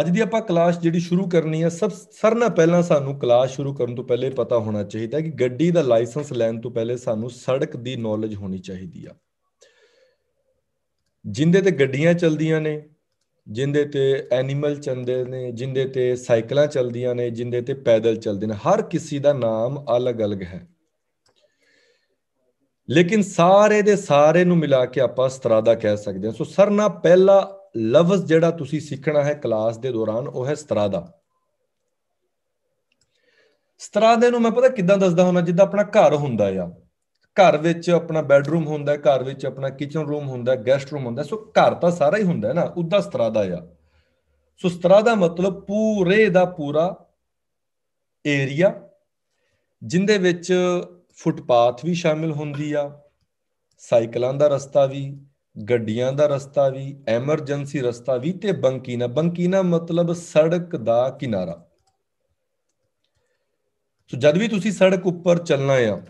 ਅੱਜ ਦੀ ਆਪਾਂ ਕਲਾਸ ਜਿਹੜੀ ਸ਼ੁਰੂ ਕਰਨੀ ਆ ਸਭ ਸਰਨਾ ਪਹਿਲਾਂ ਸਾਨੂੰ ਕਲਾਸ ਸ਼ੁਰੂ ਕਰਨ ਤੋਂ ਪਹਿਲੇ ਪਤਾ ਹੋਣਾ ਚਾਹੀਦਾ ਕਿ ਗੱਡੀ ਦਾ ਲਾਇਸੈਂਸ ਲੈਣ ਤੋਂ ਪਹਿਲੇ ਸਾਨੂੰ ਸੜਕ ਦੀ ਨੌਲੇਜ ਹੋਣੀ ਚਾਹੀਦੀ ਆ ਜਿੰਦੇ ਤੇ ਗੱਡੀਆਂ ਚਲਦੀਆਂ ਨੇ ਜਿੰਦੇ ਤੇ ਐਨੀਮਲ ਚੰਦੇ ਨੇ ਜਿੰਦੇ ਤੇ ਸਾਈਕਲਾਂ ਚਲਦੀਆਂ ਨੇ ਜਿੰਦੇ ਤੇ ਪੈਦਲ ਚਲਦੇ ਨੇ ਹਰ ਕਿਸੇ ਦਾ ਨਾਮ ਅਲੱਗ-ਅਲੱਗ ਹੈ ਲੇਕਿਨ ਸਾਰੇ ਦੇ ਸਾਰੇ ਨੂੰ ਮਿਲਾ ਕੇ ਆਪਾਂ ਸਤਰਾਦਾ ਕਹਿ ਸਕਦੇ ਹਾਂ ਸੋ ਸਰਨਾ ਪਹਿਲਾ ਲਫ਼ਜ਼ ਜਿਹੜਾ ਤੁਸੀਂ ਸਿੱਖਣਾ ਹੈ ਕਲਾਸ ਦੇ ਦੌਰਾਨ ਉਹ ਹੈ ਸਤਰਾਦਾ ਸਤਰਾਦੇ ਨੂੰ ਮੈਂ ਪਤਾ ਕਿੱਦਾਂ ਦੱਸਦਾ ਹੁੰਦਾ ਜਿੱਦਾਂ ਆਪਣਾ ਘਰ ਹੁੰਦਾ ਆ ਘਰ ਵਿੱਚ ਆਪਣਾ ਬੈੱਡਰੂਮ ਹੁੰਦਾ ਹੈ ਘਰ ਵਿੱਚ ਆਪਣਾ ਕਿਚਨ ਰੂਮ ਹੁੰਦਾ ਹੈ ਗੈਸਟ ਰੂਮ ਹੁੰਦਾ ਸੋ ਘਰ ਤਾਂ ਸਾਰਾ ਹੀ ਹੁੰਦਾ ਹੈ ਨਾ ਉਦਾਂ ਸਤਰਾਦਾ ਆ ਸੋ ਸਤਰਾਦਾ ਮਤਲਬ ਪੂਰੇ ਦਾ ਪੂਰਾ ਏਰੀਆ ਜਿੰਦੇ ਵਿੱਚ ਫੁੱਟਪਾਥ ਵੀ ਸ਼ਾਮਿਲ ਹੁੰਦੀ ਆ ਸਾਈਕਲਾਂ ਦਾ ਰਸਤਾ ਵੀ ਗੱਡੀਆਂ ਦਾ ਰਸਤਾ ਵੀ ਐਮਰਜੈਂਸੀ ਰਸਤਾ ਵੀ ਤੇ ਬੰਕੀਨਾ ਬੰਕੀਨਾ ਮਤਲਬ ਸੜਕ ਦਾ ਕਿਨਾਰਾ ਸੋ ਜਦ ਵੀ ਤੁਸੀਂ ਸੜਕ ਉੱਪਰ ਚੱਲਣਾ ਆ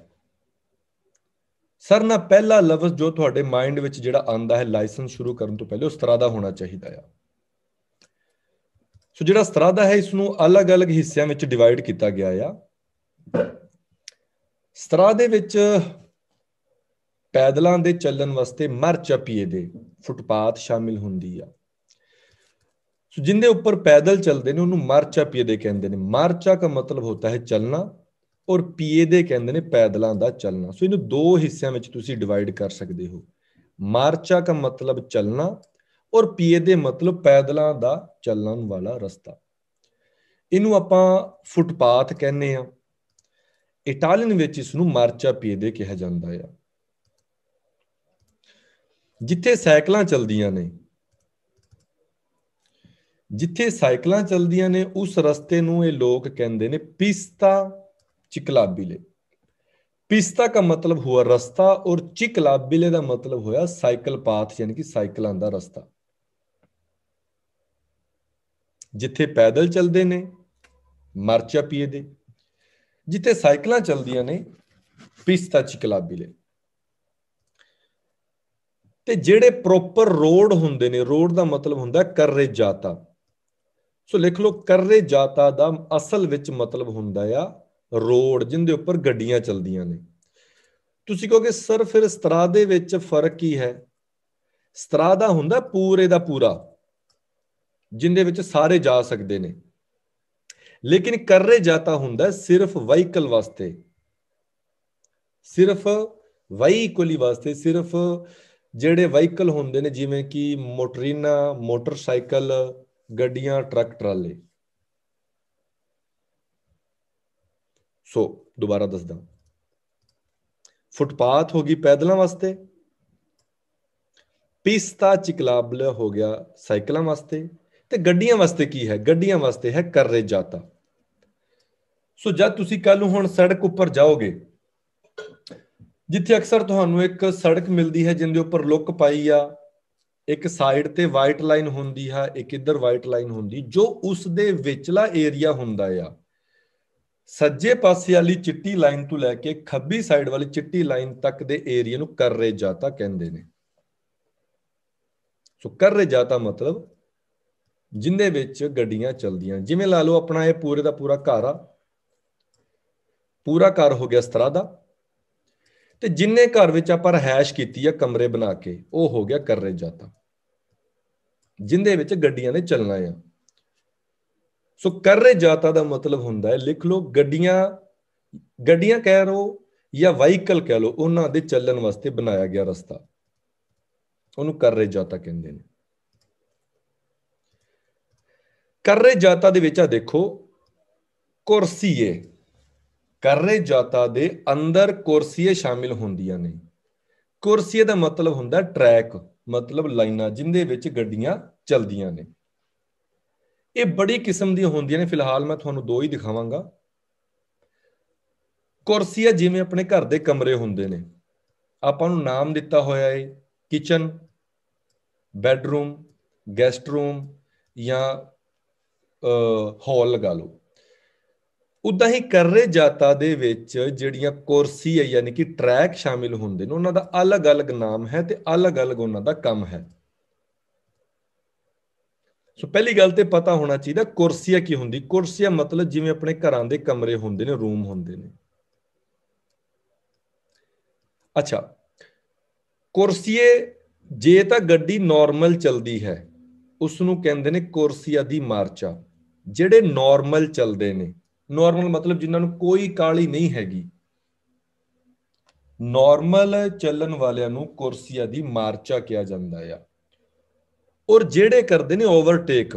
ਸਰ ਨਾ ਪਹਿਲਾ ਲਫ਼ਜ਼ ਜੋ ਤੁਹਾਡੇ ਮਾਈਂਡ ਵਿੱਚ ਜਿਹੜਾ ਆਂਦਾ ਹੈ ਲਾਇਸੈਂਸ ਸ਼ੁਰੂ ਕਰਨ ਤੋਂ ਪਹਿਲੇ ਉਸ ਤਰ੍ਹਾਂ ਦਾ ਹੋਣਾ ਚਾਹੀਦਾ ਆ ਸੋ ਜਿਹੜਾ ਸਤਰਾਦਾ ਹੈ ਇਸ ਨੂੰ ਅਲੱਗ-ਅਲੱਗ ਹਿੱਸਿਆਂ ਵਿੱਚ ਡਿਵਾਈਡ ਕੀਤਾ ਗਿਆ ਆ ਸਤਰਾ ਦੇ ਵਿੱਚ ਪੈਦਲਾਂ ਦੇ ਚੱਲਣ ਵਾਸਤੇ ਮਰ ਚਪੀਏ ਦੇ ਫੁੱਟਪਾਥ ਸ਼ਾਮਿਲ ਹੁੰਦੀ ਆ ਸੋ ਜਿੰਦੇ ਉੱਪਰ ਪੈਦਲ ਚੱਲਦੇ ਨੇ ਉਹਨੂੰ ਚਪੀਏ ਦੇ ਕਹਿੰਦੇ ਨੇ ਚਾ ਦਾ ਮਤਲਬ ਹੁੰਦਾ ਹੈ ਚੱਲਣਾ ਔਰ ਪੀਏ ਦੇ ਕਹਿੰਦੇ ਨੇ ਪੈਦਲਾਂ ਦਾ ਚੱਲਣਾ ਸੋ ਇਹਨੂੰ ਦੋ ਹਿੱਸਿਆਂ ਵਿੱਚ ਤੁਸੀਂ ਡਿਵਾਈਡ ਕਰ ਸਕਦੇ ਹੋ ਮਾਰਚਾ ਦਾ ਮਤਲਬ ਚੱਲਣਾ ਔਰ ਪੀਏ ਦੇ ਮਤਲਬ ਪੈਦਲਾਂ ਦਾ ਚੱਲਣ ਵਾਲਾ ਰਸਤਾ ਇਹਨੂੰ ਆਪਾਂ ਫੁੱਟਪਾਥ ਕਹਿੰਦੇ ਆ ਇਟਾਲੀਅਨ ਵਿੱਚ ਇਸ ਨੂੰ ਮਾਰਚਾ ਦੇ ਕਿਹਾ ਜਾਂਦਾ ਹੈ ਜਿੱਥੇ ਸਾਈਕਲਾਂ ਚੱਲਦੀਆਂ ਨੇ ਜਿੱਥੇ ਸਾਈਕਲਾਂ ਚੱਲਦੀਆਂ ਨੇ ਉਸ ਰਸਤੇ ਨੂੰ ਇਹ ਲੋਕ ਕਹਿੰਦੇ ਨੇ ਪਿਸਤਾ ਚਿਕਲਾਬੀਲੇ ਪਿਸਤਾ ਦਾ ਮਤਲਬ ਹੋਇਆ ਰਸਤਾ ਔਰ ਚਿਕਲਾਬੀਲੇ ਦਾ ਮਤਲਬ ਹੋਇਆ ਸਾਈਕਲ ਪਾਥ ਯਾਨੀ ਕਿ ਸਾਈਕਲਾਂ ਦਾ ਰਸਤਾ ਜਿੱਥੇ ਪੈਦਲ ਚੱਲਦੇ ਨੇ ਮਰਚਾ ਪੀਏ ਦੇ ਜਿੱਥੇ ਸਾਈਕਲਾਂ ਚੱਲਦੀਆਂ ਨੇ ਪਿਸਤਾ ਚਿਕਲਾਬੀਲੇ ਤੇ ਜਿਹੜੇ ਪ੍ਰੋਪਰ ਰੋਡ ਹੁੰਦੇ ਨੇ ਰੋਡ ਦਾ ਮਤਲਬ ਹੁੰਦਾ ਕਰੇ ਜਾਤਾ ਸੋ ਲਿਖ ਲਓ ਕਰੇ ਜਾਤਾ ਦਾ ਅਸਲ ਵਿੱਚ ਮਤਲਬ ਹੁੰਦਾ ਆ ਰੋਡ ਜਿੰਦੇ ਉੱਪਰ ਗੱਡੀਆਂ ਚਲਦੀਆਂ ਨੇ ਤੁਸੀਂ ਕਹੋਗੇ ਸਰ ਫਿਰ ਸਤਰਾ ਦੇ ਵਿੱਚ ਫਰਕ ਕੀ ਹੈ ਸਤਰਾ ਦਾ ਹੁੰਦਾ ਪੂਰੇ ਦਾ ਪੂਰਾ ਜਿੰਦੇ ਵਿੱਚ ਸਾਰੇ ਜਾ ਸਕਦੇ ਨੇ ਲੇਕਿਨ ਕਰੇ ਜਾਤਾ ਹੁੰਦਾ ਸਿਰਫ ਵਹੀਕਲ ਵਾਸਤੇ ਸਿਰਫ ਵਹੀਕਲੀ ਵਾਸਤੇ ਸਿਰਫ ਜਿਹੜੇ ਵਹੀਕਲ ਹੁੰਦੇ ਨੇ ਜਿਵੇਂ ਕਿ ਮੋਟਰੀਨਾ ਮੋਟਰਸਾਈਕਲ ਗੱਡੀਆਂ ਟਰੱਕ ਟਰਾਲੇ ਸੋ ਦੁਬਾਰਾ ਦੱਸਦਾ ਫੁੱਟਪਾਥ ਹੋ ਗਈ ਪੈਦਲਾਂ ਵਾਸਤੇ ਪਿਸਤਾ ਚਿਕਲਾਬਲ ਹੋ ਗਿਆ ਸਾਈਕਲਾਂ ਵਾਸਤੇ ਤੇ ਗੱਡੀਆਂ ਵਾਸਤੇ ਕੀ ਹੈ ਗੱਡੀਆਂ ਵਾਸਤੇ ਹੈ ਕਰ ਰੇ ਜਾਤਾ ਸੋ ਜਦ ਤੁਸੀਂ ਕੱਲ ਨੂੰ ਹੁਣ ਸੜਕ ਉੱਪਰ ਜਾਓਗੇ ਜਿੱਥੇ ਅਕਸਰ ਤੁਹਾਨੂੰ ਇੱਕ ਸੜਕ ਮਿਲਦੀ ਹੈ ਜਿੰਦੇ ਉੱਪਰ ਲੁੱਕ ਪਾਈ ਆ ਇੱਕ ਸਾਈਡ ਤੇ ਵਾਈਟ ਲਾਈਨ ਹੁੰਦੀ ਹੈ ਇੱਕ ਇੱਧਰ ਵਾਈਟ ਲਾਈਨ ਹੁੰਦੀ ਜੋ ਉਸ ਦੇ ਵਿਚਲਾ ਏਰੀਆ ਹੁੰਦਾ ਆ ਸੱਜੇ ਪਾਸੇ ਵਾਲੀ ਚਿੱਟੀ ਲਾਈਨ ਤੋਂ ਲੈ ਕੇ ਖੱਬੀ ਸਾਈਡ ਵਾਲੀ ਚਿੱਟੀ ਲਾਈਨ ਤੱਕ ਦੇ ਏਰੀਆ ਨੂੰ ਕਰਰੇ ਜਾਤਾ ਕਹਿੰਦੇ ਨੇ ਸੋ ਕਰਰੇ ਜਾਤਾ ਮਤਲਬ ਜਿੰਦੇ ਵਿੱਚ ਗੱਡੀਆਂ ਚਲਦੀਆਂ ਜਿਵੇਂ ਲਾ ਲਓ ਆਪਣਾ ਇਹ ਪੂਰੇ ਦਾ ਪੂਰਾ ਘਰ ਆ ਪੂਰਾ ਘਰ ਹੋ ਗਿਆ ਸਤਰਾ ਦਾ ਤੇ ਜਿੰਨੇ ਘਰ ਵਿੱਚ ਆਪਾਂ ਰਹਿائش ਕੀਤੀ ਆ ਕਮਰੇ ਬਣਾ ਕੇ ਉਹ ਹੋ ਗਿਆ ਕਰਰੇ ਜਾਤਾ ਜਿੰਦੇ ਵਿੱਚ ਗੱਡੀਆਂ ਨੇ ਚੱਲਣਾ ਆ ਸੋ ਕਰਰੇ ਜਾਤਾ ਦਾ ਮਤਲਬ ਹੁੰਦਾ ਹੈ ਲਿਖ ਲਓ ਗੱਡੀਆਂ ਗੱਡੀਆਂ ਕਹਿ ਰੋ ਜਾਂ ਵਾਹੀਕਲ ਕਹਿ ਲਓ ਉਹਨਾਂ ਦੇ ਚੱਲਣ ਵਾਸਤੇ ਬਣਾਇਆ ਗਿਆ ਰਸਤਾ ਉਹਨੂੰ ਕਰਰੇ ਜਾਤਾ ਕਹਿੰਦੇ ਨੇ ਕਰਰੇ ਜਾਤਾ ਦੇ ਵਿੱਚ ਆ ਦੇਖੋ ਕੁਰਸੀਏ ਕਰਨੇ ਜਾਤਾ ਦੇ ਅੰਦਰ ਕੁਰਸੀਏ ਸ਼ਾਮਿਲ ਹੁੰਦੀਆਂ ਨੇ ਕੁਰਸੀਏ ਦਾ ਮਤਲਬ ਹੁੰਦਾ ਟਰੈਕ ਮਤਲਬ ਲਾਈਨਾਂ ਜਿੰਦੇ ਵਿੱਚ ਗੱਡੀਆਂ ਚਲਦੀਆਂ ਨੇ ਇਹ ਬੜੀ ਕਿਸਮ ਦੀਆਂ ਹੁੰਦੀਆਂ ਨੇ ਫਿਲਹਾਲ ਮੈਂ ਤੁਹਾਨੂੰ ਦੋ ਹੀ ਦਿਖਾਵਾਂਗਾ ਕੁਰਸੀਏ ਜਿਵੇਂ ਆਪਣੇ ਘਰ ਦੇ ਕਮਰੇ ਹੁੰਦੇ ਨੇ ਆਪਾਂ ਨੂੰ ਨਾਮ ਦਿੱਤਾ ਹੋਇਆ ਏ ਕਿਚਨ ਬੈਡਰੂਮ ਗੈਸਟ ਰੂਮ ਜਾਂ ਹਾਲ ਲਗਾ ਲਓ ਉਦਾਂ ਹੀ ਕਰਰੇ ਜਾਤਾ ਦੇ ਵਿੱਚ ਜਿਹੜੀਆਂ ਕੁਰਸੀ ਹੈ ਯਾਨੀ ਕਿ ਟਰੈਕ ਸ਼ਾਮਿਲ ਹੁੰਦੇ ਨੇ ਉਹਨਾਂ ਦਾ ਅਲੱਗ-ਅਲੱਗ ਨਾਮ ਹੈ ਤੇ ਅਲੱਗ-ਅਲੱਗ ਉਹਨਾਂ ਦਾ ਕੰਮ ਹੈ ਸੋ ਪਹਿਲੀ ਗੱਲ ਤੇ ਪਤਾ ਹੋਣਾ ਚਾਹੀਦਾ ਕੁਰਸੀਆ ਕੀ ਹੁੰਦੀ ਕੁਰਸੀਆ ਮਤਲਬ ਜਿਵੇਂ ਆਪਣੇ ਘਰਾਂ ਦੇ ਕਮਰੇ ਹੁੰਦੇ ਨੇ ਰੂਮ ਹੁੰਦੇ ਨੇ ਅੱਛਾ ਕੁਰਸੀਏ ਜੇ ਤਾਂ ਗੱਡੀ ਨਾਰਮਲ ਚਲਦੀ ਹੈ ਉਸ ਨੂੰ ਕਹਿੰਦੇ ਨੇ ਕੁਰਸੀਆ ਦੀ ਮਾਰਚਾ ਜਿਹੜੇ ਨਾਰਮਲ ਚਲਦੇ ਨੇ ਨਾਰਮਲ ਮਤਲਬ ਜਿਨ੍ਹਾਂ ਨੂੰ ਕੋਈ ਕਾਲੀ ਨਹੀਂ ਹੈਗੀ ਨਾਰਮਲ ਚੱਲਣ ਵਾਲਿਆਂ ਨੂੰ ਕੁਰਸੀਆ ਦੀ ਮਾਰਚਾ ਕਿਹਾ ਜਾਂਦਾ ਆ ਔਰ ਜਿਹੜੇ ਕਰਦੇ ਨੇ ਓਵਰਟੇਕ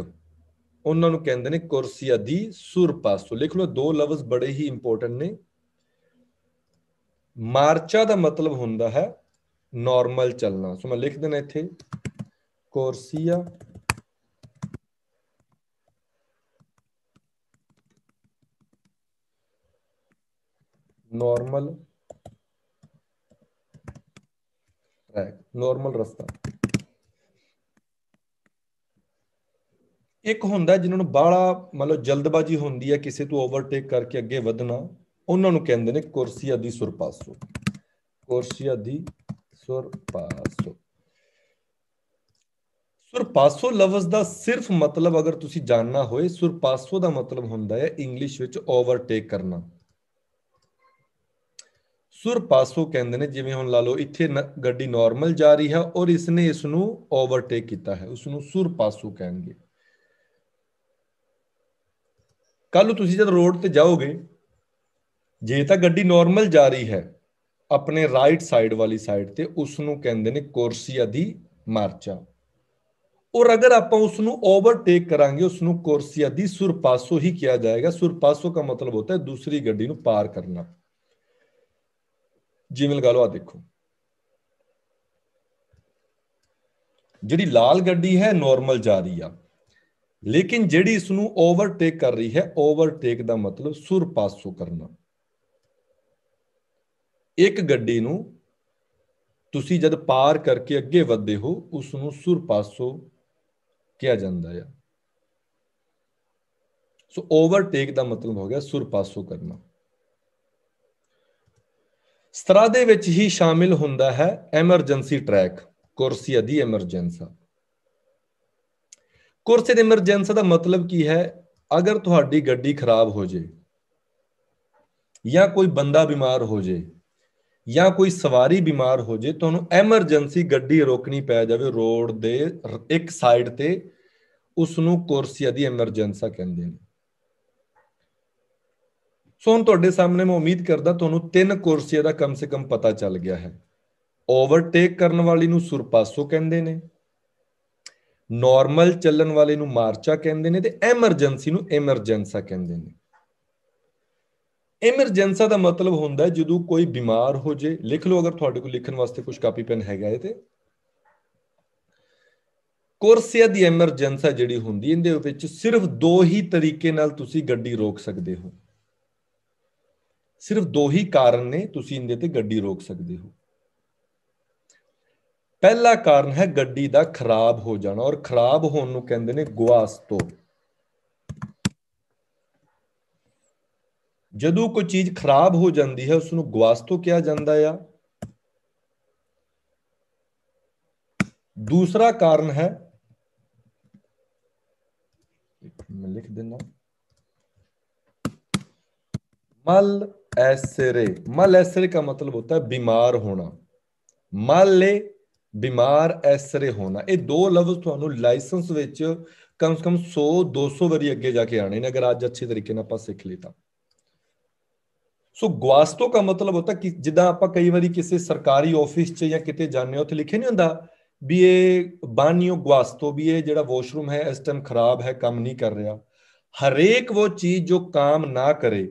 ਉਹਨਾਂ ਨੂੰ ਕਹਿੰਦੇ ਨੇ ਕੁਰਸੀਆ ਦੀ ਸੁਰਪਾਸੋ ਲਿਖ ਲਓ ਦੋ ਲਫ਼ਜ਼ ਬੜੇ ਹੀ ਇੰਪੋਰਟੈਂਟ ਨੇ ਮਾਰਚਾ ਦਾ ਮਤਲਬ ਹੁੰਦਾ ਹੈ ਨਾਰਮਲ ਚੱਲਣਾ ਸੋ ਮੈਂ ਲਿਖ ਦਿੰਦਾ ਇੱਥੇ ਕੁਰਸੀਆ ਨਾਰਮਲ ट्रैक ਨਾਰਮਲ ਰਸਤਾ ਇੱਕ ਹੁੰਦਾ ਜਿਨ੍ਹਾਂ ਨੂੰ ਬਾਲਾ ਮਤਲਬ ਜਲਦਬਾਜ਼ੀ ਹੁੰਦੀ ਹੈ ਕਿਸੇ ਤੋਂ ਓਵਰਟੇਕ ਕਰਕੇ ਅੱਗੇ ਵਧਣਾ ਉਹਨਾਂ ਨੂੰ ਕਹਿੰਦੇ ਨੇ ਕੁਰਸੀਆ ਦੀ ਸੁਰਪਾਸੋ ਕੁਰਸੀਆ ਦੀ ਸੁਰਪਾਸੋ ਸੁਰਪਾਸੋ ਲਫ਼ਜ਼ ਦਾ ਸਿਰਫ ਮਤਲਬ ਅਗਰ ਤੁਸੀਂ ਜਾਣਨਾ ਹੋਏ ਸੁਰਪਾਸੋ ਦਾ ਮਤਲਬ ਹੁੰਦਾ ਹੈ ਇੰਗਲਿਸ਼ ਵਿੱਚ ਓਵਰਟੇਕ ਕਰਨਾ ਸੁਰਪਾਸੋ ਕਹਿੰਦੇ ਨੇ ਜਿਵੇਂ ਹੁਣ ਲਾ ਲਓ ਇੱਥੇ ਗੱਡੀ ਨਾਰਮਲ ਜਾ ਰਹੀ ਹੈ ਔਰ ਇਸਨੇ ਇਸ ਨੂੰ ਓਵਰਟੇਕ ਕੀਤਾ ਹੈ ਉਸ ਨੂੰ ਸੁਰਪਾਸੋ ਕਹਿੰਦੇ ਕੱਲ ਨੂੰ ਤੁਸੀਂ ਜਦ ਰੋਡ ਤੇ ਜਾਓਗੇ ਜੇ ਤਾਂ ਗੱਡੀ ਨਾਰਮਲ ਜਾ ਰਹੀ ਹੈ ਆਪਣੇ ਰਾਈਟ ਸਾਈਡ ਵਾਲੀ ਸਾਈਡ ਤੇ ਉਸ ਨੂੰ ਕਹਿੰਦੇ ਨੇ ਕੋਰਸੀਆ ਦੀ ਮਾਰਚਾ ਔਰ ਅਗਰ ਆਪਾਂ ਉਸ ਨੂੰ ਓਵਰਟੇਕ ਕਰਾਂਗੇ ਉਸ ਨੂੰ ਕੋਰਸੀਆ ਦੀ ਸੁਰਪਾਸੋ ਹੀ ਕਿਹਾ ਜਾਏਗਾ ਸੁਰਪਾਸੋ ਦਾ ਮਤਲਬ ਹੁੰਦਾ ਹੈ ਦੂਸਰੀ ਗੱਡੀ ਨੂੰ ਪਾਰ ਕਰਨਾ ਜਿਵੇਂ ਲਗਾ ਲਓ ਆ ਦੇਖੋ ਜਿਹੜੀ ਲਾਲ ਗੱਡੀ ਹੈ ਨਾਰਮਲ ਜਾ ਰਹੀ ਆ ਲੇਕਿਨ ਜਿਹੜੀ ਇਸ ਨੂੰ ਓਵਰਟੇਕ ਕਰ ਰਹੀ ਹੈ ਓਵਰਟੇਕ ਦਾ ਮਤਲਬ ਸੁਰਪਾਸੋ ਕਰਨਾ ਇੱਕ ਗੱਡੀ ਨੂੰ ਤੁਸੀਂ ਜਦ ਪਾਰ ਕਰਕੇ ਅੱਗੇ ਵਧਦੇ ਹੋ ਉਸ ਨੂੰ ਸੁਰਪਾਸੋ ਕਿਹਾ ਜਾਂਦਾ ਹੈ ਸੋ ਓਵਰਟੇਕ ਦਾ ਮਤਲਬ ਹੋ ਗਿਆ ਸੁਰਪਾਸੋ ਕਰਨਾ ਸਤਰਾ ਦੇ ਵਿੱਚ ਹੀ ਸ਼ਾਮਿਲ ਹੁੰਦਾ ਹੈ ਐਮਰਜੈਂਸੀ ਟਰੈਕ ਕੁਰਸੀ ਦੀ ਐਮਰਜੈਂਸਾ ਕੁਰਸੀ ਦੀ ਐਮਰਜੈਂਸਾ ਦਾ ਮਤਲਬ ਕੀ ਹੈ ਅਗਰ ਤੁਹਾਡੀ ਗੱਡੀ ਖਰਾਬ ਹੋ ਜੇ ਜਾਂ ਕੋਈ ਬੰਦਾ ਬਿਮਾਰ ਹੋ ਜੇ ਜਾਂ ਕੋਈ ਸਵਾਰੀ ਬਿਮਾਰ ਹੋ ਜੇ ਤੁਹਾਨੂੰ ਐਮਰਜੈਂਸੀ ਗੱਡੀ ਰੋਕਣੀ ਪੈ ਜਾਵੇ ਰੋਡ ਦੇ ਇੱਕ ਸਾਈਡ ਤੇ ਉਸ ਨੂੰ ਕੁਰਸੀ ਦੀ ਐਮਰਜੈਂਸਾ ਕਹਿੰਦੇ ਨੇ ਸੋ ਹੁਣ ਤੁਹਾਡੇ ਸਾਹਮਣੇ ਮੈਂ ਉਮੀਦ ਕਰਦਾ ਤੁਹਾਨੂੰ ਤਿੰਨ ਕੁਰਸੀਆਂ ਦਾ ਕਮ ਸੇ ਕਮ ਪਤਾ ਚੱਲ ਗਿਆ ਹੈ ਓਵਰਟੇਕ ਕਰਨ ਵਾਲੀ ਨੂੰ ਸੁਰਪਾਸੋ ਕਹਿੰਦੇ ਨੇ ਨਾਰਮਲ ਚੱਲਣ ਵਾਲੇ ਨੂੰ ਮਾਰਚਾ ਕਹਿੰਦੇ ਨੇ ਤੇ ਐਮਰਜੈਂਸੀ ਨੂੰ ਐਮਰਜੈਂਸਾ ਕਹਿੰਦੇ ਨੇ ਐਮਰਜੈਂਸਾ ਦਾ ਮਤਲਬ ਹੁੰਦਾ ਜਦੋਂ ਕੋਈ ਬਿਮਾਰ ਹੋ ਜੇ ਲਿਖ ਲਓ ਅਗਰ ਤੁਹਾਡੇ ਕੋਲ ਲਿਖਣ ਵਾਸਤੇ ਕੁਝ ਕਾਪੀ ਪੈਨ ਹੈਗਾ ਹੈ ਤੇ ਕੁਰਸੀਆ ਦੀ ਐਮਰਜੈਂਸਾ ਜਿਹੜੀ ਹੁੰਦੀ ਇਹਦੇ ਵਿੱਚ ਸਿਰਫ ਦੋ ਹੀ ਤਰੀਕੇ ਨਾਲ ਤੁਸੀਂ ਗੱਡੀ ਰੋਕ ਸਕਦੇ ਹੋ ਸਿਰਫ ਦੋ ਹੀ ਕਾਰਨ ਨੇ ਤੁਸੀਂ ਇਹਦੇ ਤੇ ਗੱਡੀ ਰੋਕ ਸਕਦੇ ਹੋ ਪਹਿਲਾ ਕਾਰਨ ਹੈ ਗੱਡੀ ਦਾ ਖਰਾਬ ਹੋ ਜਾਣਾ ਔਰ ਖਰਾਬ ਹੋਣ ਨੂੰ ਕਹਿੰਦੇ ਨੇ ਗਵਾਸਤੋ ਜਦੋਂ ਕੋਈ ਚੀਜ਼ ਖਰਾਬ ਹੋ ਜਾਂਦੀ ਹੈ ਉਸ ਨੂੰ ਗਵਾਸਤੋ ਕਿਹਾ ਜਾਂਦਾ ਆ ਦੂਸਰਾ ਕਾਰਨ ਹੈ ਮੈਂ ਲਿਖ ਦਿੰਦਾ ਮਲ ਐਸਰੇ ਮਲ ਐਸਰੇ का ਮਤਲਬ ਹੁੰਦਾ ਹੈ ਬਿਮਾਰ ਹੋਣਾ ਮਲੇ ਬਿਮਾਰ ਐਸਰੇ ਹੋਣਾ ਇਹ ਦੋ ਲਫ਼ਜ਼ ਤੁਹਾਨੂੰ ਲਾਇਸੈਂਸ ਵਿੱਚ ਕਮ ਸੇ ਕਮ 100 200 ਵਾਰੀ ਅੱਗੇ ਜਾ ਕੇ ਆਣੇ ਨੇ ਅਗਰ ਅੱਜ ਅੱਛੇ ਤਰੀਕੇ ਨਾਲ ਆਪਾਂ ਸਿੱਖ ਲੀਤਾ ਤਾਂ ਸੋ ਗਵਾਸਤੋ ਦਾ ਮਤਲਬ ਹੁੰਦਾ ਕਿ ਜਿੱਦਾਂ ਆਪਾਂ ਕਈ ਵਾਰੀ ਕਿਸੇ ਸਰਕਾਰੀ ਆਫਿਸ 'ਚ ਜਾਂ ਕਿਤੇ ਜਾਂਦੇ ਹਾਂ ਉੱਥੇ ਲਿਖਿਆ ਨਹੀਂ ਹੁੰਦਾ ਵੀ ਇਹ ਬਾਨੀਓ ਗਵਾਸਤੋ ਵੀ ਇਹ ਜਿਹੜਾ ਵਾਸ਼ਰੂਮ ਹੈ ਇਸ ਟਾਈਮ ਖਰਾਬ ਹੈ ਕੰਮ ਨਹੀਂ ਕਰ ਰਿਹਾ ਹਰੇਕ ਉਹ ਚੀਜ਼ ਜੋ ਕੰਮ ਨਾ ਕਰੇ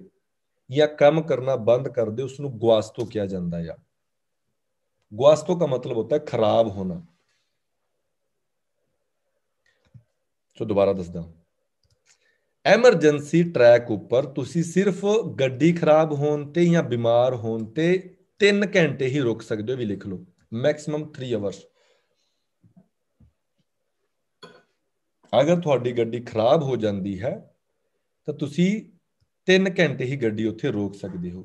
या ਕੰਮ ਕਰਨਾ ਬੰਦ ਕਰਦੇ ਉਸ ਨੂੰ ਗਵਾਸਤੋ ਕਿਹਾ ਜਾਂਦਾ ਆ ਗਵਾਸਤੋ ਦਾ ਮਤਲਬ ਹੁੰਦਾ ਹੈ ਖਰਾਬ ਹੋਣਾ ਸੋ ਦੁਬਾਰਾ ਦੱਸਦਾ ਐਮਰਜੈਂਸੀ ਟਰੈਕ ਉੱਪਰ ਤੁਸੀਂ ਸਿਰਫ ਗੱਡੀ ਖਰਾਬ ਹੋਣ ਤੇ ਜਾਂ ਬਿਮਾਰ ਹੋਣ ਤੇ 3 ਘੰਟੇ ਹੀ ਰੁਕ ਸਕਦੇ ਹੋ ਵੀ ਲਿਖ ਲਓ ਮੈਕਸਿਮਮ 3 ਆਵਰਸ ਅਗਰ ਤੁਹਾਡੀ ਗੱਡੀ ਖਰਾਬ ਹੋ ਜਾਂਦੀ ਹੈ ਤਾਂ ਤੁਸੀਂ 3 ਘੰਟੇ ਹੀ ਗੱਡੀ ਉੱਥੇ ਰੋਕ ਸਕਦੇ ਹੋ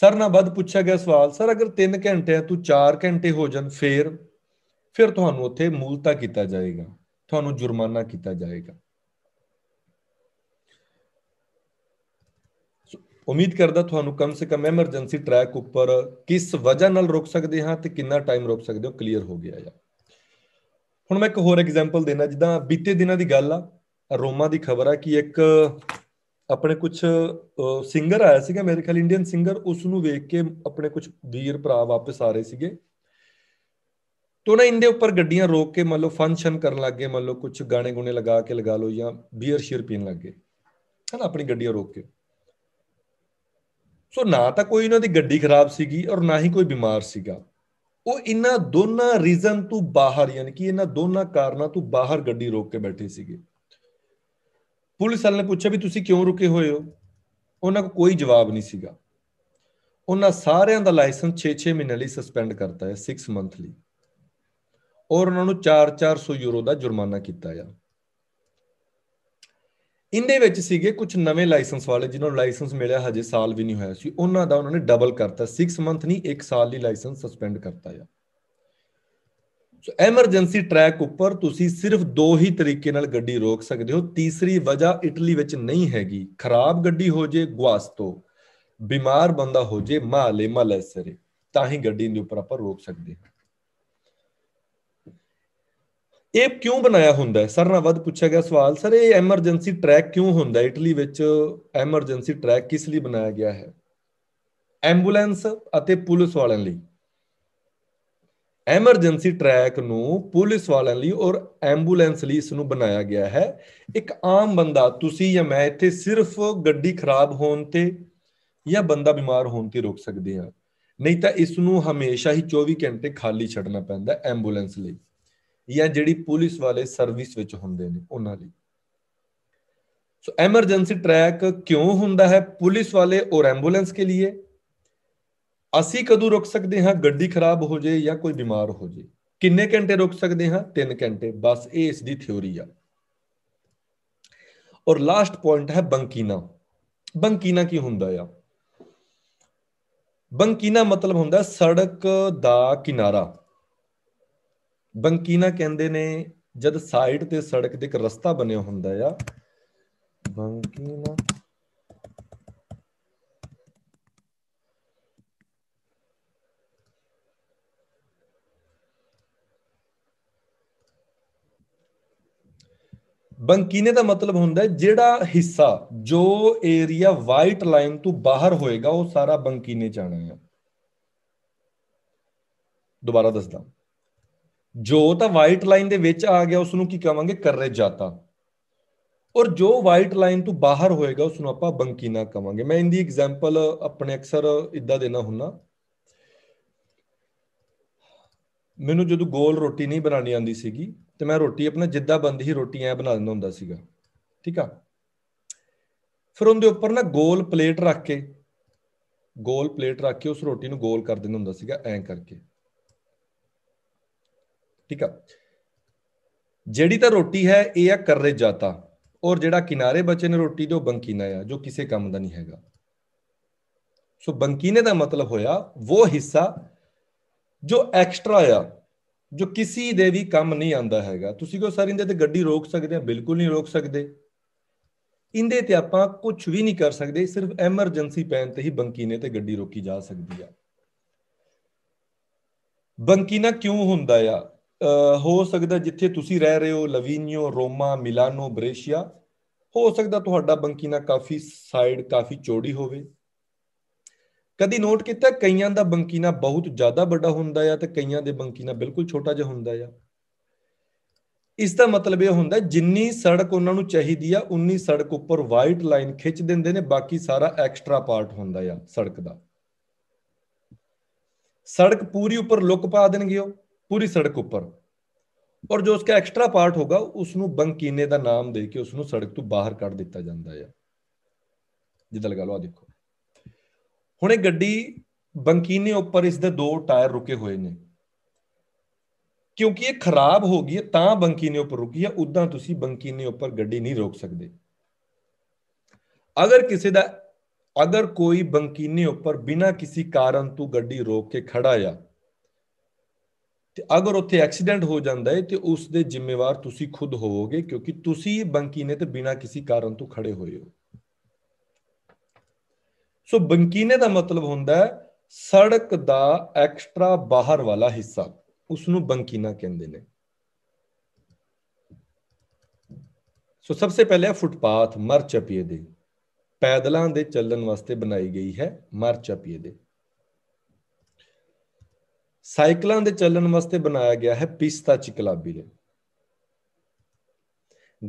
ਸਰ ਨਾਲ ਵੱਧ ਪੁੱਛਿਆ ਗਿਆ ਸਵਾਲ ਸਰ ਅਗਰ 3 ਘੰਟੇ ਆ ਤੂੰ 4 ਘੰਟੇ ਹੋ ਜਾਣ ਫੇਰ ਫਿਰ ਤੁਹਾਨੂੰ ਉੱਥੇ ਮੂਲਤਾ ਕੀਤਾ ਜਾਏਗਾ ਤੁਹਾਨੂੰ ਜੁਰਮਾਨਾ ਕੀਤਾ ਜਾਏਗਾ ਉਮੀਦ ਕਰਦਾ ਤੁਹਾਨੂੰ ਕਮ ਸੇ ਕਮ ਐਮਰਜੈਂਸੀ ਟਰੈਕ ਉੱਪਰ ਕਿਸ ਵਜ੍ਹਾ ਨਾਲ ਰੋਕ ਸਕਦੇ ਹਾਂ ਤੇ ਕਿੰਨਾ ਟਾਈਮ ਰੋਕ ਸਕਦੇ ਹੋ ਕਲੀਅਰ ਹੋ ਗਿਆ ਯਾਰ ਹੁਣ ਮੈਂ ਇੱਕ ਹੋਰ ਐਗਜ਼ਾਮਪਲ ਦੇਣਾ ਜਿੱਦਾਂ ਬੀਤੇ ਦਿਨਾਂ ਦੀ ਗੱਲ ਆ ਰੋਮਾ ਦੀ ਖਬਰ ਆ ਕਿ ਇੱਕ ਆਪਣੇ ਕੁਝ ਸਿੰਗਰ ਆਇਆ ਸੀਗਾ ਮੇਰੇ ਖਿਆਲ ਇੰਡੀਅਨ ਸਿੰਗਰ ਉਸ ਨੂੰ ਵੇਖ ਕੇ ਆਪਣੇ ਕੁਝ ਵੀਰ ਭਰਾ ਵਾਪਸ ਆ ਰਹੇ ਸੀਗੇ ਤੋਂ ਨਾ ਇੰਦੇ ਉੱਪਰ ਗੱਡੀਆਂ ਰੋਕ ਕੇ ਮੰਨ ਲਓ ਫੰਕਸ਼ਨ ਕਰਨ ਲੱਗੇ ਮੰਨ ਲਓ ਕੁਝ ਗਾਣੇ ਗੁਣੇ ਲਗਾ ਕੇ ਲਗਾ ਲਓ ਜਾਂ ਬੀਅਰ ਸ਼ੀਰ ਪੀਣ ਲੱਗੇ ਹਨਾ ਆਪਣੀ ਗੱਡੀਆਂ ਰੋਕ ਕੇ ਸੋ ਨਾ ਤਾਂ ਕੋਈ ਇਹਨਾਂ ਦੀ ਗੱਡੀ ਖਰਾਬ ਸੀਗੀ ਔਰ ਨਾ ਹੀ ਕੋਈ ਬਿਮਾਰ ਸੀਗਾ ਉਹ ਇਹਨਾਂ ਦੋਨਾਂ ਰੀਜ਼ਨ ਤੋਂ ਬਾਹਰ ਯਾਨੀ ਕਿ ਇਹਨਾਂ ਦੋਨਾਂ ਕਾਰਨਾਂ ਤੋਂ ਬਾਹਰ ਗੱਡੀ ਰੋਕ ਕੇ ਬੈਠੇ ਸੀਗੇ ਪੁਲਿਸ ਵਾਲਿਆਂ ਨੇ ਪੁੱਛਿਆ ਵੀ ਤੁਸੀਂ ਕਿਉਂ ਰੁਕੇ ਹੋਏ ਹੋ ਉਹਨਾਂ ਕੋਲ ਕੋਈ ਜਵਾਬ ਨਹੀਂ ਸੀਗਾ ਉਹਨਾਂ ਸਾਰਿਆਂ ਦਾ ਲਾਇਸੈਂਸ 6-6 ਮਹੀਨੇ ਲਈ ਸਸਪੈਂਡ ਕਰਤਾ ਹੈ 6 ਮੰਥ ਲਈ ਔਰ ਉਹਨਾਂ ਨੂੰ 4-400 ਯੂਰੋ ਦਾ ਜੁਰਮਾਨਾ ਕੀਤਾ ਗਿਆ ਇੰਦੇ ਵਿੱਚ ਸੀਗੇ ਕੁਝ ਨਵੇਂ ਲਾਇਸੈਂਸ ਵਾਲੇ ਜਿਨ੍ਹਾਂ ਨੂੰ ਲਾਇਸੈਂਸ ਮਿਲਿਆ ਹਜੇ ਸਾਲ ਵੀ ਨਹੀਂ ਹੋਇਆ ਸੀ ਉਹਨਾਂ ਦਾ ਉਹਨਾਂ ਨੇ ਡਬਲ ਕਰਤਾ 6 ਮੰਥ ਨਹੀਂ 1 ਸਾਲ ਲਈ ਲਾਇਸੈਂਸ ਸਸਪੈਂਡ ਕਰਤਾ ਗਿਆ ਸੋ ਐਮਰਜੈਂਸੀ ਟਰੈਕ ਉੱਪਰ ਤੁਸੀਂ ਸਿਰਫ ਦੋ ਹੀ ਤਰੀਕੇ ਨਾਲ ਗੱਡੀ ਰੋਕ ਸਕਦੇ ਹੋ ਤੀਸਰੀ ਵਜ੍ਹਾ ਇਟਲੀ ਵਿੱਚ ਨਹੀਂ ਹੈਗੀ ਖਰਾਬ ਗੱਡੀ ਹੋ ਜੇ ਗਵਾਸਤੋ ਬਿਮਾਰ ਬੰਦਾ ਹੋ ਜੇ ਮਾਲੇ ਮਲੈਸਰੇ ਤਾਂ ਹੀ ਗੱਡੀ ਦੇ ਉੱਪਰ ਆਪਾਂ ਰੋਕ ਸਕਦੇ ਹਾਂ ਇਹ ਕਿਉਂ ਬਣਾਇਆ ਹੁੰਦਾ ਹੈ ਸਰ ਨਾਲ ਵੱਧ ਪੁੱਛਿਆ ਗਿਆ ਸਵਾਲ ਸਰ ਇਹ ਐਮਰਜੈਂਸੀ ਟਰੈਕ ਕਿਉਂ ਹੁੰਦਾ ਇਟਲੀ ਵਿੱਚ ਐਮਰਜੈਂਸੀ ਟਰੈਕ ਕਿਸ ਲਈ ਬਣਾਇਆ ਗਿਆ ਹੈ ਐਂਬੂਲੈਂਸ ਅਤੇ ਪੁਲਿਸ ਵਾਲਿਆਂ ਲਈ ਐਮਰਜੈਂਸੀ ਟਰੈਕ ਨੂੰ ਪੁਲਿਸ ਵਾਲਿਆਂ ਲਈ ਔਰ ਐਂਬੂਲੈਂਸ ਲਈ ਇਸ ਨੂੰ ਬਣਾਇਆ ਗਿਆ ਹੈ ਇੱਕ ਆਮ ਬੰਦਾ ਤੁਸੀਂ ਜਾਂ ਮੈਂ ਇੱਥੇ ਸਿਰਫ ਗੱਡੀ ਖਰਾਬ ਹੋਣ ਤੇ ਜਾਂ ਬੰਦਾ ਬਿਮਾਰ ਹੋਣ ਤੇ ਰੁਕ ਸਕਦੇ ਆ ਨਹੀਂ ਤਾਂ ਇਸ ਨੂੰ ਹਮੇਸ਼ਾ ਹੀ 24 ਘੰਟੇ ਖਾਲੀ ਛੱਡਣਾ ਪੈਂਦਾ ਐਂਬੂਲੈਂਸ ਲਈ ਜਾਂ ਜਿਹੜੀ ਪੁਲਿਸ ਵਾਲੇ ਸਰਵਿਸ ਵਿੱਚ ਹੁੰਦੇ ਨੇ ਉਹਨਾਂ ਲਈ ਸੋ ਐਮਰਜੈਂਸੀ ਟਰੈਕ ਕਿਉਂ ਹੁੰਦਾ ਹੈ ਪੁਲਿਸ ਵਾਲੇ ਔਰ ਐਂਬੂਲੈਂਸ ਕੇ ਲਈ ਅਸੀਂ ਕਦੋਂ ਰੁਕ ਸਕਦੇ ਹਾਂ ਗੱਡੀ ਖਰਾਬ ਹੋ ਜੇ ਜਾਂ ਕੋਈ ਬਿਮਾਰ ਹੋ ਜੇ ਕਿੰਨੇ ਘੰਟੇ ਰੁਕ ਸਕਦੇ ਹਾਂ 3 ਘੰਟੇ ਬਸ ਇਹ ਇਸ ਦੀ ਥਿਉਰੀ ਆ ਔਰ ਲਾਸਟ ਪੁਆਇੰਟ ਹੈ ਬੰਕੀਨਾ ਬੰਕੀਨਾ ਕੀ ਹੁੰਦਾ ਆ ਬੰਕੀਨਾ ਮਤਲਬ ਹੁੰਦਾ ਸੜਕ ਦਾ ਕਿਨਾਰਾ ਬੰਕੀਨਾ ਕਹਿੰਦੇ ਨੇ ਜਦ ਸਾਈਡ ਤੇ ਸੜਕ ਤੇ ਇੱਕ ਰਸਤਾ ਬਣਿਆ ਹੁੰਦਾ ਆ ਬੰਕੀਨਾ ਬੰਕੀਨੇ ਦਾ ਮਤਲਬ ਹੁੰਦਾ ਜਿਹੜਾ ਹਿੱਸਾ ਜੋ ਏਰੀਆ ਵਾਈਟ ਲਾਈਨ ਤੋਂ ਬਾਹਰ ਹੋਏਗਾ ਉਹ ਸਾਰਾ ਬੰਕੀਨੇ ਜਾਣਾ ਹੈ ਦੁਬਾਰਾ ਦੱਸਦਾ ਜੋ ਤਾਂ ਵਾਈਟ ਲਾਈਨ ਦੇ ਵਿੱਚ ਆ ਗਿਆ ਉਸ ਨੂੰ ਕੀ ਕਹਾਂਗੇ ਕਰਰੇ ਜਾਤਾ ਔਰ ਜੋ ਵਾਈਟ ਲਾਈਨ ਤੋਂ ਬਾਹਰ ਹੋਏਗਾ ਉਸ ਨੂੰ ਆਪਾਂ ਬੰਕੀਨਾ ਕਹਾਂਗੇ ਮੈਂ ਇਹਦੀ ਐਗਜ਼ਾਮਪਲ ਆਪਣੇ ਅਕਸਰ ਇਦਾਂ ਦੇਣਾ ਹੁੰਨਾ ਮੈਨੂੰ ਜਦੋਂ ਗੋਲ ਰੋਟੀ ਨਹੀਂ ਬਣਾਣੀ ਆਂਦੀ ਸੀਗੀ ਤੇ ਮੈਂ ਰੋਟੀ ਆਪਣਾ ਜਿੱਦਾਂ ਬੰਦੀ ਹੀ ਰੋਟੀ ਐ ਬਣਾ ਦਿੰਦਾ ਹੁੰਦਾ ਸੀਗਾ ਠੀਕ ਆ ਫਿਰ ਉਹਦੇ ਉੱਪਰ ਨਾ ਗੋਲ ਪਲੇਟ ਰੱਖ ਕੇ ਗੋਲ ਪਲੇਟ ਰੱਖ ਕੇ ਉਸ ਰੋਟੀ ਨੂੰ ਗੋਲ ਕਰ ਦਿੰਦਾ ਹੁੰਦਾ ਸੀਗਾ ਐਂ ਕਰਕੇ ਠੀਕ ਆ ਜਿਹੜੀ ਤਾਂ ਰੋਟੀ ਹੈ ਇਹ ਆ ਕਰਰੇ ਜਾਤਾ ਔਰ ਜਿਹੜਾ ਕਿਨਾਰੇ ਬਚੇ ਨੇ ਰੋਟੀ ਦੇ ਉਹ ਬੰਕੀਨਾ ਆ ਜੋ ਕਿਸੇ ਕੰਮ ਦਾ ਨਹੀਂ ਹੈਗਾ ਸੋ ਬੰਕੀਨੇ ਦਾ ਮਤਲਬ ਹੋਇਆ ਉਹ ਹਿੱਸਾ ਜੋ ਐਕਸਟਰਾ ਆ ਜੋ ਕਿਸੇ ਦੇ ਵੀ ਕੰਮ ਨਹੀਂ ਆਂਦਾ ਹੈਗਾ ਤੁਸੀਂ ਕੋ ਸਰ ਇਹਦੇ ਤੇ ਗੱਡੀ ਰੋਕ ਸਕਦੇ ਆ ਬਿਲਕੁਲ ਨਹੀਂ ਰੋਕ ਸਕਦੇ ਇਹਦੇ ਤੇ ਆਪਾਂ ਕੁਝ ਵੀ ਨਹੀਂ ਕਰ ਸਕਦੇ ਸਿਰਫ ਐਮਰਜੈਂਸੀ ਪੈਣ ਤੇ ਹੀ ਬੰਕੀਨੇ ਤੇ ਗੱਡੀ ਰੋਕੀ ਜਾ ਸਕਦੀ ਆ ਬੰਕੀਨਾ ਕਿਉਂ ਹੁੰਦਾ ਆ ਹੋ ਸਕਦਾ ਜਿੱਥੇ ਤੁਸੀਂ ਰਹਿ ਰਹੇ ਹੋ ਲਵੀਨਿਓ ਰੋਮਾ ਮਿਲਾਨੋ ਬ੍ਰੇਸ਼ੀਆ ਹੋ ਸਕਦਾ ਤੁਹਾਡਾ ਬੰਕੀਨਾ ਕਾਫੀ ਸਾਈਡ ਕਾਫੀ ਚੌੜੀ ਹੋਵੇ ਕਦੀ ਨੋਟ ਕੀਤਾ ਕਈਆਂ ਦਾ ਬੰਕੀਨਾ ਬਹੁਤ ਜ਼ਿਆਦਾ ਵੱਡਾ ਹੁੰਦਾ ਆ ਤੇ ਕਈਆਂ ਦੇ ਬੰਕੀਨਾ ਬਿਲਕੁਲ ਛੋਟਾ ਜਿਹਾ ਹੁੰਦਾ ਆ ਇਸ ਦਾ ਮਤਲਬ ਇਹ ਹੁੰਦਾ ਜਿੰਨੀ ਸੜਕ ਉਹਨਾਂ ਨੂੰ ਚਾਹੀਦੀ ਆ ਉਨੀ ਸੜਕ ਉੱਪਰ ਵਾਈਟ ਲਾਈਨ ਖਿੱਚ ਦਿੰਦੇ ਨੇ ਬਾਕੀ ਸਾਰਾ ਐਕਸਟਰਾ ਪਾਰਟ ਹੁੰਦਾ ਆ ਸੜਕ ਦਾ ਸੜਕ ਪੂਰੀ ਉੱਪਰ ਲੁੱਕ ਪਾ ਦੇਣਗੇ ਉਹ ਪੂਰੀ ਸੜਕ ਉੱਪਰ ਔਰ ਜੋ ਉਸਕਾ ਐਕਸਟਰਾ ਪਾਰਟ ਹੋਗਾ ਉਸ ਨੂੰ ਬੰਕੀਨੇ ਦਾ ਨਾਮ ਦੇ ਕੇ ਉਸ ਨੂੰ ਸੜਕ ਤੋਂ ਬਾਹਰ ਕੱਢ ਦਿੱਤਾ ਜਾਂਦਾ ਆ ਜਿੱਦਾਂ ਲਗਾ ਲਓ ਆ ਦੇਖੋ ਹੁਣ ਇਹ ਗੱਡੀ ਬੰਕੀਨੇ ਉੱਪਰ ਇਸ ਦੇ ਦੋ ਟਾਇਰ ਰੁਕੇ ਹੋਏ ਨੇ ਕਿਉਂਕਿ ਇਹ ਖਰਾਬ ਹੋ ਗਈ ਤਾਂ ਬੰਕੀਨੇ ਉੱਪਰ ਰੁਕੀ ਹੈ ਉਦਾਂ ਤੁਸੀਂ ਬੰਕੀਨੇ ਉੱਪਰ ਗੱਡੀ ਨਹੀਂ ਰੋਕ ਸਕਦੇ ਅਗਰ ਕਿਸੇ ਦਾ ਅਗਰ ਕੋਈ ਬੰਕੀਨੇ ਉੱਪਰ ਬਿਨਾਂ ਕਿਸੇ ਕਾਰਨ ਤੋਂ ਗੱਡੀ ਰੋਕ ਕੇ ਖੜਾ ਆ ਤੇ ਅਗਰ ਉੱਥੇ ਐਕਸੀਡੈਂਟ ਹੋ ਜਾਂਦਾ ਹੈ ਤੇ ਉਸ ਦੇ ਜ਼ਿੰਮੇਵਾਰ ਤੁਸੀਂ ਖੁਦ ਹੋਵੋਗੇ ਕਿਉਂਕਿ ਤੁਸੀਂ ਬੰਕੀਨੇ ਤੇ ਬਿਨਾਂ ਕਿਸੇ ਕਾਰਨ ਤੋਂ ਖੜੇ ਹੋਏ ਹੋ ਸੋ ਬੰਕੀਨੇ ਦਾ ਮਤਲਬ ਹੁੰਦਾ ਹੈ ਸੜਕ ਦਾ ਐਕਸਟਰਾ ਬਾਹਰ ਵਾਲਾ ਹਿੱਸਾ ਉਸ ਨੂੰ ਬੰਕੀਨਾ ਕਹਿੰਦੇ ਨੇ ਸੋ ਸਭ ਤੋਂ ਪਹਿਲੇ ਫੁੱਟਪਾਥ ਮਰਚਪੀਏ ਦੇ ਪੈਦਲਾਂ ਦੇ ਚੱਲਣ ਵਾਸਤੇ ਬਣਾਈ ਗਈ ਹੈ ਮਰਚਪੀਏ ਦੇ ਸਾਈਕਲਾਂ ਦੇ ਚੱਲਣ ਵਾਸਤੇ ਬਣਾਇਆ ਗਿਆ ਹੈ ਪਿਸਤਾ ਚਿਕਲਾਬੀ ਦੇ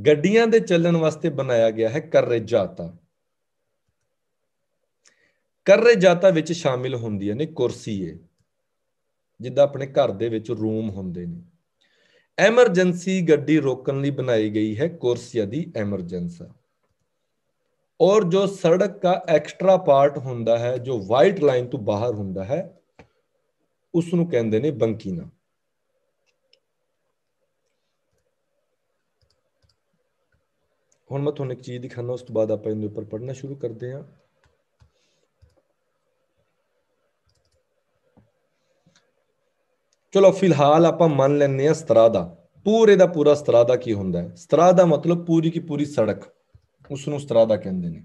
ਗੱਡੀਆਂ ਦੇ ਚੱਲਣ ਵਾਸਤੇ ਬਣਾਇਆ ਗਿਆ ਹੈ ਕਰਰੇ ਜਾਤਾ ਕਰਰੇ ਜਾਤਾ ਵਿੱਚ ਸ਼ਾਮਿਲ ਹੁੰਦੀਆਂ ਨੇ ਕੁਰਸੀਏ ਜਿੱਦਾਂ ਆਪਣੇ ਘਰ ਦੇ ਵਿੱਚ ਰੂਮ ਹੁੰਦੇ ਨੇ ਐਮਰਜੈਂਸੀ ਗੱਡੀ ਰੋਕਣ ਲਈ ਬਣਾਈ ਗਈ ਹੈ ਕੁਰਸੀ ਦੀ ਐਮਰਜੈਂਸਾ ਔਰ ਜੋ ਸੜਕ ਦਾ ਐਕਸਟਰਾ ਪਾਰਟ ਹੁੰਦਾ ਹੈ ਜੋ ਵਾਈਟ ਲਾਈਨ ਤੋਂ ਬਾਹਰ ਹੁੰਦਾ ਹੈ ਉਸ ਨੂੰ ਕਹਿੰਦੇ ਨੇ ਬੰਕੀਨਾ ਹੁਣ ਮੈਂ ਤੁਹਾਨੂੰ ਇੱਕ ਚੀਜ਼ ਦਿਖਾਣਾ ਉਸ ਤੋਂ ਬਾਅਦ ਆਪਾਂ ਇਹਦੇ ਉੱਪਰ ਪੜ੍ਹਨਾ ਸ਼ੁਰੂ ਕਰਦੇ ਹਾਂ ਚਲੋ ਫਿਲਹਾਲ ਆਪਾਂ ਮੰਨ ਲੈਂਦੇ ਆ ਦਾ ਪੂਰੇ ਦਾ ਪੂਰਾ ਸਤਰਾ ਦਾ ਕੀ ਹੁੰਦਾ ਹੈ ਸਤਰਾ ਦਾ ਮਤਲਬ ਪੂਰੀ ਕੀ ਪੂਰੀ ਸੜਕ ਉਸ ਨੂੰ ਸਤਰਾ ਦਾ ਕਹਿੰਦੇ ਨੇ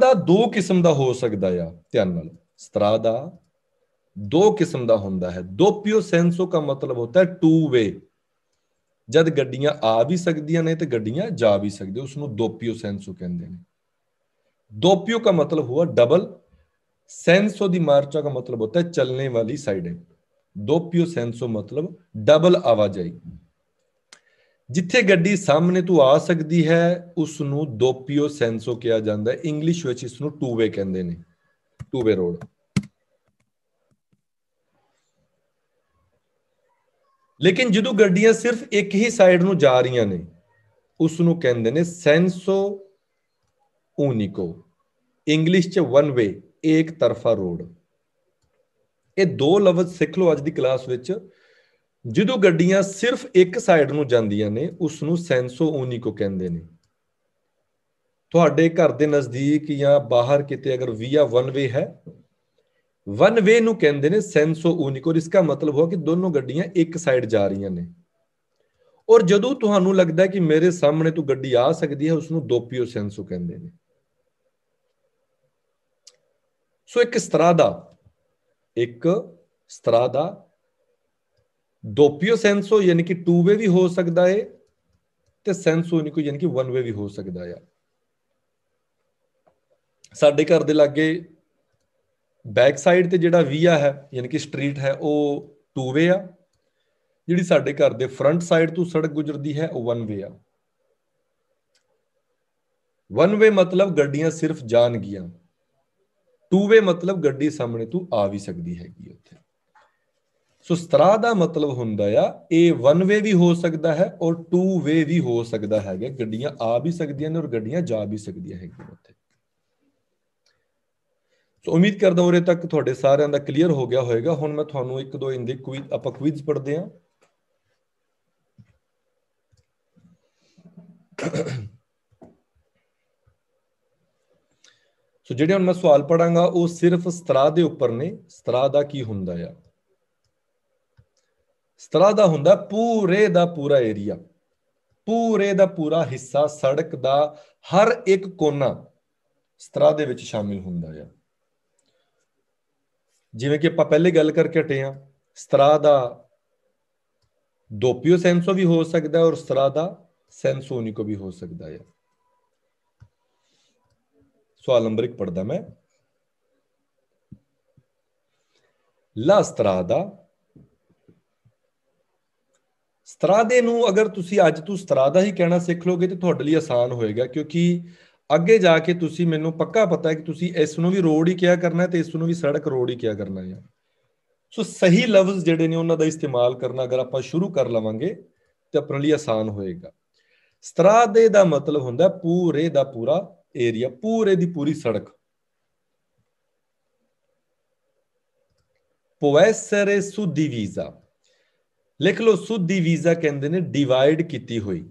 ਦਾ ਦੋ ਕਿਸਮ ਦਾ ਹੋ ਸਕਦਾ ਆ ਧਿਆਨ ਨਾਲ ਸਤਰਾ ਦਾ ਦੋ ਕਿਸਮ ਦਾ ਹੁੰਦਾ ਹੈ ਦੋਪਿਓ ਸੈਂਸੋ ਦਾ ਮਤਲਬ ਹੁੰਦਾ ਹੈ ਟੂ ਵੇ ਜਦ ਗੱਡੀਆਂ ਆ ਵੀ ਸਕਦੀਆਂ ਨੇ ਤੇ ਗੱਡੀਆਂ ਜਾ ਵੀ ਸਕਦੇ ਉਸ ਨੂੰ ਦੋਪਿਓ ਸੈਂਸੋ ਕਹਿੰਦੇ ਨੇ दोपियो ਦਾ ਮਤਲਬ ਹੋਆ ਡਬਲ ਸੈਂਸੋ ਦੀ ਮਾਰਚਾ ਦਾ ਮਤਲਬ ਹੁੰਦਾ ਹੈ ਚੱਲਣੇ ਵਾਲੀ ਸਾਈਡ ਹੈ ਦੋਪਿਓ ਸੈਂਸੋ ਮਤਲਬ ਡਬਲ ਆਵਾਜਾਈ ਜਿੱਥੇ ਗੱਡੀ ਸਾਹਮਣੇ ਤੋਂ ਆ ਸਕਦੀ ਹੈ ਉਸ ਨੂੰ ਦੋਪਿਓ ਸੈਂਸੋ ਕਿਹਾ ਜਾਂਦਾ ਹੈ ਇੰਗਲਿਸ਼ ਵਿੱਚ ਇਸ ਨੂੰ ਟੂ ਵੇ ਕਹਿੰਦੇ ਨੇ ਟੂ ਵੇ ਰੋਡ ਲੇਕਿਨ ਜਦੋਂ ਗੱਡੀਆਂ ਸਿਰਫ ਇੱਕ ਹੀ ਸਾਈਡ ਨੂੰ ਜਾ ਰਹੀਆਂ ਨੇ ਉਸ ਨੂੰ ਕਹਿੰਦੇ ਨੇ ਸੈਂਸੋ ਊਨਿਕੋ ਇੰਗਲਿਸ਼ 'ਚ ਵਨ ਵੇ ਇੱਕ ਤਰਫਾ ਰੋਡ ਇਹ ਦੋ ਲਫ਼ਜ਼ ਸਿੱਖ ਲਓ ਅੱਜ ਦੀ ਕਲਾਸ ਵਿੱਚ ਜਦੋਂ ਗੱਡੀਆਂ ਸਿਰਫ ਇੱਕ ਸਾਈਡ ਨੂੰ ਜਾਂਦੀਆਂ ਨੇ ਉਸ ਨੂੰ ਸੈਂਸੋ ਓਨੀਕੋ ਕਹਿੰਦੇ ਨੇ ਤੁਹਾਡੇ ਘਰ ਦੇ ਨਜ਼ਦੀਕ ਜਾਂ ਬਾਹਰ ਕਿਤੇ ਅਗਰ ਵੀਆ ਵਨ ਵੇ ਹੈ ਵਨ ਵੇ ਨੂੰ ਕਹਿੰਦੇ ਨੇ ਸੈਂਸੋ ਓਨਿਕ ਔਰ ਇਸਕਾ ਮਤਲਬ ਹੋਇਆ ਕਿ ਦੋਨੋਂ ਗੱਡੀਆਂ ਇੱਕ ਸਾਈਡ ਜਾ ਰਹੀਆਂ ਨੇ ਔਰ ਜਦੋਂ ਤੁਹਾਨੂੰ ਲੱਗਦਾ ਕਿ ਮੇਰੇ ਸਾਹਮਣੇ ਤੋਂ ਗੱਡੀ ਆ ਸਕਦੀ ਹੈ ਉਸ ਨੂੰ ਦੋਪੀਓ ਸੈਂਸੋ ਕਹਿੰਦੇ ਨੇ ਸੋ ਇੱਕ ਇਸ ਤਰ੍ਹਾਂ ਦਾ ਇੱਕ ਸਤਰਾ ਦਾ ਦੋਪੀਓ ਸੈਂਸੋ ਯਾਨੀ ਕਿ ਟੂ ਵੇ ਵੀ ਹੋ ਸਕਦਾ ਹੈ ਤੇ ਸੈਂਸੋ ਯਾਨੀ ਕਿ ਯਾਨੀ ਕਿ ਵਨ ਵੇ ਵੀ ਹੋ ਸਕਦਾ ਹੈ ਸਾਡੇ ਘਰ ਦੇ ਲਾਗੇ ਬੈਕ ਸਾਈਡ ਤੇ ਜਿਹੜਾ ਵੀਆ ਹੈ ਯਾਨੀ ਕਿ ਸਟਰੀਟ ਹੈ ਉਹ ਟੂ ਵੇ ਆ ਜਿਹੜੀ ਸਾਡੇ ਘਰ ਦੇ ਫਰੰਟ ਸਾਈਡ ਤੋਂ ਸੜਕ ਗੁਜ਼ਰਦੀ ਹੈ ਉਹ ਵਨ ਵੇ ਆ ਵਨ ਵੇ ਮਤਲਬ ਗੱਡੀਆਂ ਸਿਰਫ ਜਾਣਗੀਆਂ ਟੂ ਵੇ ਮਤਲਬ ਗੱਡੀ ਸਾਹਮਣੇ ਤੂੰ ਆ ਵੀ ਸਕਦੀ ਹੈਗੀ ਉੱਥੇ ਸੋ ਸਤਰਾ ਦਾ ਮਤਲਬ ਹੁੰਦਾ ਆ ਇਹ ਵਨ ਵੇ ਵੀ ਹੋ ਸਕਦਾ ਹੈ ਔਰ ਟੂ ਵੇ ਵੀ ਹੋ ਸਕਦਾ ਹੈਗਾ ਗੱਡੀਆਂ ਆ ਵੀ ਸਕਦੀਆਂ ਨੇ ਔਰ ਗੱਡੀਆਂ ਜਾ ਵੀ ਸਕਦੀਆਂ ਹੈਗੀਆਂ ਉੱਥੇ ਸੋ ਉਮੀਦ ਕਰਦਾ ਹਾਂ ਉਰੇ ਤੱਕ ਤੁਹਾਡੇ ਸਾਰਿਆਂ ਦਾ ਕਲੀਅਰ ਹੋ ਗਿਆ ਹੋਵੇਗਾ ਹੁਣ ਮੈਂ ਤੁਹਾਨੂੰ ਇੱਕ ਦੋ ਇੰਦੇ ਕੁਇਜ਼ ਆਪਾਂ ਕੁਇਜ਼ ਪੜਦੇ ਆਂ ਸੋ ਜਿਹੜੇ ਹੁਣ ਮੈਂ ਸਵਾਲ ਪੜਾਂਗਾ ਉਹ ਸਿਰਫ ਸਤਰਾ ਦੇ ਉੱਪਰ ਨੇ ਸਤਰਾ ਦਾ ਕੀ ਹੁੰਦਾ ਆ ਸਤਰਾ ਦਾ ਹੁੰਦਾ ਪੂਰੇ ਦਾ ਪੂਰਾ ਏਰੀਆ ਪੂਰੇ ਦਾ ਪੂਰਾ ਹਿੱਸਾ ਸੜਕ ਦਾ ਹਰ ਇੱਕ ਕੋਨਾ ਸਤਰਾ ਦੇ ਵਿੱਚ ਸ਼ਾਮਿਲ ਹੁੰਦਾ ਆ ਜਿਵੇਂ ਕਿ ਆਪਾਂ ਪਹਿਲੇ ਗੱਲ ਕਰਕੇ ਹਟੇ ਆ ਸਤਰਾ ਦਾ ਦੋਪੀਓ ਸੈਂਸੋ ਵੀ ਹੋ ਸਕਦਾ ਔਰ ਸਤਰਾ ਦਾ ਕੋ ਵੀ ਹੋ ਸਕਦਾ ਆ ਸਵਾਲ ਨੰਬਰ 1 ਪੜਦਾ ਮੈਂ ਲਾ ਸਤਰਾਦਾ ਸਤਰਾਦੇ ਨੂੰ ਅਗਰ ਤੁਸੀਂ ਅੱਜ ਤੋਂ ਸਤਰਾਦਾ ਹੀ ਕਹਿਣਾ ਸਿੱਖ ਲੋਗੇ ਤੇ ਤੁਹਾਡੇ ਲਈ ਆਸਾਨ ਹੋਏਗਾ ਕਿਉਂਕਿ ਅੱਗੇ ਜਾ ਕੇ ਤੁਸੀਂ ਮੈਨੂੰ ਪੱਕਾ ਪਤਾ ਹੈ ਕਿ ਤੁਸੀਂ ਇਸ ਨੂੰ ਵੀ ਰੋਡ ਹੀ ਕਿਹਾ ਕਰਨਾ ਹੈ ਤੇ ਇਸ ਨੂੰ ਵੀ ਸੜਕ ਰੋਡ ਹੀ ਕਿਹਾ ਕਰਨਾ ਹੈ ਸੋ ਸਹੀ ਲਫ਼ਜ਼ ਜਿਹੜੇ ਨੇ ਉਹਨਾਂ ਦਾ ਇਸਤੇਮਾਲ ਕਰਨਾ ਅਗਰ ਆਪਾਂ ਸ਼ੁਰੂ ਕਰ ਲਵਾਂਗੇ ਤੇ ਆਪਣੇ ਲਈ ਆਸਾਨ ਹੋਏਗਾ ਸਤਰਾਦੇ ਦਾ ਮਤਲਬ ਹੁੰਦਾ ਪੂਰੇ ਦਾ ਪੂਰਾ ਏਰੀਆ ਪੂਰੇ ਦੀ ਪੂਰੀ ਸੜਕ ਪੋਐਸਰੇ essere suddivisa ਲਿਖ ਲਓ ਸੁਦਿਵੀਜ਼ਾ ਕਹਿੰਦੇ ਨੇ ਡਿਵਾਈਡ ਕੀਤੀ ਹੋਈ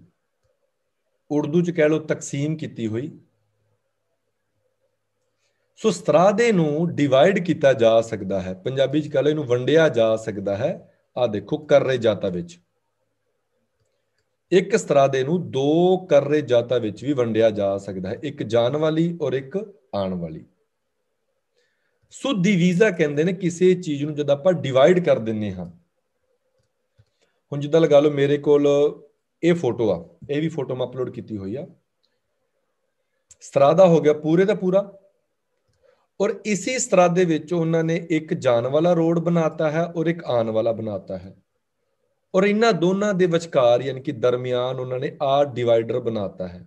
ਉਰਦੂ ਚ ਕਹਿ ਲਓ ਤਕਸੀਮ ਕੀਤੀ ਹੋਈ ਸੋ ਸਤਰਾਦੇ ਨੂੰ ਡਿਵਾਈਡ ਕੀਤਾ ਜਾ ਸਕਦਾ ਹੈ ਪੰਜਾਬੀ ਚ ਕਹ ਲਓ ਇਹਨੂੰ ਵੰਡਿਆ ਜਾ ਸਕਦਾ ਹੈ ਆ ਦੇਖੋ ਕਰ ਰਹੇ ਜਾਤਾ ਵਿੱਚ ਇੱਕ ਇਸ ਤਰ੍ਹਾਂ ਦੇ ਨੂੰ ਦੋ ਕਰਰੇ ਜਾਤਾ ਵਿੱਚ ਵੀ ਵੰਡਿਆ ਜਾ ਸਕਦਾ ਹੈ ਇੱਕ ਜਾਣ ਵਾਲੀ ਔਰ ਇੱਕ ਆਣ ਵਾਲੀ ਸੋ ਡਿਵੀਜ਼ਾ ਕਹਿੰਦੇ ਨੇ ਕਿਸੇ ਚੀਜ਼ ਨੂੰ ਜਦ ਆਪਾਂ ਡਿਵਾਈਡ ਕਰ ਦਿੰਨੇ ਹਾਂ ਹੁਣ ਜਿੱਦਾਂ ਲਗਾ ਲਓ ਮੇਰੇ ਕੋਲ ਇਹ ਫੋਟੋ ਆ ਇਹ ਵੀ ਫੋਟੋ ਮੈਂ ਅਪਲੋਡ ਕੀਤੀ ਹੋਈ ਆ ਸਤਰਾਦਾ ਹੋ ਗਿਆ ਪੂਰੇ ਦਾ ਪੂਰਾ ਔਰ ਇਸੇ ਸਤਰਾਦੇ ਵਿੱਚ ਉਹਨਾਂ ਨੇ ਇੱਕ ਜਾਣ ਵਾਲਾ ਰੋਡ ਬਣਾਤਾ ਹੈ ਔਰ ਇੱਕ ਆਣ ਵਾਲਾ ਬਣਾਤਾ ਹੈ ਔਰ ਇਹਨਾਂ ਦੋਨਾਂ ਦੇ ਵਿਚਕਾਰ ਯਾਨੀ ਕਿ ਦਰਮਿਆਨ ਉਹਨਾਂ ਨੇ ਆ ਡਿਵਾਈਡਰ ਬਣਾਤਾ ਹੈ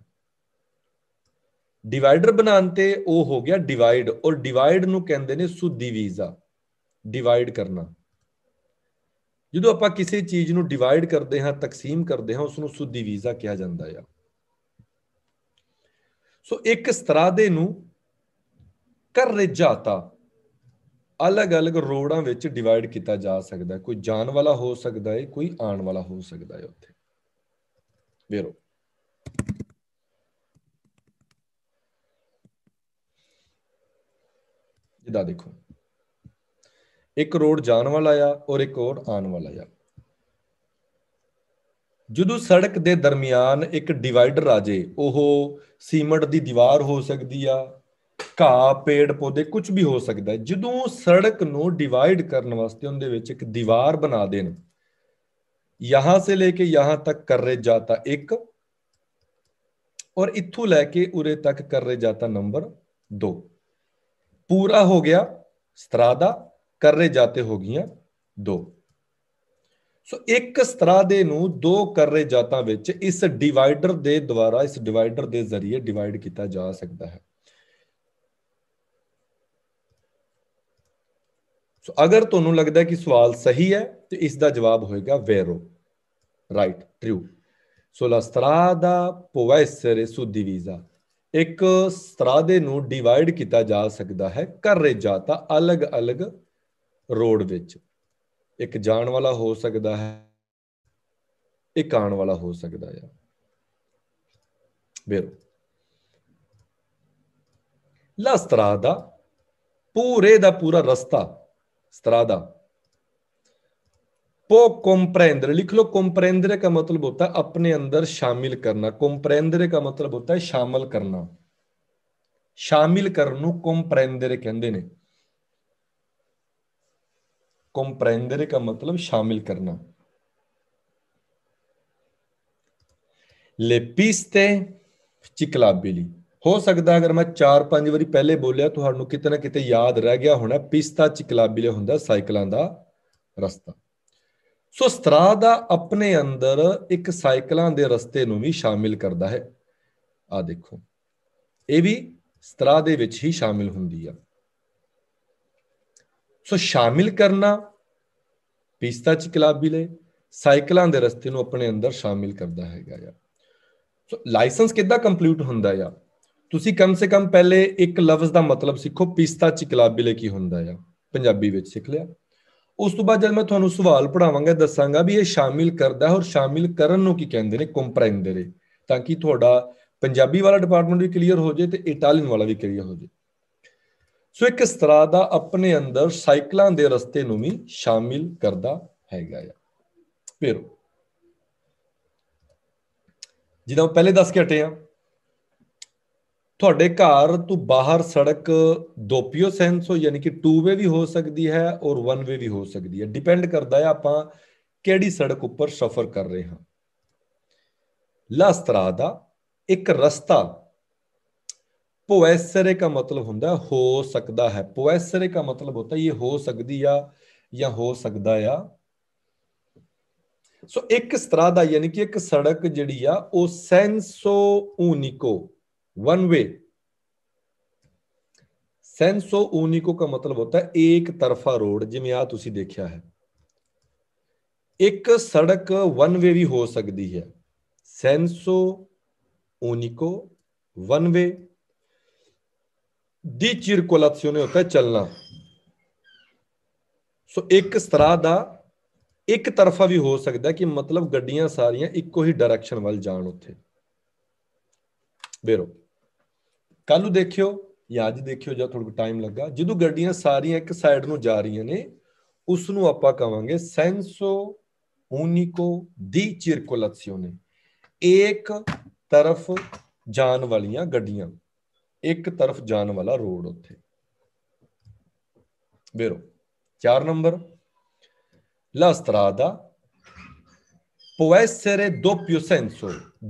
ਡਿਵਾਈਡਰ ਬਣਾਉਣ ਤੇ ਉਹ ਹੋ ਗਿਆ ਡਿਵਾਈਡ ਔਰ ਡਿਵਾਈਡ ਨੂੰ ਕਹਿੰਦੇ ਨੇ ਵੀਜ਼ਾ ਡਿਵਾਈਡ ਕਰਨਾ ਜਦੋਂ ਆਪਾਂ ਕਿਸੇ ਚੀਜ਼ ਨੂੰ ਡਿਵਾਈਡ ਕਰਦੇ ਹਾਂ ਤਕਸੀਮ ਕਰਦੇ ਹਾਂ ਉਸ ਨੂੰ ਵੀਜ਼ਾ ਕਿਹਾ ਜਾਂਦਾ ਹੈ ਸੋ ਇੱਕ ਸਤਰਾਦੇ ਨੂੰ ਕਰ ਰਜਾਤਾ ਅਲੱਗ-ਅਲੱਗ ਰੋਡਾਂ ਵਿੱਚ ਡਿਵਾਈਡ ਕੀਤਾ ਜਾ ਸਕਦਾ ਹੈ ਕੋਈ ਜਾਣ ਵਾਲਾ ਹੋ ਸਕਦਾ ਹੈ ਕੋਈ ਆਉਣ ਵਾਲਾ ਹੋ ਸਕਦਾ ਹੈ ਉੱਥੇ ਵੇਰੋ ਇਹਦਾ ਦੇਖੋ ਇੱਕ ਰੋਡ ਜਾਣ ਵਾਲਾ ਆ ਔਰ ਇੱਕ ਹੋਰ ਆਉਣ ਵਾਲਾ ਆ ਜਦੋਂ ਸੜਕ ਦੇ ਦਰਮਿਆਨ ਇੱਕ ਡਿਵਾਈਡਰ ਆ ਜੇ ਉਹ ਸੀਮੈਂਟ ਦੀ ਦੀਵਾਰ ਹੋ ਸਕਦੀ ਆ ਘਾਹ ਪੇੜ ਪੌਦੇ ਕੁਝ ਵੀ ਹੋ ਸਕਦਾ ਹੈ ਜਦੋਂ ਸੜਕ ਨੂੰ ਡਿਵਾਈਡ ਕਰਨ ਵਾਸਤੇ ਉਹਦੇ ਵਿੱਚ ਇੱਕ ਦੀਵਾਰ ਬਣਾ ਦੇਣ ਯਹਾਂ ਸੇ ਲੈ ਕੇ ਯਹਾਂ ਤੱਕ ਕਰੇ ਜਾਤਾ ਇੱਕ ਔਰ ਇੱਥੋਂ ਲੈ ਕੇ ਉਰੇ ਤੱਕ ਕਰੇ ਜਾਤਾ ਨੰਬਰ 2 ਪੂਰਾ ਹੋ ਗਿਆ ਸਤਰਾਦਾ ਕਰੇ ਜਾਤੇ ਹੋ ਗਈਆਂ 2 ਸੋ ਇੱਕ ਸਤਰਾਦੇ ਨੂੰ ਦੋ ਕਰਰੇ ਜਾਤਾ ਵਿੱਚ ਇਸ ਡਿਵਾਈਡਰ ਦੇ ਦੁਆਰਾ ਇਸ ਡਿਵਾਈਡਰ ਦੇ ਜ਼ਰੀਏ ਡਿਵਾਈਡ ਕੀਤਾ ਜਾ ਸਕਦਾ ਹੈ ਸੋ ਅਗਰ ਤੁਹਾਨੂੰ ਲੱਗਦਾ ਕਿ ਸਵਾਲ ਸਹੀ ਹੈ ਤੇ ਇਸ ਦਾ ਜਵਾਬ ਹੋਏਗਾ ਵੈਰੋ ਰਾਈਟ ਟਰੂ ਸੋ ਦਾ ਪੋਵੈਸਰੇ ਸੁ ਡਿਵੀਜ਼ਾ ਇੱਕ ਸਤਰਾਦੇ ਨੂੰ ਡਿਵਾਈਡ ਕੀਤਾ ਜਾ ਸਕਦਾ ਹੈ ਕਰੇ ਜਾਤਾ ਅਲੱਗ-ਅਲੱਗ ਰੋਡ ਵਿੱਚ ਇੱਕ ਜਾਣ ਵਾਲਾ ਹੋ ਸਕਦਾ ਹੈ ਇੱਕ ਆਣ ਵਾਲਾ ਹੋ ਸਕਦਾ ਹੈ ਵੇਰੋ ਲਾ ਸਤਰਾਦਾ ਪੂਰੇ ਦਾ ਪੂਰਾ ਰਸਤਾ strada po comprendere लिख लो comprendere का मतलब होता है अपने अंदर शामिल करना comprendere का मतलब होता है शामिल करना शामिल करनु comprendere कहते ने comprendere का मतलब शामिल करना le piste ciclabili ਹੋ ਸਕਦਾ ਅਗਰ ਮੈਂ 4-5 ਵਾਰੀ ਪਹਿਲੇ ਬੋਲਿਆ ਤੁਹਾਨੂੰ ਕਿਤੇ ਨਾ ਕਿਤੇ ਯਾਦ ਰਹਿ ਗਿਆ ਹੋਣਾ ਪਿਸਤਾ ਚਿਕਲਾਬੀਲੇ ਹੁੰਦਾ ਸਾਈਕਲਾਂ ਦਾ ਰਸਤਾ ਸੋ ਸਤਰਾ ਦਾ ਆਪਣੇ ਅੰਦਰ ਇੱਕ ਸਾਈਕਲਾਂ ਦੇ ਰਸਤੇ ਨੂੰ ਵੀ ਸ਼ਾਮਿਲ ਕਰਦਾ ਹੈ ਆ ਦੇਖੋ ਇਹ ਵੀ ਸਤਰਾ ਦੇ ਵਿੱਚ ਹੀ ਸ਼ਾਮਿਲ ਹੁੰਦੀ ਆ ਸੋ ਸ਼ਾਮਿਲ ਕਰਨਾ ਪਿਸਤਾ ਚਿਕਲਾਬੀਲੇ ਸਾਈਕਲਾਂ ਦੇ ਰਸਤੇ ਨੂੰ ਆਪਣੇ ਅੰਦਰ ਸ਼ਾਮਿਲ ਕਰਦਾ ਹੈਗਾ ਯਾਰ ਸੋ ਲਾਇਸੈਂਸ ਕਿੱਦਾਂ ਕੰਪਲੀਟ ਹੁੰਦਾ ਯਾਰ ਤੁਸੀਂ ਕਮ ਸੇ ਕਮ ਪਹਿਲੇ ਇੱਕ ਲਫ਼ਜ਼ ਦਾ ਮਤਲਬ ਸਿੱਖੋ ਪਿਸਤਾ ਚਿਕਲਾਬਿਲੇ ਕੀ ਹੁੰਦਾ ਆ ਪੰਜਾਬੀ ਵਿੱਚ ਸਿੱਖ ਲਿਆ ਉਸ ਤੋਂ ਬਾਅਦ ਜਦ ਮੈਂ ਤੁਹਾਨੂੰ ਸਵਾਲ ਪੜਾਵਾਂਗਾ ਦੱਸਾਂਗਾ ਵੀ ਇਹ ਸ਼ਾਮਿਲ ਕਰਦਾ ਹੈ ਔਰ ਸ਼ਾਮਿਲ ਕਰਨ ਨੂੰ ਕੀ ਕਹਿੰਦੇ ਨੇ ਕੰਪ੍ਰੈਂਡਰੇ ਤਾਂ ਕਿ ਤੁਹਾਡਾ ਪੰਜਾਬੀ ਵਾਲਾ ਡਿਪਾਰਟਮੈਂਟ ਵੀ ਕਲੀਅਰ ਹੋ ਜੇ ਤੇ ਇਟਾਲੀਅਨ ਵਾਲਾ ਵੀ ਕਲੀਅਰ ਹੋ ਜੇ ਸੋ ਇੱਕ ਸਤਰਾ ਦਾ ਆਪਣੇ ਅੰਦਰ ਸਾਈਕਲਾਂ ਦੇ ਰਸਤੇ ਨੂੰ ਵੀ ਸ਼ਾਮਿਲ ਕਰਦਾ ਹੈਗਾ ਆ ਫਿਰ ਜਿਦਾਂ ਪਹਿਲੇ ਦੱਸ ਕੇ ਹਟੇ ਆ ਤੁਹਾਡੇ ਘਰ ਤੋਂ ਬਾਹਰ ਸੜਕ ਦੋਪਿਓ ਸੈਂਸ ਹੋ ਯਾਨੀ ਕਿ ਟੂ ਵੇ ਵੀ ਹੋ ਸਕਦੀ ਹੈ ਔਰ ਵਨ ਵੇ ਵੀ ਹੋ ਸਕਦੀ ਹੈ ਡਿਪੈਂਡ ਕਰਦਾ ਹੈ ਆਪਾਂ ਕਿਹੜੀ ਸੜਕ ਉੱਪਰ ਸਫ਼ਰ ਕਰ ਰਹੇ ਹਾਂ ਦਾ ਇੱਕ ਰਸਤਾ ਪੋਐਸਰੇ ਦਾ ਮਤਲਬ ਹੁੰਦਾ ਹੋ ਸਕਦਾ ਹੈ ਪੋਐਸਰੇ ਦਾ ਮਤਲਬ ਹੁੰਦਾ ਇਹ ਹੋ ਸਕਦੀ ਆ ਜਾਂ ਹੋ ਸਕਦਾ ਆ ਸੋ ਇੱਕ ਸਤਰਾ ਦਾ ਯਾਨੀ ਕਿ ਇੱਕ ਸੜਕ ਜਿਹੜੀ ਆ ਉਹ ਸੈਂਸੋ ਊਨਿਕੋ वन वे सेंसो ऊनिको का मतलब होता है एक तरफा रोड जिमें आ ਤੁਸੀਂ ਦੇਖਿਆ ਹੈ ਇੱਕ ਸੜਕ ਵਨ ਵੇ ਵੀ ਹੋ ਸਕਦੀ ਹੈ ਸੈਂਸੋ ਓਨਿਕੋ ਵਨ ਵੇ दी चिरकुलासियों ने होता ਸੋ ਇੱਕ ਸਤਰਾ ਦਾ ਇੱਕ ਤਰਫਾ ਵੀ ਹੋ ਸਕਦਾ ਕਿ ਮਤਲਬ ਗੱਡੀਆਂ ਸਾਰੀਆਂ ਇੱਕੋ ਹੀ ਡਾਇਰੈਕਸ਼ਨ ਵੱਲ ਜਾਣ ਉੱਥੇ ਬੇਰੋ ਕੱਲ ਨੂੰ ਦੇਖਿਓ ਜਾਂ ਅੱਜ ਦੇਖਿਓ ਜਾਂ ਥੋੜਾ ਟਾਈਮ ਲੱਗਾ ਜਦੋਂ ਗੱਡੀਆਂ ਸਾਰੀਆਂ ਇੱਕ ਸਾਈਡ ਨੂੰ ਜਾ ਰਹੀਆਂ ਨੇ ਉਸ ਨੂੰ ਆਪਾਂ ਕਵਾਂਗੇ ਸੈਂਸੋ यूनिको ਦੀ चिरकुलत्सियोने ਇੱਕ ਤਰਫ ਜਾਣ ਵਾਲੀਆਂ ਗੱਡੀਆਂ ਇੱਕ ਤਰਫ ਜਾਣ ਵਾਲਾ ਰੋਡ ਉੱਥੇ ਬੇਰੋ 4 ਨੰਬਰ ਲਾ può essere doppio senso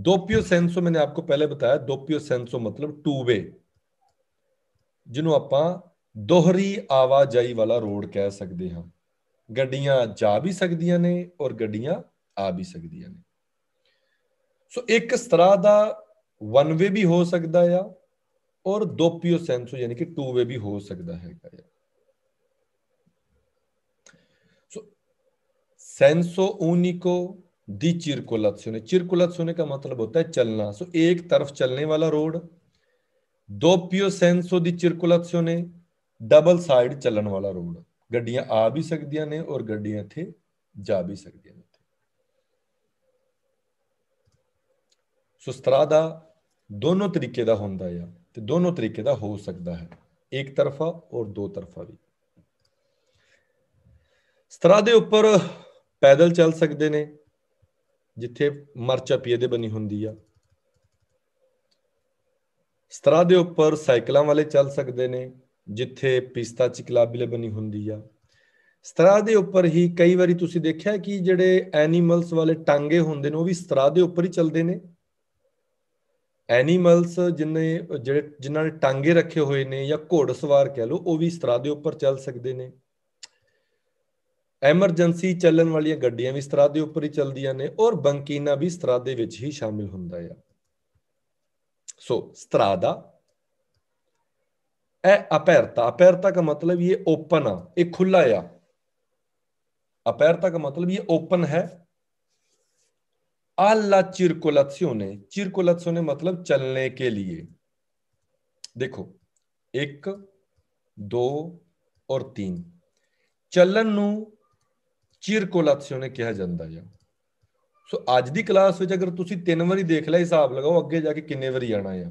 doppio senso मैंने आपको पहले बताया doppio senso मतलब टू वे ਜਿਹਨੂੰ ਆਪਾਂ ਦੋਹਰੀ ਆਵਾਜਾਈ ਵਾਲਾ ਰੋਡ ਕਹਿ ਸਕਦੇ ਹਾਂ ਗੱਡੀਆਂ ਜਾ ਵੀ ਸਕਦੀਆਂ ਨੇ ਔਰ ਗੱਡੀਆਂ ਆ ਵੀ ਸਕਦੀਆਂ ਨੇ ਸੋ ਇੱਕ ਤਰ੍ਹਾਂ ਦਾ ਵਨ ਵੇ ਵੀ ਹੋ ਸਕਦਾ ਆ ਔਰ ਦੋਪੀਓ ਸੈਂਸੋ ਯਾਨੀ ਕਿ ਟੂ ਵੇ ਵੀ ਹੋ ਸਕਦਾ ਹੈਗਾ ਆ ਸੋ ਸੈਂਸੋ ਊਨਿਕੋ दी चिरकुलात्सुने चिरकुलात्सुने का मतलब होता है चलना सो एक तरफ चलने वाला रोड दोपियो सेंसो दी चिरकुलात्सुने डबल साइड चलन वाला रोड ਗੱਡੀਆਂ ਆ ਵੀ ਸਕਦੀਆਂ ਨੇ ਔਰ ਗੱਡੀਆਂ ਇੱਥੇ ਜਾ ਵੀ ਸਕਦੀਆਂ ਨੇ ਸੋ ਸਤਰਾਦਾ ਦੋਨੋਂ ਤਰੀਕੇ ਦਾ ਹੁੰਦਾ ਆ ਤੇ ਦੋਨੋਂ ਤਰੀਕੇ ਦਾ ਹੋ ਸਕਦਾ ਹੈ ਇੱਕ ਤਰਫਾ ਔਰ ਦੋ ਤਰਫਾ ਵੀ ਸਤਰਾ ਦੇ ਉੱਪਰ ਪੈਦਲ ਚੱਲ ਸਕਦੇ ਨੇ ਜਿੱਥੇ ਮਰਚਾ ਪੀਏ ਦੇ ਬਣੀ ਹੁੰਦੀ ਆ ਸਤਰਾ ਦੇ ਉੱਪਰ ਸਾਈਕਲਾਂ ਵਾਲੇ ਚੱਲ ਸਕਦੇ ਨੇ ਜਿੱਥੇ ਪਿਸਤਾ ਚਿਕਲਾਬਲੇ ਬਣੀ ਹੁੰਦੀ ਆ ਸਤਰਾ ਦੇ ਉੱਪਰ ਹੀ ਕਈ ਵਾਰੀ ਤੁਸੀਂ ਦੇਖਿਆ ਕਿ ਜਿਹੜੇ ਐਨੀਮਲਸ ਵਾਲੇ ਟਾਂਗੇ ਹੁੰਦੇ ਨੇ ਉਹ ਵੀ ਸਤਰਾ ਦੇ ਉੱਪਰ ਹੀ ਚੱਲਦੇ ਨੇ ਐਨੀਮਲਸ ਜਿਨੇ ਜਿਹੜੇ ਜਿਨ੍ਹਾਂ ਨੇ ਟਾਂਗੇ ਰੱਖੇ ਹੋਏ ਨੇ ਜਾਂ ਘੋੜਸਵਾਰ ਕਹਿ ਲਓ ਉਹ ਵੀ ਸਤਰਾ ਦੇ ਉੱਪਰ ਚੱਲ ਸਕਦੇ ਨੇ ਐਮਰਜੈਂਸੀ ਚੱਲਣ ਵਾਲੀਆਂ ਗੱਡੀਆਂ ਵੀ ਸਤਰਾ ਦੇ ਉੱਪਰ ਹੀ ਚੱਲਦੀਆਂ ਨੇ ਔਰ ਬੰਕੀਨਾ ਵੀ ਸਤਰਾ ਦੇ ਵਿੱਚ ਹੀ ਸ਼ਾਮਿਲ ਹੁੰਦਾ ਹੈ ਸੋ ਸਤਰਾ ਦਾ ਐ ਅਪੈਰਤਾ ਅਪੈਰਤਾ ਦਾ ਮਤਲਬ ਇਹ ਓਪਨ ਆ ਇਹ ਖੁੱਲਾ ਆ ਅਪੈਰਤਾ ਦਾ ਮਤਲਬ ਇਹ ਓਪਨ ਹੈ आला चिरकुलत्यों चिरकुलत्यों ने मतलब चलने के लिए देखो एक दो और तीन चलन ਨੂੰ ਚਿਰਕੋਲਾਸੀਓਨੇ ਕਿਹਾ ਜਾਂਦਾ ਹੈ ਸੋ ਅੱਜ ਦੀ ਕਲਾਸ ਵਿੱਚ ਅਗਰ ਤੁਸੀਂ ਤਿੰਨ ਵਾਰੀ ਦੇਖ ਲਿਆ ਹਿਸਾਬ ਲਗਾਓ ਅੱਗੇ ਜਾ ਕੇ ਕਿੰਨੇ ਵਾਰੀ ਆਣਾ ਹੈ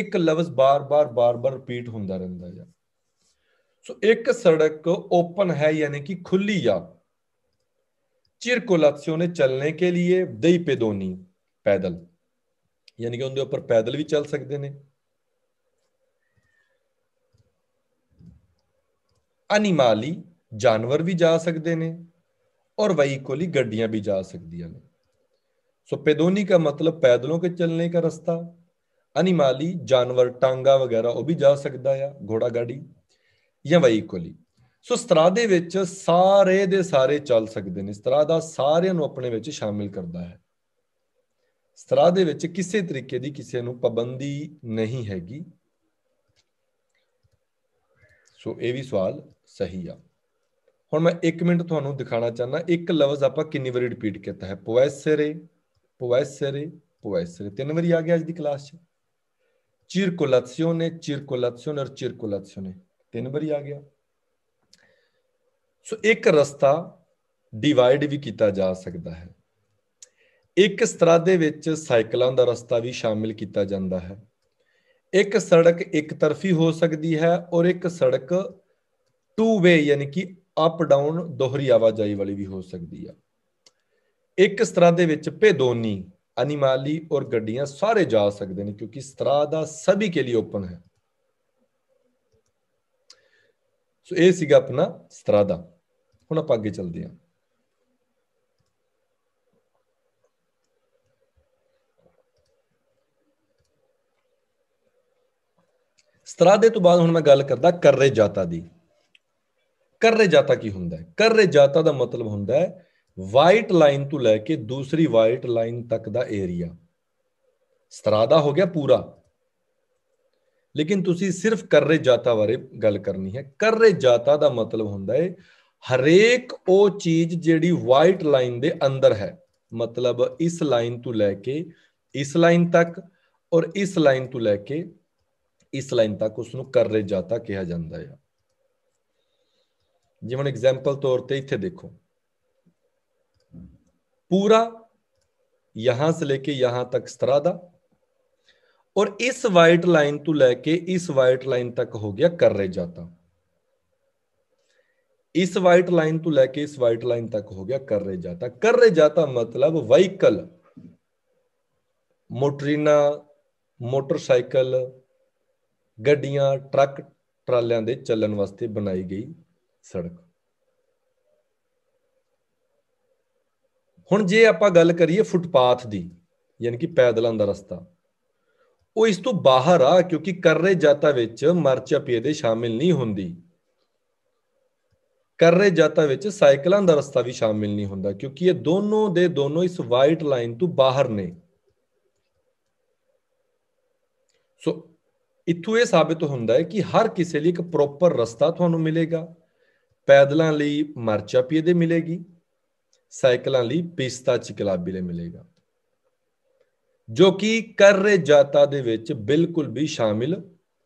ਇੱਕ ਲਫ਼ਜ਼ ਬਾਰ-ਬਾਰ ਬਾਰ-ਬਾਰ ਰਿਪੀਟ ਹੁੰਦਾ ਰਹਿੰਦਾ ਹੈ ਸੋ ਇੱਕ ਸੜਕ ਓਪਨ ਹੈ ਯਾਨੀ ਕਿ ਖੁੱਲੀ ਆ चिरकुलासियों चलने के लिए दई पे दोनी पैदल यानी कि उनके ऊपर पैदल भी चल सकते हैं अनिमाली जानवर भी जा सकते ਔਰ वहीकोली ਗੱਡੀਆਂ ਵੀ ਜਾ ਸਕਦੀਆਂ ਨੇ सो पेदोनी का मतलब पैदलों के चलने का रास्ता अनिमाली जानवर टांगा ਵਗੈਰਾ ਉਹ ਵੀ ਜਾ ਸਕਦਾ ਆ ਘੋੜਾ ਗਾੜੀ ਜਾਂ ਵਹੀਕਲੀ ਸੋ ਸਤਰਾ ਦੇ ਵਿੱਚ ਸਾਰੇ ਦੇ ਸਾਰੇ ਚੱਲ ਸਕਦੇ ਨੇ ਸਤਰਾ ਦਾ ਸਾਰਿਆਂ ਨੂੰ ਆਪਣੇ ਵਿੱਚ ਸ਼ਾਮਿਲ ਕਰਦਾ ਹੈ ਸਤਰਾ ਦੇ ਵਿੱਚ ਕਿਸੇ ਤਰੀਕੇ ਦੀ ਕਿਸੇ ਨੂੰ ਪਾਬੰਦੀ ਨਹੀਂ ਹੈਗੀ ਸੋ ਇਹ ਵੀ ਸਵਾਲ ਸਹੀ ਆ ਹੁਣ ਮੈਂ 1 ਮਿੰਟ ਤੁਹਾਨੂੰ ਦਿਖਾਣਾ ਚਾਹਨਾ ਇੱਕ ਲਫ਼ਜ਼ ਆਪਾਂ ਕਿੰਨੀ ਵਾਰੀ ਰਿਪੀਟ ਕੀਤਾ ਹੈ ਪੋਇਸਰੇ ਪੋਇਸਰੇ ਪੋਇਸਰੇ ਤਿੰਨ ਵਾਰੀ ਆ ਗਿਆ ਅੱਜ ਦੀ ਕਲਾਸ 'ਚ ਚਿਰਕੁਲਾਸੀਓਨੇ circolazione ਅਰ circolazione ਤਿੰਨ ਵਾਰੀ ਆ ਗਿਆ ਸੋ ਇੱਕ ਰਸਤਾ ਡਿਵਾਈਡ ਵੀ ਕੀਤਾ ਜਾ ਸਕਦਾ ਹੈ ਇੱਕ ਦੇ ਵਿੱਚ ਸਾਈਕਲਾਂ ਦਾ ਰਸਤਾ ਵੀ ਸ਼ਾਮਿਲ ਕੀਤਾ ਜਾਂਦਾ ਹੈ ਇੱਕ ਸੜਕ ਇੱਕ ਤਰਫੀ ਹੋ ਸਕਦੀ ਹੈ ਔਰ ਇੱਕ ਸੜਕ ਟੂ ਵੇ ਯਾਨੀ ਕਿ ਅਪ ਡਾਊਨ ਦੋਹਰੀ ਆਵਾਜਾਈ ਵਾਲੀ ਵੀ ਹੋ ਸਕਦੀ ਆ ਇੱਕ ਸਤਰਾ ਦੇ ਵਿੱਚ ਭੇਦੋਨੀ ਅਨਿਮਾਲੀ ਔਰ ਗੱਡੀਆਂ ਸਾਰੇ ਜਾ ਸਕਦੇ ਨੇ ਕਿਉਂਕਿ ਸਤਰਾ ਦਾ ਸਭੀ ਕੇ ਲਈ ਓਪਨ ਹੈ ਸੋ ਇਹ ਸੀਗਾ ਆਪਣਾ ਸਤਰਾ ਦਾ ਹੁਣ ਆਪਾਂ ਅੱਗੇ ਚੱਲਦੇ ਹਾਂ ਸਤਰਾ ਦੇ ਤੋਂ ਬਾਅਦ ਹੁਣ ਮੈਂ ਗੱਲ ਕਰਦਾ ਕਰਰੇ ਜਾਤਾ ਦੀ ਕਰ ਜਾਤਾ ਕੀ ਹੁੰਦਾ ਹੈ ਕਰ ਜਾਤਾ ਦਾ ਮਤਲਬ ਹੁੰਦਾ ਹੈ ਵਾਈਟ ਲਾਈਨ ਤੋਂ ਲੈ ਕੇ ਦੂਸਰੀ ਵਾਈਟ ਲਾਈਨ ਤੱਕ ਦਾ ਏਰੀਆ ਸਤਰਾਦਾ ਹੋ ਗਿਆ ਪੂਰਾ ਲੇਕਿਨ ਤੁਸੀਂ ਸਿਰਫ ਕਰਰੇ ਜਾਤਾ ਬਾਰੇ ਗੱਲ ਕਰਨੀ ਹੈ ਕਰਰੇ ਜਾਤਾ ਦਾ ਮਤਲਬ ਹੁੰਦਾ ਹੈ ਹਰੇਕ ਉਹ ਚੀਜ਼ ਜਿਹੜੀ ਵਾਈਟ ਲਾਈਨ ਦੇ ਅੰਦਰ ਹੈ ਮਤਲਬ ਇਸ ਲਾਈਨ ਤੋਂ ਲੈ ਕੇ ਇਸ ਲਾਈਨ ਤੱਕ ਔਰ ਇਸ ਲਾਈਨ ਤੋਂ ਲੈ ਕੇ ਇਸ ਲਾਈਨ ਤੱਕ ਉਸ ਨੂੰ ਕਰਰੇ ਜਾਤਾ ਕਿਹਾ ਜਾਂਦਾ ਹੈ ਜਿਵੇਂ ਐਗਜ਼ਾਮਪਲ ਤੌਰ ਤੇ ਇੱਥੇ ਦੇਖੋ ਪੂਰਾ ਯਹਾਂ ਸੇ ਲੈ ਕੇ ਯਹਾਂ ਤੱਕ ਇਸ ਦਾ ਔਰ ਇਸ ਵਾਈਟ ਲਾਈਨ ਤੋਂ ਲੈ ਕੇ ਇਸ ਵਾਈਟ ਲਾਈਨ ਤੱਕ ਹੋ ਗਿਆ ਕਰ ਰਹੇ ਜਾਤਾ ਇਸ ਵਾਈਟ ਲਾਈਨ ਤੋਂ ਲੈ ਕੇ ਇਸ ਵਾਈਟ ਲਾਈਨ ਤੱਕ ਹੋ ਗਿਆ ਕਰ ਰਹੇ ਜਾਤਾ ਕਰ ਰਹੇ ਜਾਤਾ ਮਤਲਬ ਵਹੀਕਲ ਮੋਟਰੀਨਾ ਮੋਟਰਸਾਈਕਲ ਗੱਡੀਆਂ ਟਰੱਕ ਟਰਾਲਿਆਂ ਦੇ ਚੱਲਣ ਵਾਸਤੇ ਬਣਾਈ ਗਈ ਸੜਕ ਹੁਣ ਜੇ ਆਪਾਂ ਗੱਲ ਕਰੀਏ ਫੁੱਟਪਾਥ ਦੀ ਯਾਨੀ ਕਿ ਪੈਦਲਾਂ ਦਾ ਰਸਤਾ ਉਹ ਇਸ ਤੋਂ ਬਾਹਰ ਆ ਕਿਉਂਕਿ ਕਰਰੇ ਜਾਤਾ ਵਿੱਚ ਮਰਚਾ ਦੇ ਸ਼ਾਮਿਲ ਨਹੀਂ ਹੁੰਦੀ ਕਰਰੇ ਜਾਤਾ ਵਿੱਚ ਸਾਈਕਲਾਂ ਦਾ ਰਸਤਾ ਵੀ ਸ਼ਾਮਿਲ ਨਹੀਂ ਹੁੰਦਾ ਕਿਉਂਕਿ ਇਹ ਦੋਨੋਂ ਦੇ ਦੋਨੋਂ ਇਸ ਵਾਈਟ ਲਾਈਨ ਤੋਂ ਬਾਹਰ ਨੇ ਸੋ ਇਥੋਂ ਇਹ ਸਾਬਤ ਹੁੰਦਾ ਹੈ ਕਿ ਹਰ ਕਿਸੇ ਲਈ ਇੱਕ ਪ੍ਰੋਪਰ ਰਸਤਾ ਤੁਹਾਨੂੰ ਮਿਲੇਗਾ ਪੈਦਲਾਂ ਲਈ ਮਰਚਾ ਦੇ ਮਿਲੇਗੀ ਸਾਈਕਲਾਂ ਲਈ ਪਿਸਤਾ ਚਿਕਲਾਬੀਲੇ ਮਿਲੇਗਾ ਜੋ ਕਿ ਕਰੇ ਜਾਤਾ ਦੇ ਵਿੱਚ ਬਿਲਕੁਲ ਵੀ ਸ਼ਾਮਿਲ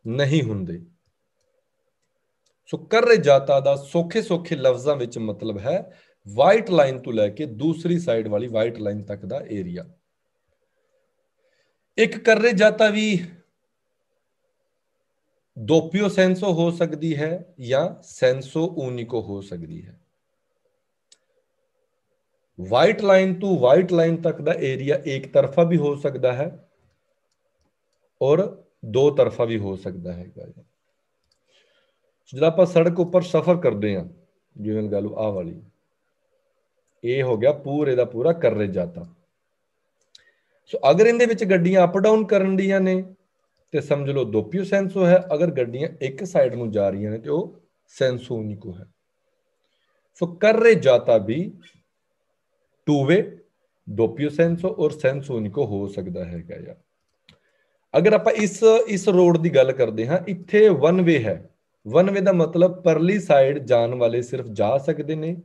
ਨਹੀਂ ਹੁੰਦੇ ਸੋ ਕਰੇ ਜਾਤਾ ਦਾ ਸੋਖੇ ਸੋਖੇ ਲਫ਼ਜ਼ਾਂ ਵਿੱਚ ਮਤਲਬ ਹੈ ਵਾਈਟ ਲਾਈਨ ਤੋਂ ਲੈ ਕੇ ਦੂਸਰੀ ਸਾਈਡ ਵਾਲੀ ਵਾਈਟ ਲਾਈਨ ਤੱਕ ਦਾ ਏਰੀਆ ਇੱਕ ਕਰੇ ਜਾਤਾ ਵੀ डोपियो ਸੈਂਸੋ ਹੋ ਸਕਦੀ ਹੈ ਜਾਂ ਸੈਂਸੋ ऊनिको ਹੋ ਸਕਦੀ ਹੈ ਵਾਈਟ ਲਾਈਨ ਤੋਂ ਵਾਈਟ ਲਾਈਨ ਤੱਕ ਦਾ ਏਰੀਆ ਇੱਕ ਤਰਫਾ ਵੀ ਹੋ ਸਕਦਾ ਹੈ ਔਰ ਦੋ ਤਰਫਾ ਵੀ ਹੋ ਸਕਦਾ ਹੈ ਜਦੋਂ ਆਪਾਂ ਸੜਕ ਉੱਪਰ ਸਫ਼ਰ ਕਰਦੇ ਹਾਂ ਜਿਵੇਂ ਗੱਲ ਆ ਵਾਲੀ ਇਹ ਹੋ ਗਿਆ ਪੂਰੇ ਦਾ ਪੂਰਾ ਕਰਰੇ ਜਾਂਦਾ ਸੋ ਅਗਰ ਇਹਦੇ ਵਿੱਚ ਗੱਡੀਆਂ ਅਪ ਡਾਊਨ ਕਰਨ ਦੀਆਂ ਨੇ ਤੇ ਸਮਝ ਲਓ ਦੋਪੀਓ ਸੈਂਸੋ ਹੈ ਅਗਰ ਗੱਡੀਆਂ ਇੱਕ ਸਾਈਡ ਨੂੰ ਜਾ ਰਹੀਆਂ ਨੇ ਤੇ ਉਹ ਸੈਂਸੋ ਨਿਕੋ ਹੈ ਸੋ ਕਰਰੇ ਜਾਤਾ ਵੀ ਟੂ ਵੇ ਦੋਪੀਓ ਸੈਂਸੋ ਔਰ ਸੈਂਸੋ ਨਿਕੋ ਹੋ ਸਕਦਾ ਹੈਗਾ ਯਾ ਅਗਰ ਆਪਾਂ ਇਸ ਇਸ ਰੋਡ ਦੀ ਗੱਲ ਕਰਦੇ ਹਾਂ ਇੱਥੇ ਵਨ ਵੇ ਹੈ ਵਨ ਵੇ ਦਾ ਮਤਲਬ ਪਰਲੀ ਸਾਈਡ ਜਾਣ ਵਾਲੇ ਸਿਰਫ ਜਾ ਸਕਦੇ ਨੇ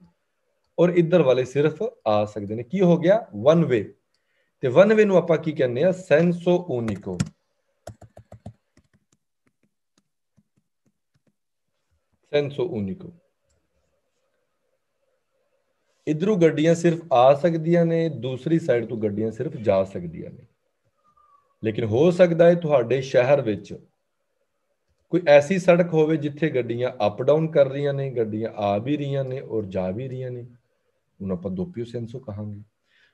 ਔਰ ਇੱਧਰ ਵਾਲੇ ਸਿਰਫ ਆ ਸਕਦੇ ਨੇ ਕੀ ਹੋ ਗਿਆ ਵਨ ਵੇ ਤੇ ਵਨ ਵੇ ਨੂੰ ਆਪਾਂ ਕੀ ਕਹਿੰਦੇ ਆ ਸੈਂਸੋ ਓਨਿਕੋ ਸੈਂਸੋ ਉਨੀਕੋ ਇਧਰੋਂ ਗੱਡੀਆਂ ਸਿਰਫ ਆ ਸਕਦੀਆਂ ਨੇ ਦੂਸਰੀ ਸਾਈਡ ਤੋਂ ਗੱਡੀਆਂ ਸਿਰਫ ਜਾ ਸਕਦੀਆਂ ਨੇ ਲੇਕਿਨ ਹੋ ਸਕਦਾ ਹੈ ਤੁਹਾਡੇ ਸ਼ਹਿਰ ਵਿੱਚ ਕੋਈ ਐਸੀ ਸੜਕ ਹੋਵੇ ਜਿੱਥੇ ਗੱਡੀਆਂ ਅਪ ਡਾਊਨ ਕਰ ਰਹੀਆਂ ਨੇ ਗੱਡੀਆਂ ਆ ਵੀ ਰਹੀਆਂ ਨੇ ਔਰ ਜਾ ਵੀ ਰਹੀਆਂ ਨੇ ਉਹਨਾਂ ਆਪਾਂ ਦੋਪਿਓ ਸੈਂਸੋ ਕਹਾਂਗੇ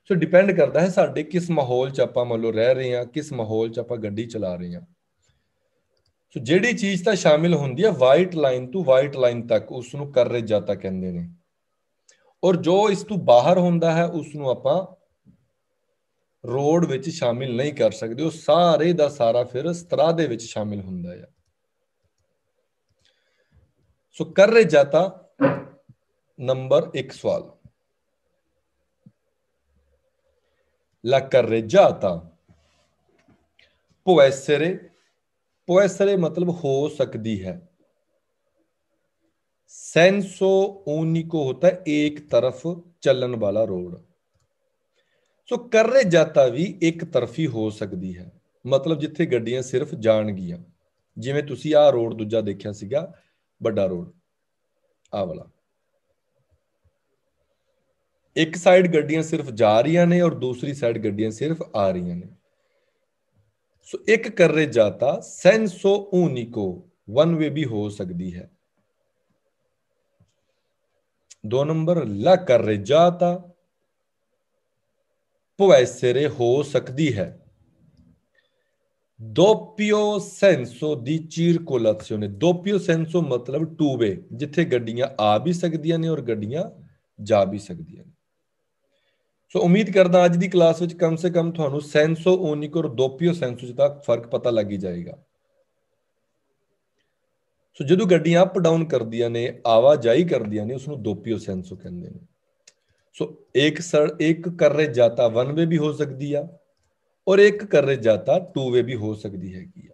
ਸੋ ਡਿਪੈਂਡ ਕਰਦਾ ਹੈ ਸਾਡੇ ਕਿਸ ਮਾਹੌਲ 'ਚ ਆਪਾਂ ਮੰਨ ਲਓ ਰਹਿ ਰਹੇ ਹਾਂ ਕਿਸ ਮਾਹੌਲ 'ਚ ਆਪਾਂ ਗੱਡੀ ਚਲਾ ਰਹੇ ਹਾਂ ਸੋ ਜਿਹੜੀ ਚੀਜ਼ ਤਾਂ ਸ਼ਾਮਿਲ ਹੁੰਦੀ ਹੈ ਵਾਈਟ ਲਾਈਨ ਤੋਂ ਵਾਈਟ ਲਾਈਨ ਤੱਕ ਉਸ ਨੂੰ ਕਰਰੇ ਜਾਤਾ ਕਹਿੰਦੇ ਨੇ ਔਰ ਜੋ ਇਸ ਤੋਂ ਬਾਹਰ ਹੁੰਦਾ ਹੈ ਉਸ ਨੂੰ ਆਪਾਂ ਰੋਡ ਵਿੱਚ ਸ਼ਾਮਿਲ ਨਹੀਂ ਕਰ ਸਕਦੇ ਉਹ ਸਾਰੇ ਦਾ ਸਾਰਾ ਫਿਰ ਸਤਰਾ ਦੇ ਵਿੱਚ ਸ਼ਾਮਿਲ ਹੁੰਦਾ ਹੈ ਸੋ ਕਰਰੇ ਜਾਤਾ ਨੰਬਰ 1 ਸਵਾਲ ਲਾ ਕਰਰੇ ਜਾਤਾ ਪੋ ਐਸਰੇ ਪੁਐਸਰੇ ਮਤਲਬ ਹੋ ਸਕਦੀ ਹੈ सेंसो ओनिको ਹੁੰਦਾ ਇੱਕ ਤਰਫ ਚੱਲਣ ਵਾਲਾ ਰੋਡ रोड ਸੋ ਕਰਰੇ ਜਾਤਾ ਵੀ ਇੱਕ ਤਰਫੀ ਹੋ ਸਕਦੀ ਹੈ ਮਤਲਬ ਜਿੱਥੇ ਗੱਡੀਆਂ ਸਿਰਫ ਜਾਣਗੀਆਂ ਜਿਵੇਂ ਤੁਸੀਂ ਆਹ ਰੋਡ ਦੂਜਾ ਦੇਖਿਆ ਸੀਗਾ ਵੱਡਾ ਰੋਡ ਆਹ ਵਾਲਾ ਇੱਕ ਸਾਈਡ ਗੱਡੀਆਂ ਸਿਰਫ ਜਾ ਰਹੀਆਂ ਨੇ ਔਰ ਦੂਸਰੀ ਸਾਈਡ ਗੱਡੀਆਂ ਸਿਰਫ ਆ ਰਹੀਆਂ ਨੇ एक ਇੱਕ ਕਰੇ ਜਾਤਾ ਸੈਂਸੋ ਊਨਿਕੋ वन वे भी हो सकती है दो नंबर ला कर जाता पुएसरे हो सकती है दोपियो सेंसो दी चीर कोलासियो ने दोपियो सेंसो मतलब टू वे जिथे गड्डियां आ भी सकदियां ने और गड्डियां जा भी सकदियां ने ਸੋ ਉਮੀਦ ਕਰਦਾ ਅੱਜ ਦੀ ਕਲਾਸ ਵਿੱਚ ਕਮ ਸੇ ਕਮ ਤੁਹਾਨੂੰ ਸੈਂਸੋ ਓਨਿਕ ਔਰ ਦੋਪੀਓ ਸੈਂਸੋ ਦਾ ਫਰਕ ਪਤਾ ਲੱਗ ਹੀ ਜਾਏਗਾ ਸੋ ਜਦੋਂ ਗੱਡੀਆਂ ਅਪ ਡਾਊਨ ਕਰਦੀਆਂ ਨੇ ਆਵਾਜਾਈ ਕਰਦੀਆਂ ਨੇ ਉਸ ਨੂੰ ਦੋਪੀਓ ਸੈਂਸੋ ਕਹਿੰਦੇ ਨੇ ਸੋ ਇੱਕ ਸੜ ਇੱਕ ਕਰਰੇ ਜਾਤਾ ਵਨ ਵੇ ਵੀ ਹੋ ਸਕਦੀ ਆ ਔਰ ਇੱਕ ਕਰਰੇ ਜਾਤਾ ਟੂ ਵੇ ਵੀ ਹੋ ਸਕਦੀ ਹੈਗੀ ਆ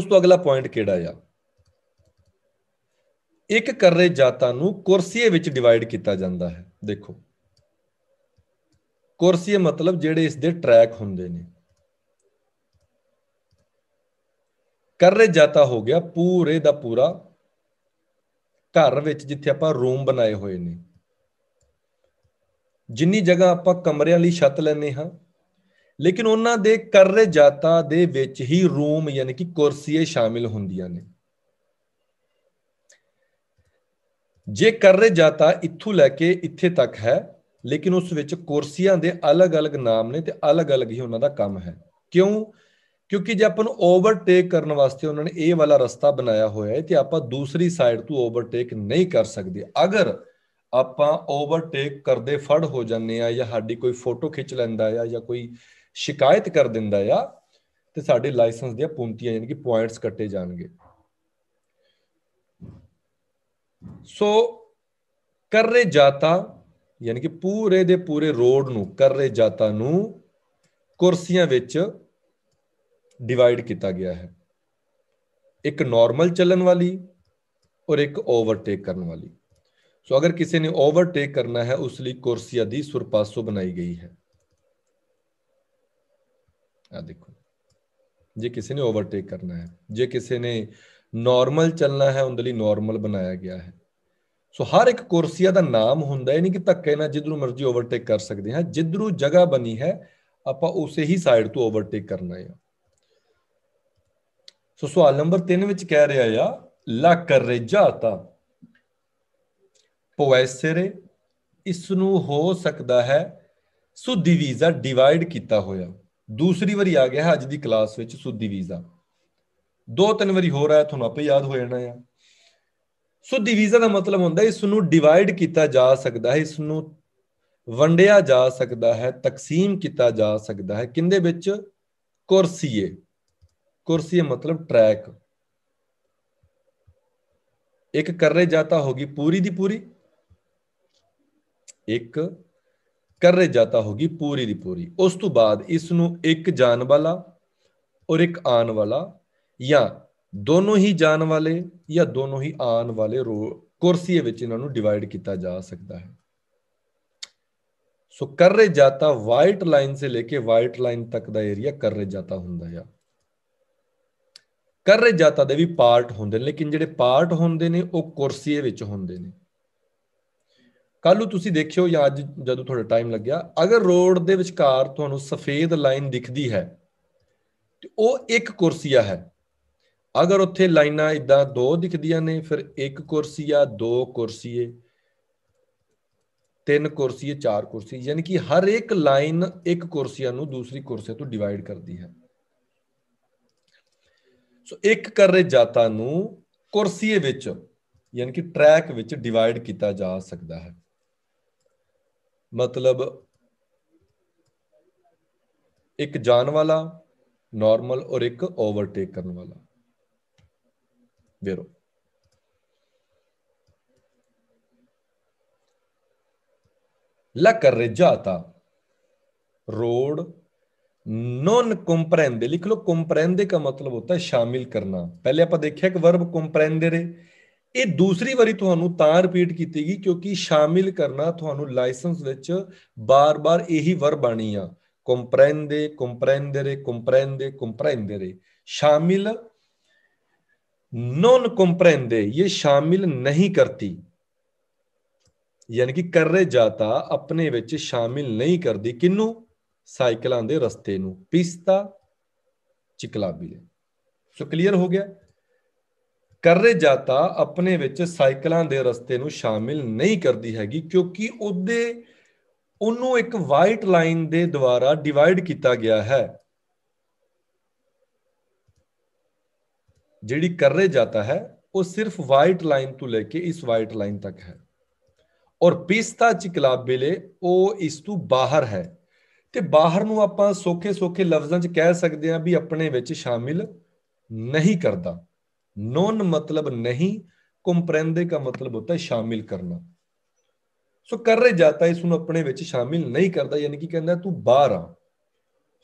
ਉਸ ਤੋਂ ਅਗਲਾ ਪੁਆਇੰਟ ਕਿਹੜਾ ਆ ਇੱਕ ਕਰੇ ਜਾਤਾਂ ਨੂੰ ਕੁਰਸੀਏ ਵਿੱਚ ਡਿਵਾਈਡ ਕੀਤਾ ਜਾਂਦਾ ਹੈ ਦੇਖੋ ਕੁਰਸੀਏ ਮਤਲਬ ਜਿਹੜੇ ਇਸ ਦੇ ਟਰੈਕ ਹੁੰਦੇ ਨੇ ਕਰੇ ਜਾਤਾ ਹੋ ਗਿਆ ਪੂਰੇ ਦਾ ਪੂਰਾ ਘਰ ਵਿੱਚ ਜਿੱਥੇ ਆਪਾਂ ਰੂਮ ਬਣਾਏ ਹੋਏ ਨੇ ਜਿੰਨੀ ਜਗ੍ਹਾ ਆਪਾਂ ਕਮਰਿਆਂ ਲਈ ਛੱਤ ਲੈਨੇ ਹਾਂ ਲੇਕਿਨ ਉਹਨਾਂ ਦੇ ਕਰੇ ਜਾਤਾ ਦੇ ਵਿੱਚ ਹੀ ਰੂਮ ਯਾਨੀ ਕਿ ਕੁਰਸੀਏ ਸ਼ਾਮਿਲ ਹੁੰਦੀਆਂ ਨੇ ਜੇ ਕਰਰੇ ਜਾਤਾ ਇੱਥੋਂ ਲੈ ਕੇ ਇੱਥੇ ਤੱਕ ਹੈ ਲੇਕਿਨ ਉਸ ਵਿੱਚ ਕੁਰਸੀਆਂ ਦੇ ਅਲੱਗ-ਅਲੱਗ ਨਾਮ ਨੇ ਤੇ ਅਲੱਗ-ਅਲੱਗ ਹੀ ਉਹਨਾਂ ਦਾ ਕੰਮ ਹੈ ਕਿਉਂ ਕਿਉਂਕਿ ਜੇ ਆਪਾਂ ਨੂੰ ਓਵਰਟੇਕ ਕਰਨ ਵਾਸਤੇ ਉਹਨਾਂ ਨੇ ਇਹ ਵਾਲਾ ਰਸਤਾ ਬਣਾਇਆ ਹੋਇਆ ਹੈ ਤੇ ਆਪਾਂ ਦੂਸਰੀ ਸਾਈਡ ਤੋਂ ਓਵਰਟੇਕ ਨਹੀਂ ਕਰ ਸਕਦੇ ਅਗਰ ਆਪਾਂ ਓਵਰਟੇਕ ਕਰਦੇ ਫੜ ਹੋ ਜਾਂਦੇ ਆ ਜਾਂ ਸਾਡੀ ਕੋਈ ਫੋਟੋ ਖਿੱਚ ਲੈਂਦਾ ਆ ਜਾਂ ਕੋਈ ਸ਼ਿਕਾਇਤ ਕਰ ਦਿੰਦਾ ਆ ਤੇ ਸਾਡੇ ਲਾਇਸੈਂਸ ਦੀਆਂ ਪੁੰਤੀਆਂ ਯਾਨੀ ਕਿ ਪੁਆਇੰਟਸ ਕੱਟੇ ਜਾਣਗੇ ਸੋ ਕਰੇ ਜਾਤਾ ਯਾਨੀ ਕਿ ਪੂਰੇ ਦੇ ਪੂਰੇ ਰੋਡ ਨੂੰ ਕਰੇ ਜਾਤਾ ਨੂੰ ਕੁਰਸੀਆਂ ਵਿੱਚ ਡਿਵਾਈਡ ਕੀਤਾ ਗਿਆ ਹੈ ਇੱਕ ਨਾਰਮਲ ਚੱਲਣ ਵਾਲੀ ਔਰ ਇੱਕ ਓਵਰਟੇਕ ਕਰਨ ਵਾਲੀ ਸੋ ਅਗਰ ਕਿਸੇ ਨੇ ਓਵਰਟੇਕ ਕਰਨਾ ਹੈ ਉਸ ਲਈ ਕੁਰਸੀਆਂ ਦੀ ਸੁਰਪਾਸੋ ਬਣਾਈ ਗਈ ਹੈ ਆ ਦੇਖੋ ਜੇ ਕਿਸੇ ਨੇ ਓਵਰਟੇਕ ਕਰਨਾ ਹੈ ਜੇ ਕਿਸੇ ਨੇ ਨਾਰਮਲ ਚੱਲਣਾ ਹੈ ਉਹਦੇ ਲਈ ਨਾਰਮਲ ਬਣਾਇਆ ਗਿਆ ਹੈ ਸੋ ਹਰ ਇੱਕ ਕੁਰਸੀਆ ਦਾ ਨਾਮ ਹੁੰਦਾ ਹੈ ਨਹੀਂ ਕਿ ਧੱਕੇ ਨਾਲ ਜਿੱਧਰੋਂ ਮਰਜ਼ੀ ਓਵਰਟੇਕ ਕਰ ਸਕਦੇ ਹਾਂ ਜਿੱਧਰੋਂ ਜਗ੍ਹਾ ਬਣੀ ਹੈ ਆਪਾਂ ਉਸੇ ਹੀ ਸਾਈਡ ਤੋਂ ਓਵਰਟੇਕ ਕਰਨਾ ਹੈ ਸੋ ਸਵਾਲ ਨੰਬਰ 3 ਵਿੱਚ ਕਹਿ ਰਿਹਾ ਆ ਲਾ ਜਾਤਾ ਪੋਐਸਰੇ ਇਸ ਨੂੰ ਹੋ ਸਕਦਾ ਹੈ ਸੋ ਵੀਜ਼ਾ ਡਿਵਾਈਡ ਕੀਤਾ ਹੋਇਆ ਦੂਸਰੀ ਵਾਰੀ ਆ ਗਿਆ ਹੈ ਅੱਜ ਦੀ ਕਲਾਸ ਵਿੱਚ ਸੁਧੀ ਵੀਜ਼ਾ ਦੋ ਤਿੰਨ ਵਾਰੀ ਹੋ ਰਹਾ ਤੁਹਾਨੂੰ ਆਪੇ ਯਾਦ ਹੋ ਜਾਣਾ ਆ ਸੋ ਡਿਵੀਜ਼ਨ ਦਾ ਮਤਲਬ ਹੁੰਦਾ ਇਸ ਨੂੰ ਡਿਵਾਈਡ ਕੀਤਾ ਜਾ ਸਕਦਾ ਹੈ ਇਸ ਨੂੰ ਵੰਡਿਆ ਜਾ ਸਕਦਾ ਹੈ ਤਕਸੀਮ ਕੀਤਾ ਜਾ ਸਕਦਾ ਹੈ ਕਿੰਦੇ ਵਿੱਚ ਕੁਰਸੀਏ ਕੁਰਸੀਏ ਮਤਲਬ ਟਰੈਕ ਇੱਕ ਕਰਰੇ ਜਾਤਾ ਹੋਗੀ ਪੂਰੀ ਦੀ ਪੂਰੀ ਇੱਕ ਕਰਰੇ ਜਾਤਾ ਹੋਗੀ ਪੂਰੀ ਦੀ ਪੂਰੀ ਉਸ ਤੋਂ ਬਾਅਦ ਇਸ ਨੂੰ ਇੱਕ ਜਾਣ ਵਾਲਾ ਔਰ ਇੱਕ ਆਣ ਵਾਲਾ ਜਾਂ ਦੋਨੋਂ ਹੀ ਜਾਣ ਵਾਲੇ ਜਾਂ ਦੋਨੋਂ ਹੀ ਆਉਣ ਵਾਲੇ ਕੁਰਸੀਏ ਵਿੱਚ ਇਹਨਾਂ ਨੂੰ ਡਿਵਾਈਡ ਕੀਤਾ ਜਾ ਸਕਦਾ ਹੈ ਸੋ ਕਰੇ ਜਾਤਾ ਵਾਈਟ ਲਾਈਨ ਸੇ ਲੈ ਕੇ ਵਾਈਟ ਲਾਈਨ ਤੱਕ ਦਾ ਏਰੀਆ ਕਰੇ ਜਾਤਾ ਹੁੰਦਾ ਹੈ ਕਰੇ ਜਾਤਾ ਦੇ ਵੀ ਪਾਰਟ ਹੁੰਦੇ ਨੇ ਲੇਕਿਨ ਜਿਹੜੇ ਪਾਰਟ ਹੁੰਦੇ ਨੇ ਉਹ ਕੁਰਸੀਏ ਵਿੱਚ ਹੁੰਦੇ ਨੇ ਕੱਲ ਨੂੰ ਤੁਸੀਂ ਦੇਖਿਓ ਜਾਂ ਅੱਜ ਜਦੋਂ ਤੁਹਾਡਾ ਟਾਈਮ ਲੱਗਿਆ ਅਗਰ ਰੋਡ ਦੇ ਵਿਚਕਾਰ ਤੁਹਾਨੂੰ ਸਫੇਦ ਲਾਈਨ ਦਿਖਦੀ ਹੈ ਤੇ ਉਹ ਇੱਕ ਕੁਰਸੀਆ ਹੈ ਅਗਰ ਉੱਥੇ ਲਾਈਨਾਂ ਇਦਾਂ ਦੋ ਦਿਖਦੀਆਂ ਨੇ ਫਿਰ ਇੱਕ ਕੁਰਸੀ ਆ ਦੋ ਕੁਰਸੀਏ ਤਿੰਨ ਕੁਰਸੀਏ ਚਾਰ ਕੁਰਸੀ ਯਾਨੀ ਕਿ ਹਰ ਇੱਕ ਲਾਈਨ ਇੱਕ ਕੁਰਸੀਆਂ ਨੂੰ ਦੂਸਰੀ ਕੁਰਸੀ ਤੋਂ ਡਿਵਾਈਡ ਕਰਦੀ ਹੈ ਸੋ ਇੱਕ ਕਰ ਰਹੇ ਜਾਤਾ ਨੂੰ ਕੁਰਸੀਏ ਵਿੱਚ ਯਾਨੀ ਕਿ ਟਰੈਕ ਵਿੱਚ ਡਿਵਾਈਡ ਕੀਤਾ ਜਾ ਸਕਦਾ ਹੈ ਮਤਲਬ ਇੱਕ ਜਾਣ ਵਾਲਾ ਨਾਰਮਲ ਔਰ ਇੱਕ ਓਵਰਟੇਕ ਕਰਨ ਵਾਲਾ Веру. La carreggiata road non comprende लिख लो comprende का ਮਤਲਬ ਹੁੰਦਾ ਹੈ ਸ਼ਾਮਿਲ ਕਰਨਾ। ਪਹਿਲੇ ਆਪਾਂ ਦੇਖਿਆ ਕਿ verb comprendere ਇਹ ਦੂਸਰੀ ਵਾਰੀ ਤੁਹਾਨੂੰ ਤਾਂ ਰਿਪੀਟ ਕੀਤੀ ਗਈ ਕਿਉਂਕਿ ਸ਼ਾਮਿਲ ਕਰਨਾ ਤੁਹਾਨੂੰ ਲਾਇਸੈਂਸ ਵਿੱਚ ਬਾਰ-ਬਾਰ ਇਹੀ ਵਰਬ ਆਣੀ ਆ comprende comprendere comprende comprendere ਸ਼ਾਮਿਲ नॉन कॉम्प्रेंडे ये शामिल नहीं करती ਯਾਨੀ ਕਿ ਕਰੇ ਜਾਤਾ ਆਪਣੇ ਵਿੱਚ ਸ਼ਾਮਿਲ ਨਹੀਂ ਕਰਦੀ ਕਿੰਨੂੰ ਸਾਈਕਲਾਂ ਦੇ ਰਸਤੇ ਨੂੰ ਪਿਸਤਾ ਚਿਕਲਾਬੀ ਚਿਕਲਾਬੀਲੇ ਸੋ ਕਲੀਅਰ ਹੋ ਗਿਆ ਕਰੇ ਜਾਤਾ ਆਪਣੇ ਵਿੱਚ ਸਾਈਕਲਾਂ ਦੇ ਰਸਤੇ ਨੂੰ ਸ਼ਾਮਿਲ ਨਹੀਂ ਕਰਦੀ ਹੈਗੀ ਕਿਉਂਕਿ ਉਹਦੇ ਉਹਨੂੰ ਇੱਕ ਵਾਈਟ ਲਾਈਨ ਦੇ ਦੁਆਰਾ ਡਿਵਾਈਡ ਕੀਤਾ ਗਿਆ ਹੈ ਜਿਹੜੀ ਕਰਰੇ ਜਾਤਾ ਹੈ ਉਹ ਸਿਰਫ ਵਾਈਟ ਲਾਈਨ ਤੋਂ ਲੈ ਕੇ ਇਸ ਵਾਈਟ ਲਾਈਨ ਤੱਕ ਹੈ ਔਰ ਪਿਸਤਾ ਚਿਕਲਾਬ ਵੇਲੇ ਉਹ ਇਸ ਤੋਂ ਬਾਹਰ ਹੈ ਤੇ ਬਾਹਰ ਨੂੰ ਆਪਾਂ ਸੋਖੇ ਸੋਖੇ ਲਫ਼ਜ਼ਾਂ 'ਚ ਕਹਿ ਸਕਦੇ ਹਾਂ ਵੀ ਆਪਣੇ ਵਿੱਚ ਸ਼ਾਮਿਲ ਨਹੀਂ ਕਰਦਾ ਨੋਨ ਮਤਲਬ ਨਹੀਂ ਕੰਪ੍ਰੈਂਡੇ ਦਾ ਮਤਲਬ ਹੁੰਦਾ ਹੈ ਸ਼ਾਮਿਲ ਕਰਨਾ ਸੋ ਕਰ ਰਿਹਾ ਜਾਂਦਾ ਇਸ ਨੂੰ ਆਪਣੇ ਵਿੱਚ ਸ਼ਾਮਿਲ ਨਹੀਂ ਕਰਦਾ ਯਾਨੀ ਕਿ ਕਹਿੰਦਾ ਤੂੰ ਬਾਹਰ ਆ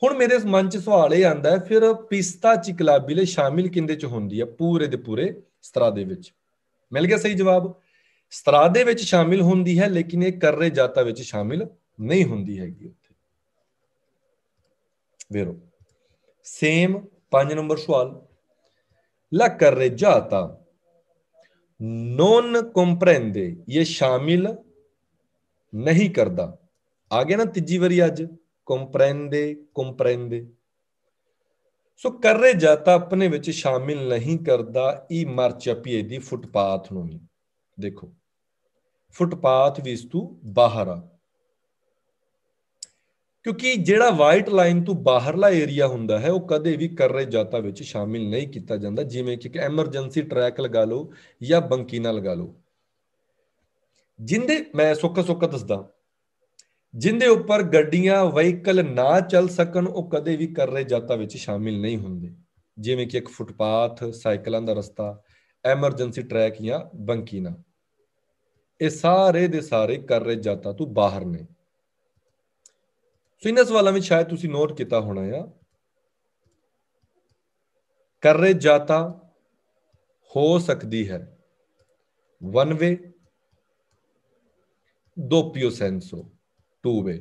ਹੁਣ ਮੇਰੇ ਮਨ 'ਚ ਸਵਾਲ ਇਹ ਆਂਦਾ ਹੈ ਫਿਰ ਪਿਸਤਾ ਚਿਕਲਾਬੀਲੇ ਸ਼ਾਮਿਲ ਕਿੰਦੇ 'ਚ ਹੁੰਦੀ ਹੈ ਪੂਰੇ ਦੇ ਪੂਰੇ ਸਤਰਾ ਦੇ ਵਿੱਚ ਮਿਲ ਗਿਆ ਸਹੀ ਜਵਾਬ ਸਤਰਾ ਦੇ ਵਿੱਚ ਸ਼ਾਮਿਲ ਹੁੰਦੀ ਹੈ ਲੇਕਿਨ ਇਹ ਕਰਰੇ ਜਾਤਾ ਵਿੱਚ ਸ਼ਾਮਿਲ ਨਹੀਂ ਹੁੰਦੀ ਹੈਗੀ ਉੱਥੇ ਵੇਰੋ ਸੇਮ 5 ਨੰਬਰ ਸਵਾਲ ਲਾ ਕਰਰੇ ਜਾਤਾ ਨੋਨ ਕੰਪਰੈਂਡੇ ਇਹ ਸ਼ਾਮਿਲ ਨਹੀਂ ਕਰਦਾ ਆ ਗਿਆ ਨਾ ਤੀਜੀ ਵਾਰੀ ਅੱਜ comprende comprende ਸੋ ਕਰੇ ਜਾਤਾ ਆਪਣੇ ਵਿੱਚ ਸ਼ਾਮਿਲ ਨਹੀਂ ਕਰਦਾ ਇਹ ਮਰ ਦੀ ਫੁੱਟਪਾਥ ਨੂੰ ਵੀ ਦੇਖੋ ਫੁੱਟਪਾਥ ਵੀ ਇਸ ਤੋਂ ਬਾਹਰ ਆ ਕਿਉਂਕਿ ਜਿਹੜਾ ਵਾਈਟ ਲਾਈਨ ਤੋਂ ਬਾਹਰਲਾ ਏਰੀਆ ਹੁੰਦਾ ਹੈ ਉਹ ਕਦੇ ਵੀ ਕਰੇ ਜਾਤਾ ਵਿੱਚ ਸ਼ਾਮਿਲ ਨਹੀਂ ਕੀਤਾ ਜਾਂਦਾ ਜਿਵੇਂ ਕਿ ਇੱਕ ਐਮਰਜੈਂਸੀ ਟਰੈਕ ਲਗਾ ਲਓ ਜਾਂ ਬੰਕੀ ਨਾਲ ਲਗਾ ਲਓ ਜਿੰਦੇ ਮੈਂ ਸੁੱਕਾ ਸੁੱਕਾ ਦੱਸਦਾ ਜਿੰਦੇ ਉੱਪਰ ਗੱਡੀਆਂ ਵਹੀਕਲ ਨਾ ਚੱਲ ਸਕਣ ਉਹ ਕਦੇ ਵੀ ਕਰਰੇ ਜਾਤਾ ਵਿੱਚ ਸ਼ਾਮਿਲ ਨਹੀਂ ਹੁੰਦੇ ਜਿਵੇਂ ਕਿ ਇੱਕ ਫੁੱਟਪਾਥ ਸਾਈਕਲਾਂ ਦਾ ਰਸਤਾ ਐਮਰਜੈਂਸੀ ਟਰੈਕ ਜਾਂ ਬੰਕੀਨਾ ਇਹ ਸਾਰੇ ਦੇ ਸਾਰੇ ਕਰਰੇ ਜਾਤਾ ਤੋਂ ਬਾਹਰ ਨੇ ਸੋ ਇਹਨਾਂ ਸਵਾਲਾਂ ਵਿੱਚ ਸ਼ਾਇਦ ਤੁਸੀਂ ਨੋਟ ਕੀਤਾ ਹੋਣਾ ਆ ਕਰਰੇ ਜਾਤਾ ਹੋ ਸਕਦੀ ਹੈ ਵਨ ਵੇ ਦੋਪਿਓ ਸੈਂਸੋ ਟੂਵੇ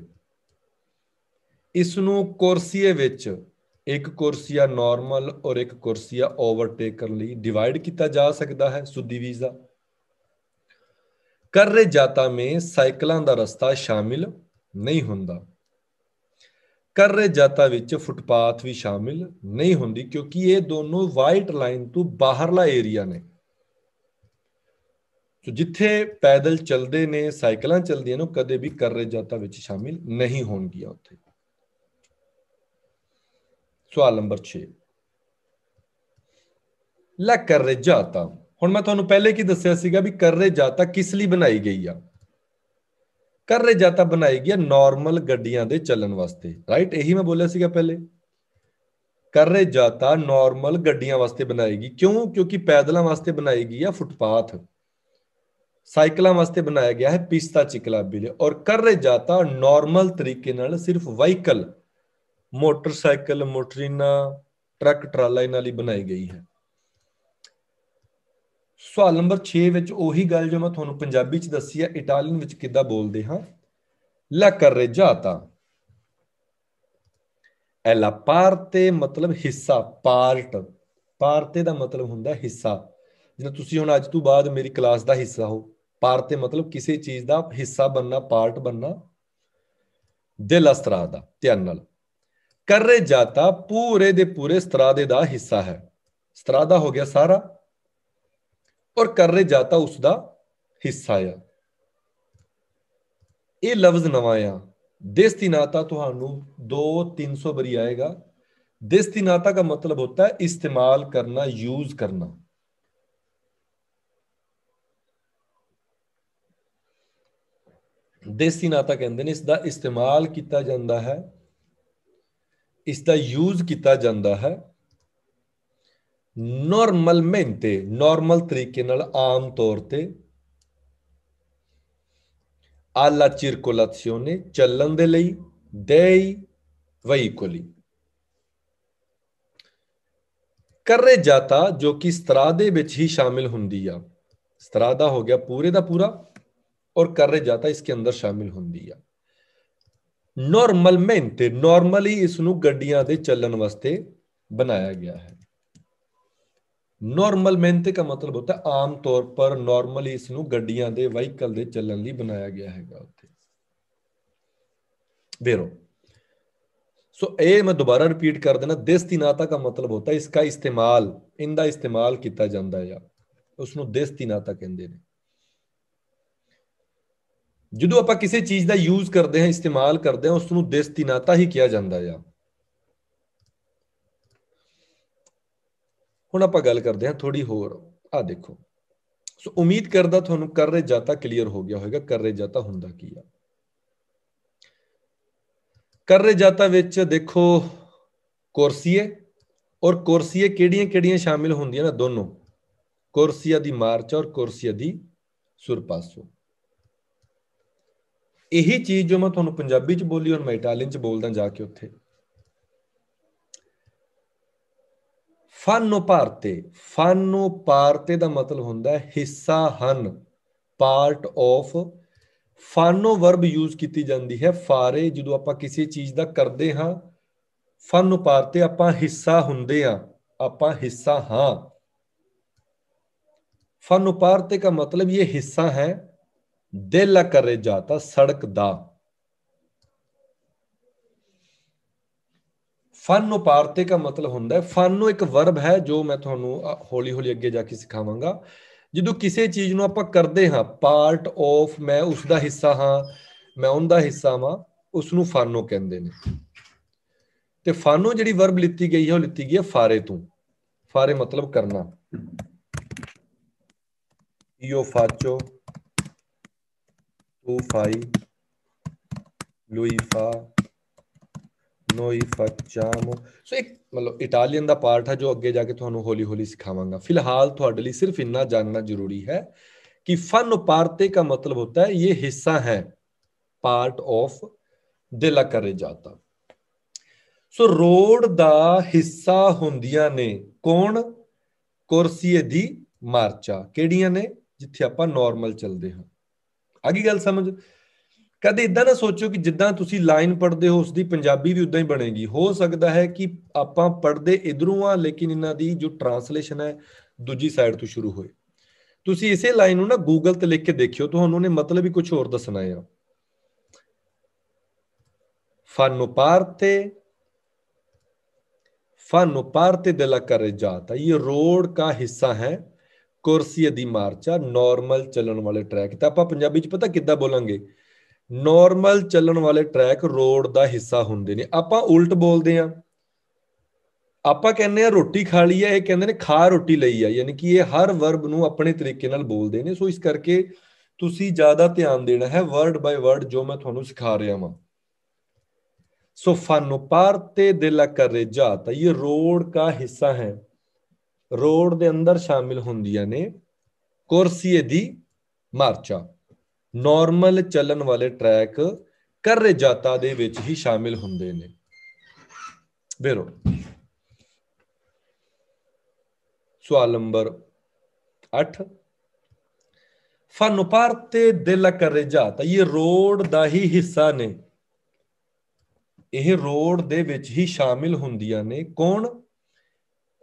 ਇਸ ਨੂੰ ਕੁਰਸੀਏ ਵਿੱਚ ਇੱਕ ਕੁਰਸੀਆ ਨਾਰਮਲ ਔਰ ਇੱਕ ਕੁਰਸੀਆ ਓਵਰਟੇਕ ਕਰਨ ਲਈ ਡਿਵਾਈਡ ਕੀਤਾ ਜਾ ਸਕਦਾ ਹੈ ਸੁਦੀ ਵੀਜ਼ਾ कर्रे ਜਾਤਾ ਮੇ ਸਾਈਕਲਾਂ ਦਾ ਰਸਤਾ ਸ਼ਾਮਿਲ ਨਹੀਂ ਹੁੰਦਾ कर्रे ਜਾਤਾ ਵਿੱਚ ਫੁੱਟਪਾਥ ਵੀ ਸ਼ਾਮਿਲ ਨਹੀਂ ਹੁੰਦੀ ਕਿਉਂਕਿ ਇਹ ਦੋਨੋਂ ਵਾਈਟ ਲਾਈਨ ਤੋਂ ਬਾਹਰਲਾ ਏਰੀਆ ਨੇ ਸੋ ਜਿੱਥੇ ਪੈਦਲ ਚੱਲਦੇ ਨੇ ਸਾਈਕਲਾਂ ਚੱਲਦੀਆਂ ਨੇ ਕਦੇ ਵੀ ਕਰਰੇ ਜਾਤਾ ਵਿੱਚ ਸ਼ਾਮਿਲ ਨਹੀਂ ਹੋਣਗੀਆਂ ਉੱਥੇ ਸਵਾਲ ਨੰਬਰ 6 ਲਾ ਕਰਰੇ ਜਾਤਾ ਹੁਣ ਮੈਂ ਤੁਹਾਨੂੰ ਪਹਿਲੇ ਕੀ ਦੱਸਿਆ ਸੀਗਾ ਵੀ ਕਰਰੇ ਜਾਤਾ ਕਿਸ ਲਈ ਬਣਾਈ ਗਈ ਆ ਕਰਰੇ ਜਾਤਾ ਬਣਾਈ ਗਈ ਆ ਨਾਰਮਲ ਗੱਡੀਆਂ ਦੇ ਚੱਲਣ ਵਾਸਤੇ ਰਾਈਟ ਇਹੀ ਮੈਂ ਬੋਲਿਆ ਸੀਗਾ ਪਹਿਲੇ ਕਰਰੇ ਜਾਤਾ ਨਾਰਮਲ ਗੱਡੀਆਂ ਵਾਸਤੇ ਬਣਾਈ ਗਈ ਕਿਉਂ ਕਿਉਂਕਿ ਪੈਦਲਾਂ ਵਾਸਤੇ ਬਣਾਈ ਗਈ ਆ ਫੁੱਟਪਾਥ ਸਾਈਕਲਾਂ ਵਾਸਤੇ ਬਣਾਇਆ ਗਿਆ ਹੈ ਪਿਸਤਾ ਚਿਕਲਾ ਬਿਲੇ ਔਰ ਕਰ ਰਹੇ ਜਾਤਾ ਨਾਰਮਲ ਤਰੀਕੇ ਨਾਲ ਸਿਰਫ ਵਹੀਕਲ ਮੋਟਰਸਾਈਕਲ ਮੋਟਰੀਨਾ ਟਰੱਕ ਟਰਾਲਾ ਇਹਨਾਂ ਲਈ ਬਣਾਈ ਗਈ ਹੈ ਸਵਾਲ ਨੰਬਰ 6 ਵਿੱਚ ਉਹੀ ਗੱਲ ਜੋ ਮੈਂ ਤੁਹਾਨੂੰ ਪੰਜਾਬੀ ਚ ਦੱਸੀ ਹੈ ਇਟਾਲੀਅਨ ਵਿੱਚ ਕਿੱਦਾਂ ਬੋਲਦੇ ਹਾਂ ਲਾ ਕਰ ਰਹੇ ਜਾਤਾ ਐ ਲਾ ਪਾਰਤੇ ਮਤਲਬ ਹਿੱਸਾ ਪਾਰਟ ਪਾਰਤੇ ਦਾ ਮਤਲਬ ਹੁੰਦਾ ਹਿੱਸਾ ਜਿਹੜਾ ਤੁਸੀਂ ਹੁਣ ਅੱਜ ਤੋਂ ਬਾਅਦ ਮੇਰੀ ਕਲਾਸ ਦਾ ਹਿੱਸਾ ਹੋ ਪਾਰਟ ਤੇ ਮਤਲਬ ਕਿਸੇ ਚੀਜ਼ ਦਾ ਹਿੱਸਾ ਬੰਨਾ ਪਾਰਟ ਬੰਨਾ ਦਿਲ ਅਸਤਰਾ ਦਾ ਧਿਆਨ ਨਾਲ ਕਰੇ ਜਾਤਾ ਪੂਰੇ ਦੇ ਪੂਰੇ ਸਤਰਾ ਦੇ ਦਾ ਹਿੱਸਾ ਹੈ ਸਤਰਾ ਦਾ ਹੋ ਗਿਆ ਸਾਰਾ ਔਰ ਕਰੇ ਜਾਤਾ ਉਸ ਦਾ ਹਿੱਸਾ ਆ ਇਹ ਲਫ਼ਜ਼ ਨਵਾਂ ਆ ਨਾਤਾ ਤੁਹਾਨੂੰ 2 300 ਬਰੀ ਆਏਗਾ ਨਾਤਾ ਦਾ ਮਤਲਬ ਹੁੰਦਾ ਹੈ ਇਸਤੇਮਾਲ ਕਰਨਾ ਯੂਜ਼ ਕਰਨਾ ਦੇਸੀ ਨਾਤਾ ਕਹਿੰਦੇ ਨੇ ਇਸ ਦਾ ਇਸਤੇਮਾਲ ਕੀਤਾ ਜਾਂਦਾ ਹੈ ਇਸ ਦਾ ਯੂਜ਼ ਕੀਤਾ ਜਾਂਦਾ ਹੈ ਨਾਰਮਲmente ਨਾਰਮਲ ਤਰੀਕੇ ਨਾਲ ਆਮ ਤੌਰ ਤੇ ਆਲਾ circolazione ਚੱਲਣ ਦੇ ਲਈ dei veicoli ਕਰੇ ਜਾਤਾ ਜੋ ਕਿ ਸਤਰਾ ਦੇ ਵਿੱਚ ਹੀ ਸ਼ਾਮਿਲ ਹੁੰਦੀ ਆ ਸਤਰਾ ਦਾ ਹੋ ਗਿਆ ਪੂਰੇ ਦਾ ਪੂਰਾ और कार्य जाता इसके ਅੰਦਰ ਸ਼ਾਮਿਲ ਹੁੰਦੀ ਆ ਨਾਰਮਲਮੈਂਟ ਨਾਰਮਲੀ ਇਸ ਨੂੰ ਗੱਡੀਆਂ ਦੇ ਚੱਲਣ ਵਾਸਤੇ ਬਣਾਇਆ ਗਿਆ ਹੈ ਨੋਰਮਲ ਮੈਂਤੇ ਦਾ ਮਤਲਬ ਹੁੰਦਾ ਹੈ ਆਮ ਤੌਰ ਪਰ ਨਾਰਮਲੀ ਇਸ ਨੂੰ ਗੱਡੀਆਂ ਦੇ ਵਹੀਕਲ ਦੇ ਚੱਲਣ ਲਈ ਬਣਾਇਆ ਗਿਆ ਹੈਗਾ ਉੱਥੇ ਵੇਰੋ ਸੋ ਇਹ ਮੈਂ ਦੁਬਾਰਾ ਰਿਪੀਟ ਕਰ ਦੇਣਾ ਨਾਤਾ ਦਾ ਮਤਲਬ ਹੁੰਦਾ ਹੈ ਇਸ ਇਸਤੇਮਾਲ ਇਹਦਾ ਇਸਤੇਮਾਲ ਕੀਤਾ ਜਾਂਦਾ ਹੈ ਉਸ ਨੂੰ ਨਾਤਾ ਕਹਿੰਦੇ ਨੇ ਜਦੋਂ ਆਪਾਂ ਕਿਸੇ ਚੀਜ਼ ਦਾ ਯੂਜ਼ ਕਰਦੇ ਹਾਂ ਇਸਤੇਮਾਲ ਕਰਦੇ ਹਾਂ ਉਸ ਨੂੰ ਦੇਸਤਿਨਾਤਾ ਹੀ ਕਿਹਾ ਜਾਂਦਾ ਆ ਹੁਣ ਆਪਾਂ ਗੱਲ ਕਰਦੇ ਹਾਂ ਥੋੜੀ ਹੋਰ ਆ ਦੇਖੋ ਸੋ ਉਮੀਦ ਕਰਦਾ ਤੁਹਾਨੂੰ ਕਰ ਰਹੇ ਜਾਤਾ ਕਲੀਅਰ ਹੋ ਗਿਆ ਹੋਵੇਗਾ ਕਰ ਰਹੇ ਜਾਤਾ ਹੁੰਦਾ ਕੀ ਆ ਕਰ ਰਹੇ ਜਾਤਾ ਵਿੱਚ ਦੇਖੋ ਕੁਰਸੀਏ ਔਰ ਕੁਰਸੀਏ ਕਿਹੜੀਆਂ-ਕਿਹੜੀਆਂ ਸ਼ਾਮਿਲ ਹੁੰਦੀਆਂ ਨੇ ਦੋਨੋਂ ਕੁਰਸੀਆ ਦੀ ਮਾਰਚ ਔਰ ਕੁਰਸੀਆ ਦੀ ਸੁਰਪਾਸੋ ਇਹੀ ਚੀਜ਼ ਜੋ ਮੈਂ ਤੁਹਾਨੂੰ ਪੰਜਾਬੀ ਚ ਬੋਲੀ ਔਰ ਮੈਂ ਇਟਾਲੀਅਨ ਚ ਬੋਲਦਾ ਜਾ ਕੇ ਉੱਥੇ ਫਾਨੋ ਪਾਰਤੇ ਫਾਨੋ ਪਾਰਤੇ ਦਾ ਮਤਲਬ ਹੁੰਦਾ ਹੈ ਹਿੱਸਾ ਹਨ ਪਾਰਟ ਆਫ ਫਾਨੋ ਵਰਬ ਯੂਜ਼ ਕੀਤੀ ਜਾਂਦੀ ਹੈ ਫਾਰੇ ਜਦੋਂ ਆਪਾਂ ਕਿਸੇ ਚੀਜ਼ ਦਾ ਕਰਦੇ ਹਾਂ ਫਾਨੋ ਪਾਰਤੇ ਆਪਾਂ ਹਿੱਸਾ ਹੁੰਦੇ ਆ ਆਪਾਂ ਹਿੱਸਾ ਹਾਂ ਫਾਨੋ ਪਾਰਤੇ ਦਾ ਮਤਲਬ ਇਹ ਹਿੱਸਾ ਹੈ ਦਿਲ ਕਰੇ ਜਾਤਾ ਸੜਕ ਦਾ ਫਨ ਨੂੰ ਪਾਰਤੇ ਦਾ ਮਤਲਬ ਹੁੰਦਾ ਹੈ ਫਨ ਨੂੰ ਇੱਕ ਵਰਬ ਹੈ ਜੋ ਮੈਂ ਤੁਹਾਨੂੰ ਹੌਲੀ ਹੌਲੀ ਅੱਗੇ ਜਾ ਕੇ ਸਿਖਾਵਾਂਗਾ ਜਦੋਂ ਕਿਸੇ ਚੀਜ਼ ਨੂੰ ਆਪਾਂ ਕਰਦੇ ਹਾਂ ਪਾਰਟ ਆਫ ਮੈਂ ਉਸ ਦਾ ਹਿੱਸਾ ਹਾਂ ਮੈਂ ਉਹਦਾ ਹਿੱਸਾ ਹਾਂ ਉਸ ਨੂੰ ਫਾਨੋ ਕਹਿੰਦੇ ਨੇ ਤੇ ਫਾਨੋ ਜਿਹੜੀ ਵਰਬ ਲਿੱਤੀ ਗਈ ਹੈ ਉਹ ਲਿੱਤੀ ਗਈ ਹੈ ਫਾਰੇ ਤੋਂ ਫਾਰੇ ਮਤਲਬ ਕਰਨਾ ਯੋ ਫਾਚੋ Tofai, ਲੂਈਫਾ ਨੋਈ ਫਚਾਮੋ ਸੋ ਇੱਕ ਮਤਲਬ ਇਟਾਲੀਅਨ ਦਾ ਪਾਰਟ ਹੈ ਜੋ ਅੱਗੇ ਜਾ ਕੇ ਤੁਹਾਨੂੰ ਹੌਲੀ-ਹੌਲੀ ਸਿਖਾਵਾਂਗਾ ਫਿਲਹਾਲ ਤੁਹਾਡੇ ਲਈ ਸਿਰਫ ਇੰਨਾ ਜਾਨਣਾ ਜ਼ਰੂਰੀ ਹੈ ਕਿ ਫਨ ਪਾਰਤੇ ਦਾ ਮਤਲਬ ਹੁੰਦਾ ਹੈ ਇਹ ਹਿੱਸਾ ਹੈ ਪਾਰਟ ਆਫ ਦਿਲਾ ਕਰੇ जाता ਸੋ ਰੋਡ ਦਾ ਹਿੱਸਾ ਹੁੰਦੀਆਂ ਨੇ ਕੌਣ ਕੁਰਸੀਏ ਦੀ ਮਾਰਚਾ ਕਿਹੜੀਆਂ ਨੇ ਜਿੱਥੇ ਆਪਾਂ ਨਾਰਮਲ ਚੱਲਦੇ ਹਾਂ ਆ ਗਈ ਗੱਲ ਸਮਝ ਕਦੇ ਇਦਾਂ ਨਾ ਸੋਚੋ ਕਿ ਜਿੱਦਾਂ ਤੁਸੀਂ ਲਾਈਨ ਪੜ੍ਹਦੇ ਹੋ ਉਸ ਦੀ ਪੰਜਾਬੀ ਵੀ ਉਦਾਂ ਹੀ ਬਣੇਗੀ ਹੋ ਸਕਦਾ ਹੈ ਕਿ ਆਪਾਂ ਪੜ੍ਹਦੇ ਇਧਰੋਂ ਆ ਲੇਕਿਨ ਇਹਨਾਂ ਦੀ ਜੋ ਟਰਾਂਸਲੇਸ਼ਨ ਹੈ ਦੂਜੀ ਸਾਈਡ ਤੋਂ ਸ਼ੁਰੂ ਹੋਏ ਤੁਸੀਂ ਇਸੇ ਲਾਈਨ ਨੂੰ ਨਾ ਗੂਗਲ ਤੇ ਲਿਖ ਕੇ ਦੇਖਿਓ ਤੁਹਾਨੂੰ ਨੇ ਮਤਲਬ ਹੀ ਕੁਝ ਹੋਰ ਦੱਸਣਾ ਹੈ fanno ਪਾਰਤੇ ਦੇ ਲਾ della carreggiata ਇਹ ਰੋਡ ਦਾ ਹਿੱਸਾ ਹੈ ਕੁਰਸੀਏ ਦੀ ਮਾਰਚਾ ਨਾਰਮਲ ਚੱਲਣ ਵਾਲੇ ਟਰੈਕ ਤਾਂ ਆਪਾਂ ਪੰਜਾਬੀ ਚ ਪਤਾ ਕਿੱਦਾਂ ਬੋਲਾਂਗੇ ਨਾਰਮਲ ਚੱਲਣ ਵਾਲੇ ਟਰੈਕ ਰੋਡ ਦਾ ਹਿੱਸਾ ਹੁੰਦੇ ਨੇ ਆਪਾਂ ਉਲਟ ਬੋਲਦੇ ਆ ਆਪਾਂ ਕਹਿੰਦੇ ਆ ਰੋਟੀ ਖਾ ਲਈ ਆ ਇਹ ਕਹਿੰਦੇ ਨੇ ਖਾ ਰੋਟੀ ਲਈ ਆ ਯਾਨੀ ਕਿ ਇਹ ਹਰ ਵਰਬ ਨੂੰ ਆਪਣੇ ਤਰੀਕੇ ਨਾਲ ਬੋਲਦੇ ਨੇ ਸੋ ਇਸ ਕਰਕੇ ਤੁਸੀਂ ਜ਼ਿਆਦਾ ਧਿਆਨ ਦੇਣਾ ਹੈ ਵਰਡ ਬਾਈ ਵਰਡ ਜੋ ਮੈਂ ਤੁਹਾਨੂੰ ਸਿਖਾ ਰਿਹਾ ਹਾਂ ਸੋ ਫਾਨੋ ਪਾਰਤੇ ਦੇ ਲਾ ਕਰੇਜਾ ਤਾਂ ਇਹ ਰੋਡ ਦਾ ਹਿੱਸਾ ਹੈ ਰੋਡ ਦੇ ਅੰਦਰ ਸ਼ਾਮਿਲ ਹੁੰਦੀਆਂ ਨੇ ਕੁਰਸੀਏ ਦੀ ਮਾਰਚਾ ਨਾਰਮਲ ਚੱਲਣ ਵਾਲੇ ਟਰੈਕ ਕਰੇ ਜਾਤਾ ਦੇ ਵਿੱਚ ਹੀ ਸ਼ਾਮਿਲ ਹੁੰਦੇ ਨੇ ਵੇਰੋ ਸਵਾਲ ਨੰਬਰ 8 ਫਨੁਪਾਰ ਦੇ ਲਾ ਕਰੇ ਜਾਤਾ ਇਹ ਰੋਡ ਦਾ ਹੀ ਹਿੱਸਾ ਨੇ ਇਹ ਰੋਡ ਦੇ ਵਿੱਚ ਹੀ ਸ਼ਾਮਿਲ ਹੁੰਦੀਆਂ ਨੇ ਕੌਣ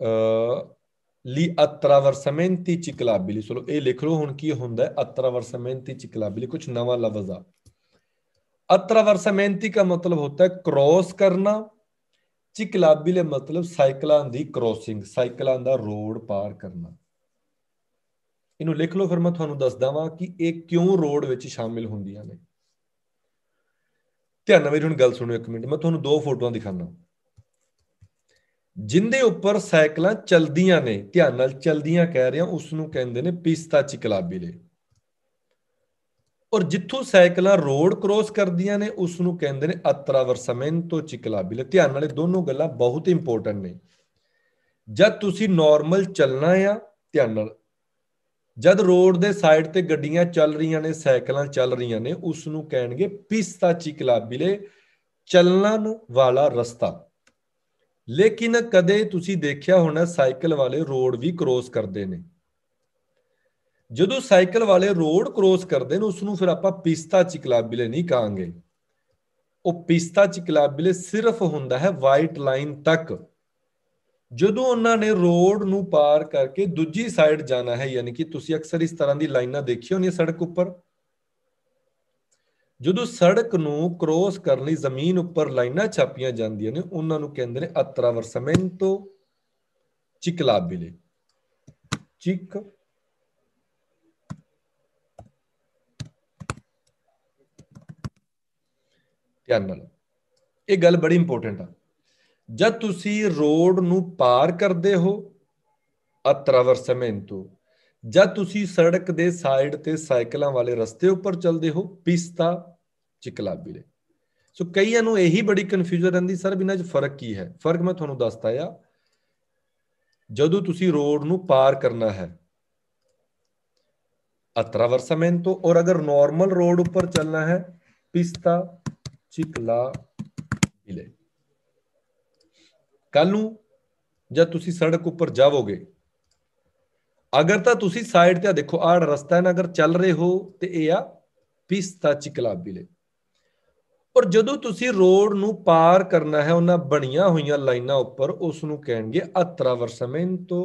ਅ ਲੀ attraversamenti ਚਿਕਲਾਬਿਲੀ ਸੋ ਇਹ ਲਿਖ ਲਓ ਹੁਣ ਕੀ ਹੁੰਦਾ ਹੈ ਚਿਕਲਾਬਿਲੀ ਕੁਝ ਨਵਾਂ ਲਫ਼ਜ਼ ਆ attraversamenti ਦਾ ਮਤਲਬ ਹੁੰਦਾ ਕ੍ਰੋਸ ਕਰਨਾ ਚਿਕਲਾਬਿਲੇ ਮਤਲਬ ਸਾਈਕਲਾਂ ਦੀ ਕ੍ਰੋਸਿੰਗ ਸਾਈਕਲਾਂ ਦਾ ਰੋਡ ਪਾਰ ਕਰਨਾ ਇਹਨੂੰ ਲਿਖ ਲਓ ਫਿਰ ਮੈਂ ਤੁਹਾਨੂੰ ਦੱਸਦਾ ਵਾਂ ਕਿ ਇਹ ਕਿਉਂ ਰੋਡ ਵਿੱਚ ਸ਼ਾਮਿਲ ਹੁੰਦੀਆਂ ਨੇ ਧਿਆਨ ਨਾਲ ਮੇਰੀ ਹੁਣ ਗੱਲ ਸੁਣੋ ਇੱਕ ਮਿੰਟ ਮੈਂ ਤੁਹਾਨੂੰ ਦੋ ਫੋਟੋਆਂ ਦਿਖਾਣਾ ਜਿੰਦੇ ਉੱਪਰ ਸਾਈਕਲਾਂ ਚਲਦੀਆਂ ਨੇ ਧਿਆਨ ਨਾਲ ਚਲਦੀਆਂ ਕਹਿ ਰਿਹਾ ਉਸ ਨੂੰ ਕਹਿੰਦੇ ਨੇ ਪਿਸਤਾ ਚਿਕਲਾਬੀਲੇ ਔਰ ਜਿੱਥੋਂ ਸਾਈਕਲਾਂ ਰੋਡ ਕ੍ਰੋਸ ਕਰਦੀਆਂ ਨੇ ਉਸ ਨੂੰ ਕਹਿੰਦੇ ਨੇ ਅਤਰਾਵਰਸਮੈਂਟੋ ਚਿਕਲਾਬੀਲੇ ਧਿਆਨ ਨਾਲ ਇਹ ਦੋਨੋਂ ਗੱਲਾਂ ਬਹੁਤ ਇੰਪੋਰਟੈਂਟ ਨੇ ਜਦ ਤੁਸੀਂ ਨਾਰਮਲ ਚੱਲਣਾ ਆ ਧਿਆਨ ਨਾਲ ਜਦ ਰੋਡ ਦੇ ਸਾਈਡ ਤੇ ਗੱਡੀਆਂ ਚੱਲ ਰਹੀਆਂ ਨੇ ਸਾਈਕਲਾਂ ਚੱਲ ਰਹੀਆਂ ਨੇ ਉਸ ਨੂੰ ਕਹਿਣਗੇ ਪਿਸਤਾ ਚਿਕਲਾਬੀਲੇ ਚੱਲਣ ਵਾਲਾ ਰਸਤਾ ਲੇਕਿਨ ਕਦੇ ਤੁਸੀਂ ਦੇਖਿਆ ਹੋਣਾ ਸਾਈਕਲ ਵਾਲੇ ਰੋਡ ਵੀ ਕ੍ਰੋਸ ਕਰਦੇ ਨੇ ਜਦੋਂ ਸਾਈਕਲ ਵਾਲੇ ਰੋਡ ਕ੍ਰੋਸ ਕਰਦੇ ਨੇ ਉਸ ਨੂੰ ਫਿਰ ਆਪਾਂ ਪਿਸਤਾ ਚਿਕਲਾਬਿਲੇ ਨਹੀਂ ਕਹਾਂਗੇ ਉਹ ਪਿਸਤਾ ਚਿਕਲਾਬਿਲੇ ਸਿਰਫ ਹੁੰਦਾ ਹੈ ਵਾਈਟ ਲਾਈਨ ਤੱਕ ਜਦੋਂ ਉਹਨਾਂ ਨੇ ਰੋਡ ਨੂੰ ਪਾਰ ਕਰਕੇ ਦੂਜੀ ਸਾਈਡ ਜਾਣਾ ਹੈ ਯਾਨੀ ਕਿ ਤੁਸੀਂ ਅਕਸਰ ਇਸ ਤਰ੍ਹਾਂ ਦੀ ਲਾਈਨਾਂ ਦੇਖੀ ਹੋਣੀਆਂ ਸੜਕ ਉੱਪਰ ਜਦੋਂ ਸੜਕ ਨੂੰ ਕ੍ਰੋਸ ਕਰਨ ਲਈ ਜ਼ਮੀਨ ਉੱਪਰ ਲਾਈਨਾਂ ਛਾਪੀਆਂ ਜਾਂਦੀਆਂ ਨੇ ਉਹਨਾਂ ਨੂੰ ਕਹਿੰਦੇ ਨੇ ਅਤਰਾਵਰਸਮੈਂਟੋ ਚਿਕਲਾਬਿਲੇ ਚਿਕ ਧਿਆਨ ਨਾਲ ਇਹ ਗੱਲ ਬੜੀ ਇੰਪੋਰਟੈਂਟ ਆ ਜਦ ਤੁਸੀਂ ਰੋਡ ਨੂੰ ਪਾਰ ਕਰਦੇ ਹੋ ਅਤਰਾਵਰਸਮੈਂਟੋ ਜਦ ਤੁਸੀਂ ਸੜਕ ਦੇ ਸਾਈਡ ਤੇ ਸਾਈਕਲਾਂ ਵਾਲੇ ਰਸਤੇ ਉੱਪਰ ਚੱਲਦੇ ਹੋ ਪਿਸਤਾ ਚਿਕਲਾਬੀ ਰੇ ਸੋ ਕਈਆਂ ਨੂੰ ਇਹੀ ਬੜੀ ਕਨਫਿਊਜ਼ਨ ਰਹਿੰਦੀ ਸਰ ਬਿਨਾਂ ਚ ਫਰਕ ਕੀ ਹੈ ਫਰਕ ਮੈਂ ਤੁਹਾਨੂੰ ਦੱਸਦਾ ਆ ਜਦੋਂ ਤੁਸੀਂ ਰੋਡ ਨੂੰ ਪਾਰ ਕਰਨਾ ਹੈ ਅਤਰਾਵਰਸਮੈਂਟੋ ਔਰ ਅਗਰ ਨਾਰਮਲ ਰੋਡ ਉੱਪਰ ਚੱਲਣਾ ਹੈ ਪਿਸਤਾ ਚਿਕਲਾ ਬਿਲੇ ਕੱਲ ਨੂੰ ਜਦ ਤੁਸੀਂ ਸੜਕ ਉੱਪਰ ਜਾਵੋਗੇ ਅਗਰ ਤਾਂ ਤੁਸੀਂ ਸਾਈਡ ਤੇ ਦੇਖੋ ਆਹ ਰਸਤਾ ਹੈ ਨਾ ਅਗਰ ਚੱਲ ਰਹੇ ਹੋ ਤੇ ਇਹ ਆ ਪਿਸਤਾ ਚਿਕਲਾਬੀਲੇ ਔਰ ਜਦੋਂ ਤੁਸੀਂ ਰੋਡ ਨੂੰ ਪਾਰ ਕਰਨਾ ਹੈ ਉਹਨਾਂ ਬਣੀਆਂ ਹੋਈਆਂ ਲਾਈਨਾਂ ਉੱਪਰ ਉਸ ਨੂੰ ਕਹਿਣਗੇ ਅਤਰਾਵਰਸਮੈਂਟੋ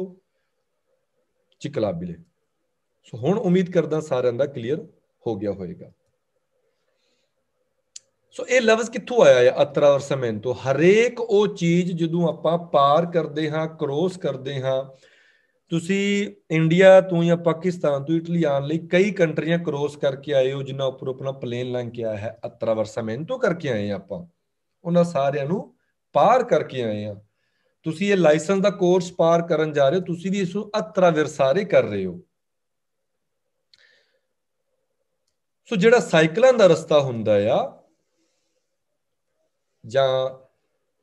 ਚਿਕਲਾਬੀਲੇ ਸੋ ਹੁਣ ਉਮੀਦ ਕਰਦਾ ਸਾਰਿਆਂ ਦਾ ਕਲੀਅਰ ਹੋ ਗਿਆ ਹੋਵੇਗਾ ਸੋ ਇਹ ਲਫ਼ਜ਼ ਕਿੱਥੋਂ ਆਇਆ ਹੈ ਅਤਰਾਵਰਸਮੈਂਟੋ ਹਰੇਕ ਉਹ ਚੀਜ਼ ਜਦੋਂ ਆਪਾਂ ਪਾਰ ਕਰਦੇ ਹਾਂ ਕ੍ਰੋਸ ਕਰਦੇ ਹਾਂ ਤੁਸੀਂ ਇੰਡੀਆ ਤੋਂ ਜਾਂ ਪਾਕਿਸਤਾਨ ਤੋਂ ਇਟਲੀ ਆਉਣ ਲਈ ਕਈ ਕੰਟਰੀਆਂ ਕ੍ਰੋਸ ਕਰਕੇ ਆਏ ਹੋ ਜਿਨ੍ਹਾਂ ਉੱਪਰ ਆਪਣਾ ਪਲੇਨ ਲੰਘ ਕੇ ਆਇਆ ਹੈ ਮਿਹਨਤੋਂ ਕਰਕੇ ਆਏ ਆ ਆਪਾਂ ਉਹਨਾਂ ਸਾਰਿਆਂ ਨੂੰ ਪਾਰ ਕਰਕੇ ਆਏ ਆ ਤੁਸੀਂ ਇਹ ਲਾਇਸੈਂਸ ਦਾ ਕੋਰਸ ਪਾਰ ਕਰਨ ਜਾ ਰਹੇ ਹੋ ਤੁਸੀਂ ਵੀ ਇਸ ਨੂੰ ਵਰਸਾਰੇ ਕਰ ਰਹੇ ਹੋ ਸੋ ਜਿਹੜਾ ਸਾਈਕਲਾਂ ਦਾ ਰਸਤਾ ਹੁੰਦਾ ਆ ਜਾਂ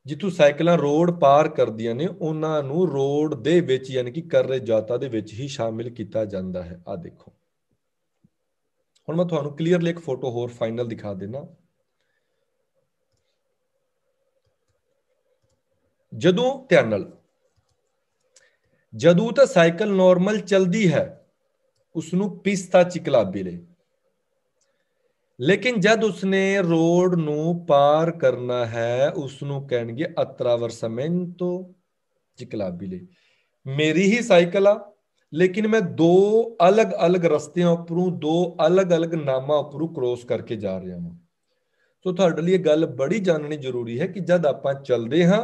ਜਿੱਥੋਂ ਸਾਈਕਲਾਂ ਰੋਡ ਪਾਰ ਕਰਦੀਆਂ ਨੇ ਉਹਨਾਂ ਨੂੰ ਰੋਡ ਦੇ ਵਿੱਚ ਯਾਨੀ ਕਿ ਕਰਰੇ ਜਾਤਾ ਦੇ ਵਿੱਚ ਹੀ ਸ਼ਾਮਿਲ ਕੀਤਾ ਜਾਂਦਾ ਹੈ ਆ ਦੇਖੋ ਹੁਣ ਮੈਂ ਤੁਹਾਨੂੰ ਕਲੀਅਰਲੀ ਇੱਕ ਫੋਟੋ ਹੋਰ ਫਾਈਨਲ ਦਿਖਾ ਦੇਣਾ ਜਦੋਂ ਧਿਆਨ ਨਾਲ ਜਦੋਂ ਤਾਂ ਸਾਈਕਲ ਨਾਰਮਲ ਚੱਲਦੀ ਹੈ ਉਸ ਨੂੰ ਪਿਸਤਾ ਚਿਕਲਾਬੀ ਲਈ ਲੇਕਿਨ ਜਦ ਉਸਨੇ ਰੋਡ ਨੂੰ ਪਾਰ ਕਰਨਾ ਹੈ ਉਸ ਨੂੰ ਕਹਿਣਗੇ ਅਤਰਾਵਰਸਮੈਂਟੋ ਲਈ ਮੇਰੀ ਹੀ ਸਾਈਕਲ ਆ ਲੇਕਿਨ ਮੈਂ ਦੋ ਅਲੱਗ-ਅਲੱਗ ਰਸਤਿਆਂ ਉੱਪਰੋਂ ਦੋ ਅਲੱਗ-ਅਲੱਗ ਨਾਮਾਂ ਉੱਪਰੋਂ ਕ੍ਰੋਸ ਕਰਕੇ ਜਾ ਰਿਹਾ ਹਾਂ ਸੋ ਤੁਹਾਡੇ ਲਈ ਇਹ ਗੱਲ ਬੜੀ ਜਾਣਨੀ ਜ਼ਰੂਰੀ ਹੈ ਕਿ ਜਦ ਆਪਾਂ ਚੱਲਦੇ ਹਾਂ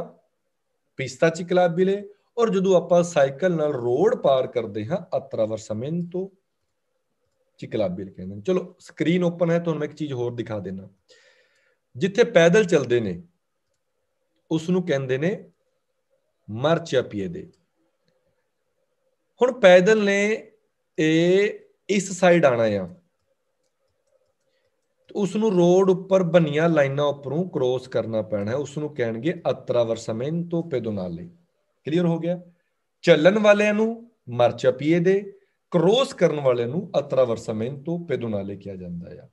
ਪਿਸਤਾ ਚਿਕਲਾਬੀ ਲਈ ਔਰ ਜਦੋਂ ਆਪਾਂ ਸਾਈਕਲ ਨਾਲ ਰੋਡ ਪਾਰ ਕਰਦੇ ਹਾਂ ਅਤਰਾਵਰਸਮੈਂਟੋ ਚਿਕਲਾਬੀਲ ਕਹਿੰਦੇ ਨੇ ਚਲੋ ਸਕਰੀਨ ਓਪਨ ਹੈ ਤੁਹਾਨੂੰ ਮੈਂ ਇੱਕ ਚੀਜ਼ ਹੋਰ ਦਿਖਾ ਦੇਣਾ ਜਿੱਥੇ ਪੈਦਲ ਚੱਲਦੇ ਨੇ ਉਸ ਨੂੰ ਕਹਿੰਦੇ ਨੇ ਪੀਏ ਦੇ ਹੁਣ ਪੈਦਲ ਨੇ ਇਹ ਇਸ ਸਾਈਡ ਆਣਾ ਆ ਉਸ ਨੂੰ ਰੋਡ ਉੱਪਰ ਬਣੀਆਂ ਲਾਈਨਾਂ ਉੱਪਰੋਂ ਕ੍ਰੋਸ ਕਰਨਾ ਪੈਣਾ ਹੈ ਉਸ ਨੂੰ ਕਹਿਣਗੇ ਤੋਂ ਪੇਦੋਨਾਲੇ ਕਲੀਅਰ ਹੋ ਗਿਆ ਚੱਲਣ ਵਾਲਿਆਂ ਨੂੰ ਪੀਏ ਦੇ ਕ੍ਰੋਸ ਕਰਨ ਵਾਲੇ ਨੂੰ ਅਤਰਾਵਰਸਮੈਂਟੋ ਪੈਦੋਨਾਲੇ ਕਿਹਾ ਜਾਂਦਾ ਹੈ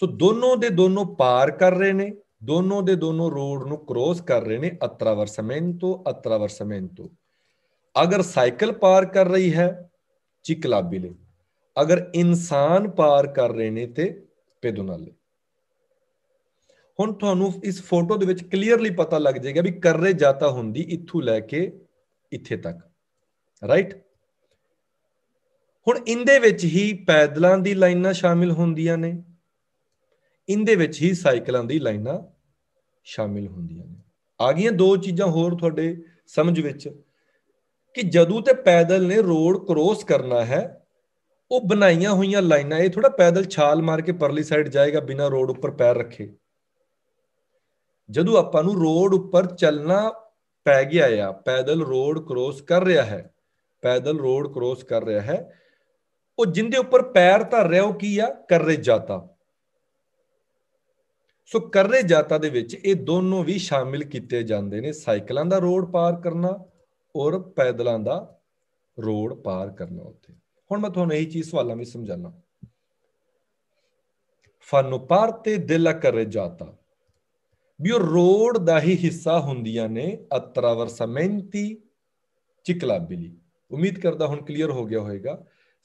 ਸੋ ਦੋਨੋਂ ਦੇ ਦੋਨੋਂ ਪਾਰ ਕਰ ਰਹੇ ਨੇ ਦੋਨੋਂ ਦੇ ਦੋਨੋਂ ਰੋਡ ਨੂੰ ਕ੍ਰੋਸ ਕਰ ਰਹੇ ਨੇ ਅਤਰਾਵਰਸਮੈਂਟੋ ਅਤਰਾਵਰਸਮੈਂਟੋ ਅਗਰ ਸਾਈਕਲ ਪਾਰ ਕਰ ਰਹੀ ਹੈ ਚਿਕਲਾਬਿਲੇ ਅਗਰ ਇਨਸਾਨ ਪਾਰ ਕਰ ਰਹੇ ਨੇ ਤੇ ਪੈਦੋਨਾਲੇ ਹੁਣ ਤੁਹਾਨੂੰ ਇਸ ਫੋਟੋ ਦੇ ਵਿੱਚ ਕਲੀਅਰਲੀ ਪਤਾ ਲੱਗ ਜਾਏਗਾ ਵੀ ਕਰਰੇ ਜਾਤਾ ਹੁੰਦੀ ਇੱਥੋਂ ਲੈ ਕੇ ਇੱਥੇ ਤੱਕ ਰਾਈਟ ਹੁਣ ਇਹਦੇ ਵਿੱਚ ਹੀ ਪੈਦਲਾਂ ਦੀ ਲਾਈਨਾਂ ਸ਼ਾਮਿਲ ਹੁੰਦੀਆਂ ਨੇ ਇਹਦੇ ਵਿੱਚ ਹੀ ਸਾਈਕਲਾਂ ਦੀ ਲਾਈਨਾਂ ਸ਼ਾਮਿਲ ਹੁੰਦੀਆਂ ਨੇ ਆ ਗਈਆਂ ਦੋ ਚੀਜ਼ਾਂ ਹੋਰ ਤੁਹਾਡੇ ਸਮਝ ਵਿੱਚ ਕਿ ਜਦੋਂ ਤੇ ਪੈਦਲ ਨੇ ਰੋਡ ਕ੍ਰੋਸ ਕਰਨਾ ਹੈ ਉਹ ਬਣਾਈਆਂ ਹੋਈਆਂ ਲਾਈਨਾਂ ਇਹ ਥੋੜਾ ਪੈਦਲ ਛਾਲ ਮਾਰ ਕੇ ਪਰਲੀ ਸਾਈਡ ਜਾਏਗਾ ਬਿਨਾ ਰੋਡ ਉੱਪਰ ਪੈਰ ਰੱਖੇ ਜਦੋਂ ਆਪਾਂ ਨੂੰ ਰੋਡ ਉੱਪਰ ਚੱਲਣਾ ਪੈ ਗਿਆ ਆ ਪੈਦਲ ਰੋਡ ਕ੍ਰੋਸ ਕਰ ਰਿਹਾ ਹੈ ਪੈਦਲ ਰੋਡ ਕ੍ਰੋਸ ਕਰ ਰਿਹਾ ਹੈ ਉਹ ਜਿੰਦੇ ਉੱਪਰ ਪੈਰ ਧਰ ਰਿਹਾ ਉਹ ਕੀ ਆ ਕਰਰੇ ਜਾਤਾ ਸੋ ਕਰਰੇ ਜਾਤਾ ਦੇ ਵਿੱਚ ਇਹ ਦੋਨੋਂ ਵੀ ਸ਼ਾਮਿਲ ਕੀਤੇ ਜਾਂਦੇ ਨੇ ਸਾਈਕਲਾਂ ਦਾ ਰੋਡ ਪਾਰ ਕਰਨਾ ਔਰ ਪੈਦਲਾਂ ਦਾ ਰੋਡ ਪਾਰ ਕਰਨਾ ਉੱਥੇ ਹੁਣ ਮੈਂ ਤੁਹਾਨੂੰ ਇਹ ਚੀਜ਼ ਸਵਾਲਾਂ ਵਿੱਚ ਸਮਝਾਣਾ ਫਨ ਪਾਰਤੇ ਤੇ ਦਿਲ ਜਾਤਾ ਵੀ ਉਹ ਰੋਡ ਦਾ ਹੀ ਹਿੱਸਾ ਹੁੰਦੀਆਂ ਨੇ ਅਤਰਾਵਰਸਮੈਂਤੀ ਚਿਕਲਾਬਿਲੀ ਉਮੀਦ ਕਰਦਾ ਹੁਣ ਕਲੀਅਰ ਹੋ ਗਿਆ ਹੋਵੇਗਾ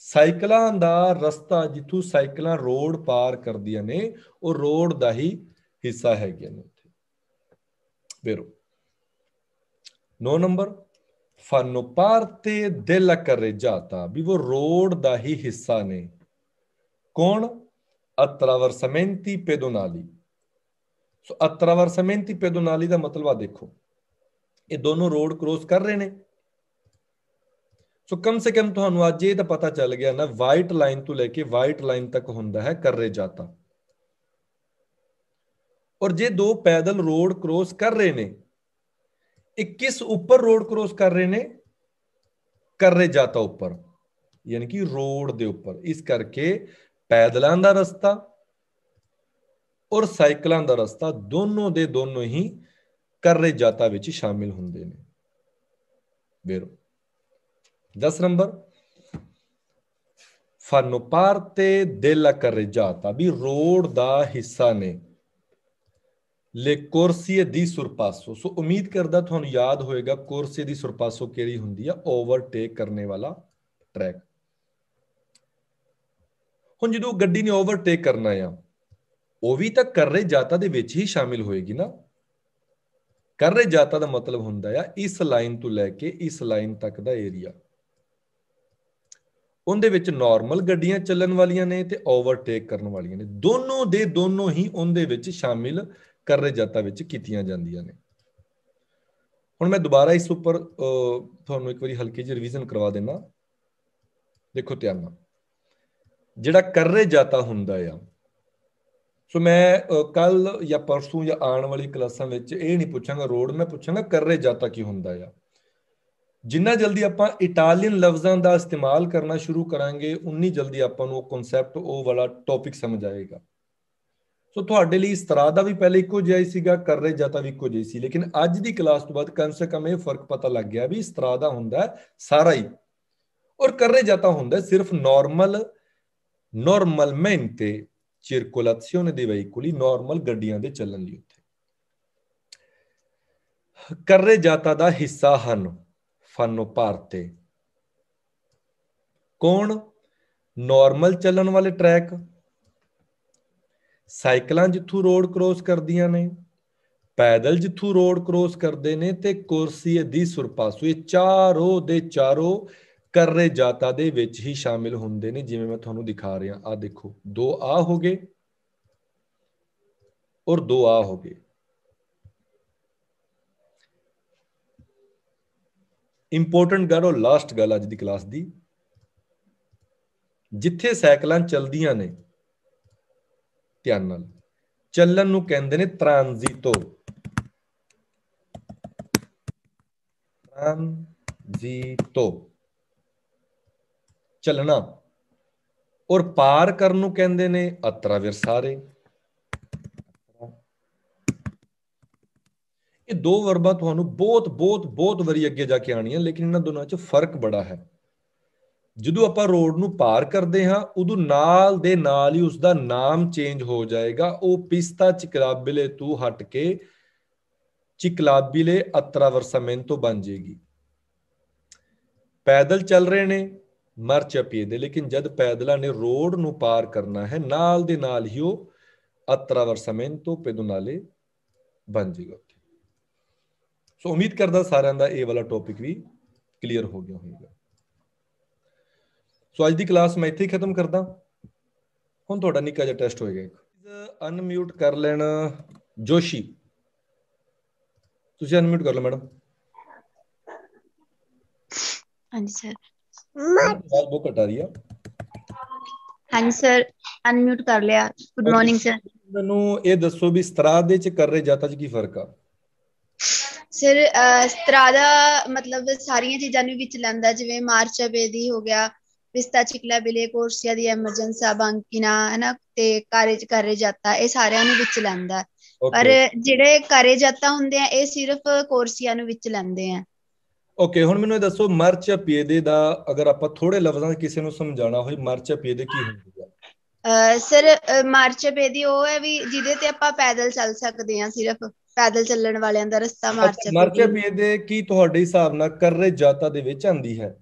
ਸਾਈਕਲਾਂ ਦਾ ਰਸਤਾ ਜਿੱਥੋਂ ਸਾਈਕਲਾਂ ਰੋਡ ਪਾਰ ਕਰਦੀਆਂ ਨੇ ਉਹ ਰੋਡ ਦਾ ਹੀ ਹਿੱਸਾ ਗਿਆ ਨੇ ਉੱਥੇ ਬੇਰੋ 9 ਨੰਬਰ ਫਨੋ ਪਾਰਤੇ ਦਿਲ ਕਰੇ ਜਾਤਾ ਵੀ ਉਹ ਰੋਡ ਦਾ ਹੀ ਹਿੱਸਾ ਨੇ ਕੌਣ ਅਤਰਵਰਸਮੈਂਤੀ ਪੇਦੋਨਾਲੀ ਸੋ ਅਤਰਵਰਸਮੈਂਤੀ ਪੇਦੋਨਾਲੀ ਦਾ ਮਤਲਬ ਆ ਦੇਖੋ ਇਹ ਦੋਨੋਂ ਰੋਡ ਕ੍ਰੋਸ ਕਰ ਰਹੇ ਨੇ ਸੋ ਕਮ ਸੇ ਕਮ ਤੁਹਾਨੂੰ ਅੱਜ ਇਹ ਤਾਂ ਪਤਾ ਚੱਲ ਗਿਆ ਨਾ ਵਾਈਟ ਲਾਈਨ ਤੋਂ ਲੈ ਕੇ ਵਾਈਟ ਲਾਈਨ ਤੱਕ ਹੁੰਦਾ ਹੈ ਕਰਰੇ ਜਾਤਾ ਔਰ ਜੇ ਦੋ ਪੈਦਲ ਰੋਡ ਕ੍ਰੋਸ ਕਰ ਰਹੇ ਨੇ ਇਹ ਕਿਸ ਉੱਪਰ ਰੋਡ ਕ੍ਰੋਸ ਕਰ ਰਹੇ ਨੇ ਕਰਰੇ ਜਾਤਾ ਉੱਪਰ ਯਾਨੀ ਕਿ ਰੋਡ ਦੇ ਉੱਪਰ ਇਸ ਕਰਕੇ ਪੈਦਲਾਂ ਦਾ ਰਸਤਾ ਔਰ ਸਾਈਕਲਾਂ ਦਾ ਰਸਤਾ ਦੋਨੋਂ ਦੇ ਦੋਨੋਂ ਹੀ ਕਰਰੇ ਜਾਤਾ ਵਿੱਚ ਸ਼ਾਮਿਲ ਹੁੰਦੇ ਨੇ ਵੇਰੋ 10 ਨੰਬਰ ਫਨੋਪਾਰ ਤੇ ਦਿਲ ਕਰਜਾਤਾ ਵੀ ਰੋਡ ਦਾ ਹਿੱਸਾ ਨੇ ਲੇ ਕੋਰਸੀਏ ਦੀ ਸੁਰਪਾਸੋ ਸੋ ਉਮੀਦ ਕਰਦਾ ਤੁਹਾਨੂੰ ਯਾਦ ਹੋਏਗਾ ਕੋਰਸੀਏ ਦੀ ਸੁਰਪਾਸੋ ਕਿਹੜੀ ਹੁੰਦੀ ਆ ਓਵਰਟੇਕ ਕਰਨੇ ਵਾਲਾ ਟਰੈਕ ਹੁਣ ਜਦੋਂ ਗੱਡੀ ਨੇ ਓਵਰਟੇਕ ਕਰਨਾ ਆ ਉਹ ਵੀ ਤਾਂ ਕਰਰੇ ਜਾਤਾ ਦੇ ਵਿੱਚ ਹੀ ਸ਼ਾਮਿਲ ਹੋਏਗੀ ਨਾ ਕਰਰੇ ਜਾਤਾ ਦਾ ਮਤਲਬ ਹੁੰਦਾ ਆ ਇਸ ਲਾਈਨ ਤੋਂ ਲੈ ਕੇ ਇਸ ਲਾਈਨ ਤੱਕ ਦਾ ਏਰੀਆ ਉਹਦੇ ਵਿੱਚ ਨਾਰਮਲ ਗੱਡੀਆਂ ਚੱਲਣ ਵਾਲੀਆਂ ਨੇ ਤੇ ਓਵਰਟੇਕ ਕਰਨ ਵਾਲੀਆਂ ਨੇ ਦੋਨੋਂ ਦੇ ਦੋਨੋਂ ਹੀ ਉਹਦੇ ਵਿੱਚ ਸ਼ਾਮਿਲ ਕਰਰੇ ਜਾਤਾ ਵਿੱਚ ਕੀਤੀਆਂ ਜਾਂਦੀਆਂ ਨੇ ਹੁਣ ਮੈਂ ਦੁਬਾਰਾ ਇਸ ਉੱਪਰ ਤੁਹਾਨੂੰ ਇੱਕ ਵਾਰੀ ਹਲਕੀ ਜਿਹੀ ਰਿਵੀਜ਼ਨ ਕਰਵਾ ਦੇਣਾ ਦੇਖੋ ਧਿਆਨ ਨਾਲ ਜਿਹੜਾ ਕਰਰੇ ਜਾਤਾ ਹੁੰਦਾ ਆ ਸੋ ਮੈਂ ਕੱਲ ਜਾਂ ਪਰਸੋਂ ਜਾਂ ਆਉਣ ਵਾਲੀ ਕਲਾਸਾਂ ਵਿੱਚ ਇਹ ਨਹੀਂ ਪੁੱਛਾਂਗਾ ਰੋਡ ਮੈਂ ਪੁੱਛਾਂਗਾ ਕਰਰੇ ਜਾਤਾ ਕੀ ਹੁੰਦਾ ਆ ਜਿੰਨਾ ਜਲਦੀ ਆਪਾਂ ਇਟਾਲੀਅਨ ਲਫ਼ਜ਼ਾਂ ਦਾ ਇਸਤੇਮਾਲ ਕਰਨਾ ਸ਼ੁਰੂ ਕਰਾਂਗੇ ਉਨੀ ਜਲਦੀ ਆਪਾਂ ਨੂੰ ਉਹ ਕਨਸੈਪਟ ਉਹ ਵਾਲਾ ਟੌਪਿਕ ਸਮਝ ਆਏਗਾ ਸੋ ਤੁਹਾਡੇ ਲਈ ਇਸ ਤਰ੍ਹਾਂ ਦਾ ਵੀ ਪਹਿਲੇ ਇੱਕੋ ਜਿਹਾ ਹੀ ਸੀਗਾ ਕਰ ਰਹੇ ਜਾਤਾ ਵੀ ਇੱਕੋ ਜਿਹੀ ਸੀ ਲੇਕਿਨ ਅੱਜ ਦੀ ਕਲਾਸ ਤੋਂ ਬਾਅਦ ਕਮ ਸੇ ਕਮ ਇਹ ਫਰਕ ਪਤਾ ਲੱਗ ਗਿਆ ਵੀ ਇਸ ਤਰ੍ਹਾਂ ਦਾ ਹੁੰਦਾ ਸਾਰਾ ਹੀ ਔਰ ਕਰ ਰਹੇ ਜਾਤਾ ਹੁੰਦਾ ਸਿਰਫ ਨਾਰਮਲ ਨਾਰਮਲਮੈਂਟੇ circolazione ਦੇ veicoli ਨਾਰਮਲ ਗੱਡੀਆਂ ਦੇ ਚੱਲਣ ਲਈ ਉੱਥੇ ਕਰਰੇ ਜਾਤਾ ਦਾ ਹਿੱਸਾ ਹਨ fanno parte ਕੌਣ ਨਾਰਮਲ ਚੱਲਣ ਵਾਲੇ ਟਰੈਕ ਸਾਈਕਲਾਂ ਜਿੱਥੋਂ ਰੋਡ ਕ੍ਰੋਸ ਕਰਦੀਆਂ ਨੇ ਪੈਦਲ ਜਿੱਥੋਂ ਰੋਡ ਕ੍ਰੋਸ ਕਰਦੇ ਨੇ ਤੇ ਕੁਰਸੀ ਦੀ ਸੁਰਪਾਸੂ ਇਹ ਚਾਰੋ ਦੇ ਚਾਰੋ ਕਰਰੇ ਜਾਤਾ ਦੇ ਵਿੱਚ ਹੀ ਸ਼ਾਮਿਲ ਹੁੰਦੇ ਨੇ ਜਿਵੇਂ ਮੈਂ ਤੁਹਾਨੂੰ ਦਿਖਾ ਰਿਹਾ ਆ ਦੇਖੋ ਦੋ ਆ ਹੋ ਗਏ ਔਰ ਦੋ ਆ ਹੋ ਗਏ ਇੰਪੋਰਟੈਂਟ ਗੱਲ ਉਹ ਲਾਸਟ ਗੱਲ ਅੱਜ ਦੀ ਕਲਾਸ ਦੀ ਜਿੱਥੇ ਸਾਈਕਲਾਂ ਚੱਲਦੀਆਂ ਨੇ ਧਿਆਨ ਨਾਲ ਚੱਲਣ ਨੂੰ ਕਹਿੰਦੇ ਨੇ ਟ੍ਰਾਂਜ਼ੀਟੋ ਟ੍ਰਾਂਜ਼ੀਟੋ ਚੱਲਣਾ ਔਰ ਪਾਰ ਕਰਨ ਨੂੰ ਕਹਿੰਦੇ ਨੇ ਅਤਰਾਵਿਰ ਸਾਰੇ ਇਹ ਦੋ ਵਰਬਾਂ ਤੁਹਾਨੂੰ ਬਹੁਤ ਬਹੁਤ ਬਹੁਤ ਵਾਰੀ ਅੱਗੇ ਜਾ ਕੇ ਆਣੀਆਂ ਲੇਕਿਨ ਇਹਨਾਂ ਦੋਨਾਂ 'ਚ ਫਰਕ ਬੜਾ ਹੈ ਜਦੋਂ ਆਪਾਂ ਰੋਡ ਨੂੰ ਪਾਰ ਕਰਦੇ ਹਾਂ ਉਦੋਂ ਨਾਲ ਦੇ ਨਾਲ ਹੀ ਉਸ ਦਾ ਨਾਮ ਚੇਂਜ ਹੋ ਜਾਏਗਾ ਉਹ ਪਿਸਤਾ ਚਿਕਲਾਬਿਲੇ ਤੂੰ ਹਟ ਕੇ ਚਿਕਲਾਬਿਲੇ ਅਤਰਾ ਤੋਂ ਬਣ ਜੇਗੀ ਪੈਦਲ ਚੱਲ ਰਹੇ ਨੇ ਮਰਚ ਚਪੀਏ ਦੇ ਲੇਕਿਨ ਜਦ ਪੈਦਲਾਂ ਨੇ ਰੋਡ ਨੂੰ ਪਾਰ ਕਰਨਾ ਹੈ ਨਾਲ ਦੇ ਨਾਲ ਹੀ ਉਹ ਅਤਰਾ ਅਤਰਾਵਰਸਾਮੈਂਟੋ ਪੈਦੋਨਾਲੇ ਬਣ ਜੇਗਾ ਸੋ ਉਮੀਦ ਕਰਦਾ ਸਾਰਿਆਂ ਦਾ ਇਹ ਵਾਲਾ ਟੌਪਿਕ ਵੀ ਕਲੀਅਰ ਹੋ ਗਿਆ ਹੋਵੇਗਾ ਸੋ ਅੱਜ ਦੀ ਕਲਾਸ ਮੈਂ ਇੱਥੇ ਖਤਮ ਕਰਦਾ ਹੁਣ ਤੁਹਾਡਾ ਨਿੱਕਾ ਜਿਹਾ ਟੈਸਟ ਹੋਏਗਾ ਇੱਕ ਅਨਮਿਊਟ ਕਰ ਲੈਣ ਜੋਸ਼ੀ ਤੁਸੀਂ ਅਨਮਿਊਟ ਕਰ ਲਓ ਮੈਡਮ ਹਾਂਜੀ ਸਰ ਮੈਂ ਬੁੱਕ ਘਟ ਰਹੀ ਆ ਹਾਂਜੀ ਸਰ ਅਨਮਿਊਟ ਕਰ ਲਿਆ ਗੁੱਡ ਮਾਰਨਿੰਗ ਸਰ ਮੈਨੂੰ ਇਹ ਦੱਸੋ ਵੀ ਸਤਰਾ ਦੇ ਚ ਕਰ ਰਹੇ ਜਾਤਾ ਚ ਕੀ ਫਰਕ ਆ ਸਿਰ ਸਤਰਾਦਾ ਮਤਲਬ ਸਾਰੀਆਂ ਚੀਜ਼ਾਂ ਨੂੰ ਵਿੱਚ ਲੈਂਦਾ ਜਿਵੇਂ ਮਾਰਚ ਅਬੇਦੀ ਹੋ ਗਿਆ ਵਿਸਤਾ ਚਿਕਲਾ ਬਿਲੇ ਕੋਰਸੀਆ ਦੀ ਐਮਰਜੈਂਸਾ ਬੰਕਿਨਾ ਹਨਾ ਤੇ ਕਾਰਜ ਕਰੇ ਜਾਂਦਾ ਇਹ ਸਾਰਿਆਂ ਨੂੰ ਵਿੱਚ ਲੈਂਦਾ ਪਰ ਜਿਹੜੇ ਕਰੇ ਜਾਂਦਾ ਹੁੰਦੇ ਆ ਇਹ ਸਿਰਫ ਕੋਰਸੀਆ ਨੂੰ ਵਿੱਚ ਲੈਂਦੇ ਆ ਓਕੇ ਹੁਣ ਮੈਨੂੰ ਇਹ ਦੱਸੋ ਮਰਚ ਪੀਦੇ ਦਾ ਅਗਰ ਆਪਾਂ ਥੋੜੇ ਲਫ਼ਜ਼ਾਂ ਕਿਸੇ ਨੂੰ ਸਮਝਾਉਣਾ ਹੋਵੇ ਮਰਚ ਪੀਦੇ ਕੀ ਹੁੰਦੀ ਹੈ ਸਰ ਮਾਰਚ ਪੀਦੀ ਉਹ ਹੈ ਵੀ ਜਿਹਦੇ ਤੇ ਆਪਾਂ ਪੈਦਲ ਚੱਲ ਸਕਦੇ ਆ ਸਿਰਫ ਪੈਦਲ ਚੱਲਣ ਵਾਲਿਆਂ ਦਾ ਰਸਤਾ ਮਾਰਚਾ ਮਾਰਚਾ ਪੀਏ ਦੇ ਕੀ ਤੁਹਾਡੇ ਹਿਸਾਬ ਨਾਲ ਕਰਰੇ ਜਾਤਾ ਦੇ ਵਿੱਚ ਆਂਦੀ ਹੈ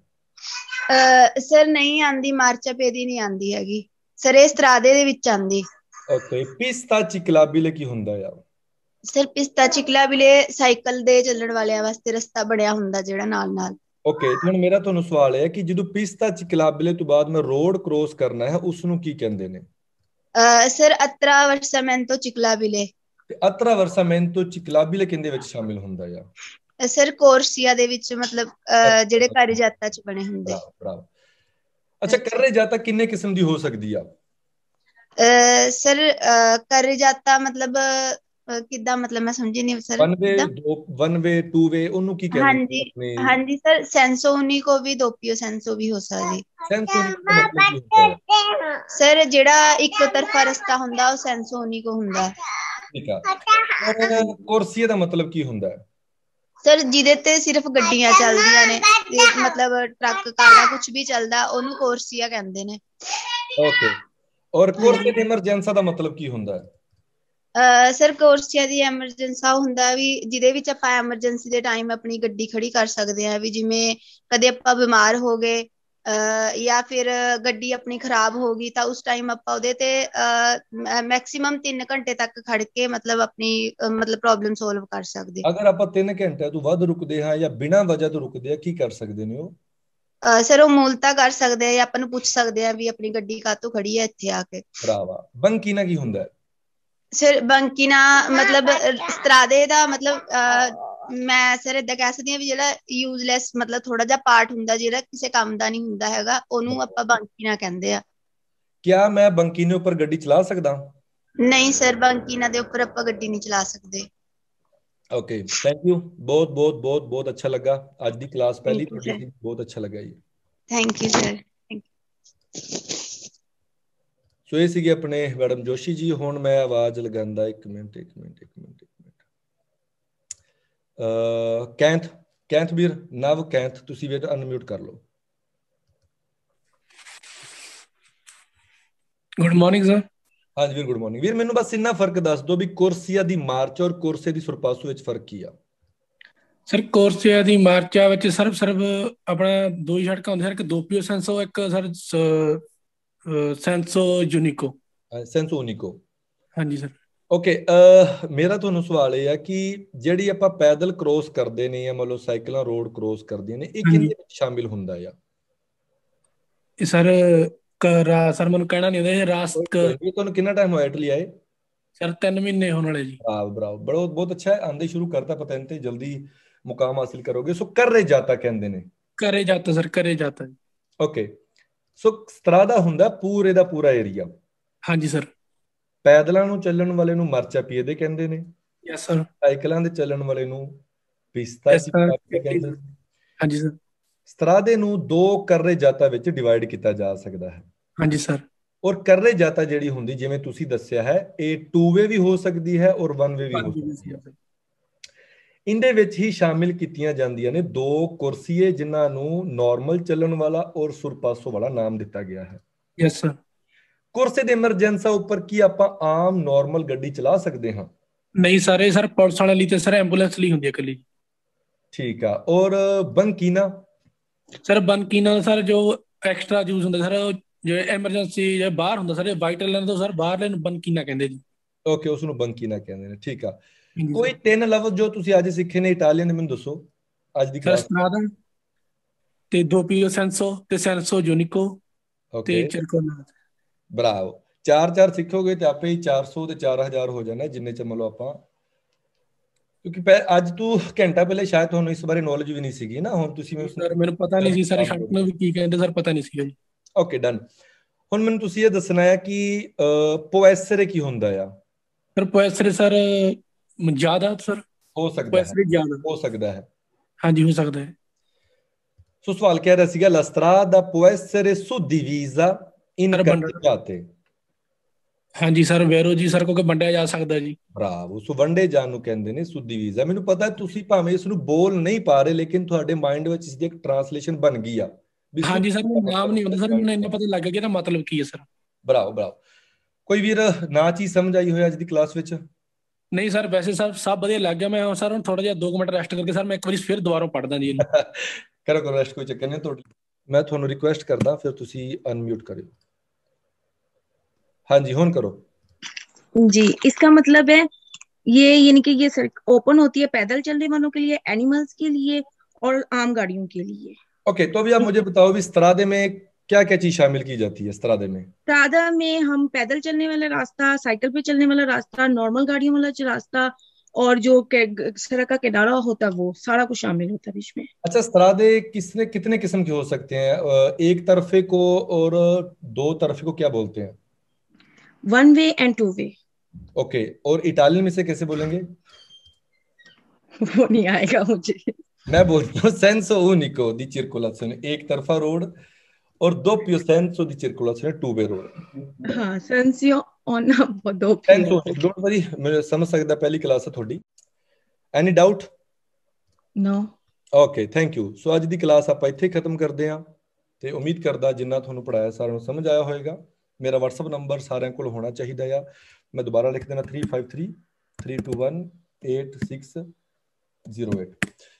ਸਰ ਨਹੀਂ ਆਂਦੀ ਮਾਰਚਾ ਪੇ ਦੀ ਨਹੀਂ ਆਂਦੀ ਹੈਗੀ ਸਰ ਇਸ ਤਰ੍ਹਾਂ ਦੇ ਵਿੱਚ ਆਂਦੀ ਓਕੇ ਪਿਸਤਾ ਚਿਕਲਾ ਬਿਲੇ ਕੀ ਹੁੰਦਾ ਯਾਰ ਸਰ ਪਿਸਤਾ ਚਿਕਲਾ ਬਿਲੇ ਸਾਈਕਲ ਦੇ ਚੱਲਣ ਵਾਲਿਆਂ ਵਾਸਤੇ ਰਸਤਾ ਬਣਿਆ ਹੁੰਦਾ ਜਿਹੜਾ ਨਾਲ ਨਾਲ ਓਕੇ ਹੁਣ ਮੇਰਾ ਤੁਹਾਨੂੰ ਸਵਾਲ ਹੈ ਕਿ ਜਦੋਂ ਪਿਸਤਾ ਚਿਕਲਾ ਬਿਲੇ ਤੋਂ ਬਾਅਦ ਮੈਂ ਰੋਡ ਕ੍ਰੋਸ ਕਰਨਾ ਹੈ ਉਸ ਨੂੰ ਕੀ ਕਹਿੰਦੇ ਨੇ ਸਰ ਅਤਰਾ ਵਰਸਮੈਂਟੋ ਚਿਕਲਾ ਬਿਲੇ ਤੇ ਚਿਕਲਾਬੀ ਚਿਕਲਾਬੀਲੇ ਦੇ ਵਿੱਚ ਸ਼ਾਮਿਲ ਹੁੰਦਾ ਆ ਸਰ ਕੋਰਸੀਆ ਦੇ ਵਿੱਚ ਮਤਲਬ ਜਿਹੜੇ ਕਾਰੇ ਜਾਤਾ ਚ ਬਣੇ ਹੁੰਦੇ ਅੱਛਾ ਕਰੇ ਜਾਤਾ ਕਿੰਨੇ ਕਿਸਮ ਦੀ ਹੋ ਸਕਦੀ ਆ ਸਰ ਕਰੇ ਜਾਤਾ ਮਤਲਬ ਕਿੱਦਾਂ ਮਤਲਬ ਮੈਂ ਸਮਝੀ ਨਹੀਂ sir one way one way two way ਉਹਨੂੰ ਕੀ ਕਹਿੰਦੇ ਹਾਂਜੀ ਹਾਂਜੀ ਸਰ ਸੈਂਸੋ ਉਨੀ ਕੋ ਵੀ ਦੋਪੀਓ ਸੈਂਸੋ ਵੀ ਹੋ ਸਕਦੀ ਸਰ ਜਿਹੜਾ ਇੱਕ ਤਰਫਾ ਰਸਤਾ ਹੁੰਦਾ ਉਹ ਸੈਂਸੋ ਉਨੀ ਕੋ ਹੁੰਦਾ ਠੀਕ ਆ ਕੁਰਸੀ ਦਾ ਮਤਲਬ ਕੀ ਹੁੰਦਾ ਹੈ ਸਰ ਜਿਹਦੇ ਤੇ ਸਿਰਫ ਗੱਡੀਆਂ ਚੱਲਦੀਆਂ ਨੇ ਮਤਲਬ ਟਰੱਕ ਕਾਰਾਂ ਕੁਝ ਵੀ ਚੱਲਦਾ ਉਹਨੂੰ ਕੋਰਸੀਆ ਕਹਿੰਦੇ ਨੇ ਓਕੇ ਔਰ ਕੁਰਸੀ ਦੀ ਐਮਰਜੈਂਸੀ ਦਾ ਮਤਲਬ ਕੀ ਹੁੰਦਾ ਹੈ ਸਰ ਕੋਰਸੀਆ ਦੀ ਐਮਰਜੈਂਸੀ ਹੁੰਦਾ ਵੀ ਜਿਹਦੇ ਵਿੱਚ ਆਪਾਂ ਐਮਰਜੈਂਸੀ ਦੇ ਟਾਈਮ ਆਪਣੀ ਗੱਡੀ ਖੜੀ ਕਰ ਸਕਦੇ ਆ ਵੀ ਜਿਵੇਂ ਕਦੇ ਆਪਾਂ ਬਿਮਾਰ ਹੋ ਗਏ ਜਾਂ ਫਿਰ ਗੱਡੀ ਆਪਣੀ ਖਰਾਬ ਹੋ ਗਈ ਤਾਂ ਉਸ ਟਾਈਮ ਆਪਾਂ ਉਹਦੇ ਤੇ ਮੈਕਸਿਮਮ 3 ਘੰਟੇ ਤੱਕ ਖੜ ਕੇ ਮਤਲਬ ਆਪਣੀ ਮਤਲਬ ਪ੍ਰੋਬਲਮ ਸੋਲਵ ਕਰ ਸਕਦੇ ਅਗਰ ਆਪਾਂ 3 ਘੰਟੇ ਤੋਂ ਵੱਧ ਰੁਕਦੇ ਹਾਂ ਜਾਂ ਬਿਨਾਂ ਵਜ੍ਹਾ ਤੋਂ ਰੁਕਦੇ ਆ ਕੀ ਕਰ ਸਕਦੇ ਨੇ ਉਹ ਸਰ ਉਹ ਮੂਲਤਾ ਕਰ ਸਕਦੇ ਆ ਜਾਂ ਆਪਾਂ ਨੂੰ ਪੁੱਛ ਸਕਦੇ ਆ ਵੀ ਆਪਣੀ ਗੱਡੀ ਕਾਤੋਂ ਖੜੀ ਹੈ ਇੱਥੇ ਆ ਕੇ ਬਰਾਵਾ ਬੰਕੀ ਨਾ ਕੀ ਹੁੰਦਾ ਸਰ ਬੰਕੀ ਨਾ ਮਤਲਬ ਸਤਰਾਦੇ ਦਾ ਮਤਲਬ ਮੈਂ ਸਰ ਇਦਾਂ ਕਹਿ ਸਕਦੀ ਆ ਵੀ ਜਿਹੜਾ ਯੂਜ਼ਲੈਸ ਮਤਲਬ ਥੋੜਾ ਜਿਹਾ ਪਾਰਟ ਹੁੰਦਾ ਜਿਹੜਾ ਕਿਸੇ ਕੰਮ ਦਾ ਨਹੀਂ ਹੁੰਦਾ ਹੈਗਾ ਉਹਨੂੰ ਆਪਾਂ ਬੰਕੀ ਨਾ ਕਹਿੰਦੇ ਆ ਕੀ ਮੈਂ ਬੰਕੀ ਉੱਪਰ ਗੱਡੀ ਚਲਾ ਸਕਦਾ ਨਹੀਂ ਸਰ ਬੰਕੀਨਾ ਦੇ ਉੱਪਰ ਆਪਾਂ ਗੱਡੀ ਨਹੀਂ ਚਲਾ ਸਕਦੇ ਓਕੇ ਥੈਂਕ ਯੂ ਬਹੁਤ ਬਹੁਤ ਬਹੁਤ ਬਹੁਤ ਅੱਛਾ ਲੱਗਾ ਅੱਜ ਦੀ ਕਲਾਸ ਪਹਿਲੀ ਤੁਹਾਡੀ ਬਹੁਤ ਅੱਛਾ ਲੱਗਾ ਜੀ ਥੈਂਕ ਯੂ ਸਰ ਸੋ ਇਹ ਸੀਗੇ ਆਪਣੇ ਮੈਡਮ ਜੋਸ਼ੀ ਜੀ ਹੁਣ ਮੈਂ ਆਵਾਜ਼ ਲਗਾਉਂਦਾ 1 minute 1 minute 1 minute Kainth Kainth ਵੀਰ ਨਵ ਕੈਂਥ ਤੁਸੀਂ ਵੀਰ ਅਨਮਿਊਟ ਕਰ ਲਓ ਗੁੱਡ ਮਾਰਨਿੰਗ ਸਰ ਹਾਂਜੀ ਵੀਰ ਗੁੱਡ ਮਾਰਨਿੰਗ ਵੀਰ ਮੈਨੂੰ ਬਸ ਇੰਨਾ ਫਰਕ ਦੱਸ ਦਿਓ ਵੀ ਕੁਰਸੀਆ ਦੀ ਮਾਰਚ ਔਰ ਕੁਰਸੇ ਦੀ ਸੁਰਪਾਸੂ ਵਿੱਚ ਫਰਕ ਕੀ ਆ ਸਰ ਕੁਰਸੀਆ ਦੀ ਮਾਰਚਾ ਵਿੱਚ ਸਰਬ ਸਰਬ ਆਪਣਾ ਦੋ ਹੀ ਹੁੰਦੇ ਹੁੰਦਾ ਸਰ ਇੱਕ ਪੀਓ ਸੈਂਸੋ ਇੱਕ ਸਰ ਸੈਂਸੋ ਯੂਨਿਕੋ ਸੈਂਸੋ ਯੂਨਿਕੋ ਹਾਂਜੀ ਸਰ ਓਕੇ uh, ਮੇਰਾ ਤੁਹਾਨੂੰ ਸਵਾਲ ਇਹ ਆ ਕਿ ਜਿਹੜੀ ਆਪਾਂ ਪੈਦਲ ਕ੍ਰੋਸ ਕਰਦੇ ਨੇ ਜਾਂ ਮਤਲਬ ਸਾਈਕਲਾਂ ਰੋਡ ਕ੍ਰੋਸ ਕਰਦੀਆਂ ਨੇ ਇਹ ਕਿੰਨੇ ਵਿੱਚ ਸ਼ਾਮਿਲ ਹੁੰਦਾ ਆ ਇਹ ਸਰ ਕਰਾ ਸਰ ਮੈਨੂੰ ਕਹਿਣਾ ਨਹੀਂ ਹੁੰਦਾ ਇਹ ਰਾਸਤ ਇਹ ਤੁਹਾਨੂੰ ਕਿੰਨਾ ਟਾਈਮ ਹੋਇਆ ਇਟਲੀ ਆਏ ਸਰ 3 ਮਹੀਨੇ ਹੋਣ ਵਾਲੇ ਜੀ ਬਰਾਬਰ ਬਰਾਬਰ ਬਹੁਤ ਬਹੁਤ ਅੱਛਾ ਹੈ ਆਂਦੇ ਸ਼ੁਰੂ ਕਰਤਾ ਪਤਾ ਨਹੀਂ ਤੇ ਜਲਦੀ ਮੁਕਾਮ ਹਾਸਿਲ ਕਰੋਗੇ ਸੋ ਕਰੇ ਜਾਤਾ ਕਹਿੰਦੇ ਨੇ ਕਰੇ ਜਾਤਾ ਸਰ ਕਰੇ ਜਾਤਾ ਓਕੇ ਸੋ ਸਤਰਾ ਦਾ ਹੁੰਦਾ ਪੂਰੇ ਦਾ ਪੂਰਾ ਏਰੀਆ ਹਾਂਜੀ ਸਰ ਪੈਦਲਾਂ ਨੂੰ ਚੱਲਣ ਵਾਲੇ ਨੂੰ ਮਰਚਾ ਪੀਏਦੇ ਕਹਿੰਦੇ ਨੇ ਯਸ ਸਰ ਸਾਈਕਲਾਂ ਦੇ ਚੱਲਣ ਵਾਲੇ ਨੂੰ ਪਿਸਤਾ ਪੀਏ ਕਹਿੰਦੇ ਹਾਂਜੀ ਸਰ ਸਤਰਾਦੇ ਨੂੰ ਦੋ ਕਰਰੇ ਜਾਤਾ ਵਿੱਚ ਡਿਵਾਈਡ ਕੀਤਾ ਜਾ ਸਕਦਾ ਹੈ ਹਾਂਜੀ ਸਰ ਔਰ ਕਰਰੇ ਜਾਤਾ ਜਿਹੜੀ ਹੁੰਦੀ ਜਿਵੇਂ ਤੁਸੀਂ ਦੱਸਿਆ ਹੈ ਇਹ 2 ਵੇ ਵੀ ਹੋ ਸਕਦੀ ਹੈ ਔਰ 1 ਵੇ ਵੀ ਹੋ ਸਕਦੀ ਹੈ ਇੰਦੇ ਵਿੱਚ ਹੀ ਸ਼ਾਮਿਲ ਕੀਤੀਆਂ ਜਾਂਦੀਆਂ ਨੇ ਦੋ ਕੁਰਸੀਏ ਜਿਨ੍ਹਾਂ ਨੂੰ ਨਾਰਮਲ ਚੱਲਣ ਵਾਲਾ ਔਰ ਸੁਰਪਾਸੋ ਵਾਲਾ ਨਾਮ ਦਿੱਤਾ ਗਿਆ ਹੈ ਯੈਸ ਸਰ ਕੋਰਸੇ ਦੇ ਐਮਰਜੈਂਸਾ ਉੱਪਰ ਕੀ ਆਪਾਂ ਆਮ ਨਾਰਮਲ ਗੱਡੀ ਚਲਾ ਸਕਦੇ ਹਾਂ ਨਹੀਂ ਸਰ ਇਹ ਸਰ ਪੁਲਿਸ ਵਾਲੇ ਲਈ ਤੇ ਸਰ ਐਂਬੂਲੈਂਸ ਲਈ ਹੁੰਦੀ ਹੈ ਇਕੱਲੀ ਠੀਕ ਆ ਔਰ ਬੰਕੀਨਾ ਸਰ ਬੰਕੀਨਾ ਸਰ ਜੋ ਐਕਸਟਰਾ ਜੂਸ ਹੁੰਦਾ ਸਰ ਜੇ ਐਮਰਜੈਂਸੀ ਜੇ ਬਾਹਰ ਹੁੰਦਾ ਸਰ ਇਹ ਵਾਈਟਲ ਲੈਣ ਤੋਂ ਸਰ ਬਾਹਰ ਲੈਣ ਬੰਕੀਨਾ ਕਹਿੰਦੇ ਜੀ ਓਕੇ ਉਸ ਨੂੰ ਬੰਕੀਨਾ ਕਹਿੰਦੇ ਨੇ ਠੀਕ ਆ ਕੋਈ ਤਿੰਨ ਲਫ਼ਜ਼ ਜੋ ਤੁਸੀਂ ਅੱਜ ਸਿੱਖੇ ਨੇ ਇਟਾਲੀਅਨ ਦੇ ਮੈਨੂੰ ਦੱਸੋ ਅੱਜ ਦੀ ਕਲਾਸ ਸਟਰਾਦਾ ਤੇ ਦੋ ਪੀਓ ਸੈਂਸੋ ਤੇ ਸੈਂਸੋ ਯੂਨਿਕੋ ਤੇ ਚਰਕੋਨਾ ਬਰਾਵੋ ਚਾਰ ਚਾਰ ਸਿੱਖੋਗੇ ਤੇ ਆਪੇ ਹੀ 400 ਤੇ 4000 ਹੋ ਜਾਣਾ ਜਿੰਨੇ ਚ ਮਲੋ ਆਪਾਂ ਕਿਉਂਕਿ ਅੱਜ ਤੂੰ ਘੰਟਾ ਪਹਿਲੇ ਸ਼ਾਇਦ ਤੁਹਾਨੂੰ ਇਸ ਬਾਰੇ ਨੌਲੇਜ ਵੀ ਨਹੀਂ ਸੀਗੀ ਨਾ ਹੁਣ ਤੁਸੀਂ ਮੈਨੂੰ ਸਰ ਮੈਨੂੰ ਪਤਾ ਨਹੀਂ ਸੀ ਸਰ ਸ਼ਾਰਟ ਨੂੰ ਵੀ ਕੀ ਕਹਿੰਦੇ ਸਰ ਪਤਾ ਨਹੀਂ ਸੀਗਾ ਜੀ ਓਕੇ ਡਨ ਹੁਣ ਮੈਨੂੰ ਤੁਸੀਂ ਇਹ ਦੱਸਣਾ ਹੈ ਕਿ ਪੋਐਸਰੇ ਕੀ ਹੁੰਦਾ ਆ ਸਰ ਪੋਐਸਰੇ ਸਰ ਜ਼ਿਆਦਾ ਸਰ ਹੋ ਸਕਦਾ ਹੈ ਪੋਐਸਰੇ ਜ਼ਿਆਦਾ ਹੋ ਸਕਦਾ ਹੈ ਹਾਂਜੀ ਹੋ ਸਕਦਾ ਹੈ ਸੋ ਸਵਾਲ ਕਹਿ ਰਿਹਾ ਸੀਗਾ ਲਸਤਰਾ ਦਾ ਪੋਐਸਰੇ ਸੁ ਡਿਵੀਜ਼ਾ ਇਨ करके जाते ਹਾਂਜੀ ਸਰ ਵੈਰੋ ਜੀ ਸਰ ਕਿਉਂਕਿ ਵੰਡਿਆ ਜਾ ਸਕਦਾ ਜੀ ਬਰਾਵੋ ਸੋ ਵੰਡੇ ਜਾਣ ਨੂੰ ਕਹਿੰਦੇ ਨੇ ਸੁਦੀ ਵੀਜ਼ਾ ਮੈਨੂੰ ਪਤਾ ਤੁਸੀਂ ਭਾਵੇਂ ਇਸ ਨੂੰ ਬੋਲ ਨਹੀਂ ਪਾ ਰਹੇ ਲੇਕਿਨ ਤੁਹਾਡੇ ਮਾਈਂਡ ਵਿੱਚ ਇਸ ਦੀ ਇੱਕ ਟ੍ਰਾਂਸਲੇਸ਼ਨ ਬਣ ਗਈ ਆ ਹਾਂਜੀ ਸਰ ਮੈਨੂੰ ਨਾਮ ਨਹੀਂ ਹੁੰਦਾ ਸਰ ਮੈਨੂੰ ਇੰਨਾ ਪਤਾ ਲੱਗ ਗਿਆ ਤਾਂ ਮਤਲਬ ਕੀ ਹੈ ਸਰ ਬਰਾਵੋ ਬਰਾਵੋ ਕੋਈ ਵੀਰ ਨਾ ਚੀਜ਼ ਸਮਝ ਆਈ ਹੋਈ ਅੱਜ ਦੀ ਕਲਾਸ ਵਿੱਚ ਨਹੀਂ ਸਰ ਵੈਸੇ ਸਰ ਸਭ ਵਧੀਆ ਲੱਗ ਗਿਆ ਮੈਂ ਹੁਣ ਸਰ ਹੁਣ ਥੋੜਾ ਜਿਹਾ 2 ਮਿੰਟ ਰੈਸਟ ਕਰਕੇ ਸਰ ਮੈਂ ਇੱਕ ਵਾਰੀ ਫਿਰ ਦੁਬਾਰਾ ਪੜਦਾ ਜੀ ਇਹਨੂੰ ਕਰੋ ਕਰੋ ਰੈਸਟ ਕੋਈ ਚੱਕਰ ਨਹੀਂ ਤੁਹਾਡੀ ਮੈਂ ਤੁਹਾਨੂੰ ਰਿਕੁਐਸਟ ਕਰਦਾ ਫਿਰ ਤੁਸੀਂ ਅਨਮਿਊਟ ਕਰਿਓ हाँ जी होन करो जी इसका मतलब है ये यानी कि ये ओपन होती है पैदल चलने वालों के लिए एनिमल्स के लिए और आम गाड़ियों के लिए ओके तो अभी आप मुझे बताओ भी स्त्रादे में क्या क्या चीज शामिल की जाती है इस्तरादे में इस्तरादा में हम पैदल चलने वाला रास्ता साइकिल पे चलने वाला रास्ता नॉर्मल गाड़ियों वाला रास्ता और जो सड़क का किनारा होता है वो सारा कुछ शामिल होता है इसमें अच्छा सरादे किसने कितने किस्म के हो सकते हैं एक तरफे को और दो तरफे को क्या बोलते हैं one way and two way okay और इटालियन में से कैसे बोलेंगे वो नहीं आएगा मुझे मैं बोलता हूँ सेंसो unico di circolazione एक तरफा रोड और दो पियो सेंसो di circolazione two way road हाँ सेंसियो ऑन दो सेंसो डोंट वरी मैं समझ सकदा पहली क्लास है ਤੁਹਾਡੀ any doubt no okay thank you so ਅੱਜ ਦੀ ਕਲਾਸ ਆਪਾਂ ਇੱਥੇ ਖਤਮ ਕਰਦੇ ਹਾਂ ਤੇ ਉਮੀਦ ਕਰਦਾ ਜਿੰਨਾ ਤੁਹਾਨੂੰ ਪੜਾਇਆ ਸਾਰਿਆਂ ਨੂੰ ਸਮਝ ਆਇਆ ਹੋਵੇਗਾ ਮੇਰਾ WhatsApp ਨੰਬਰ ਸਾਰਿਆਂ ਕੋਲ ਹੋਣਾ ਚਾਹੀਦਾ ਆ ਮੈਂ ਦੁਬਾਰਾ ਲਿਖ ਦੇਣਾ 8608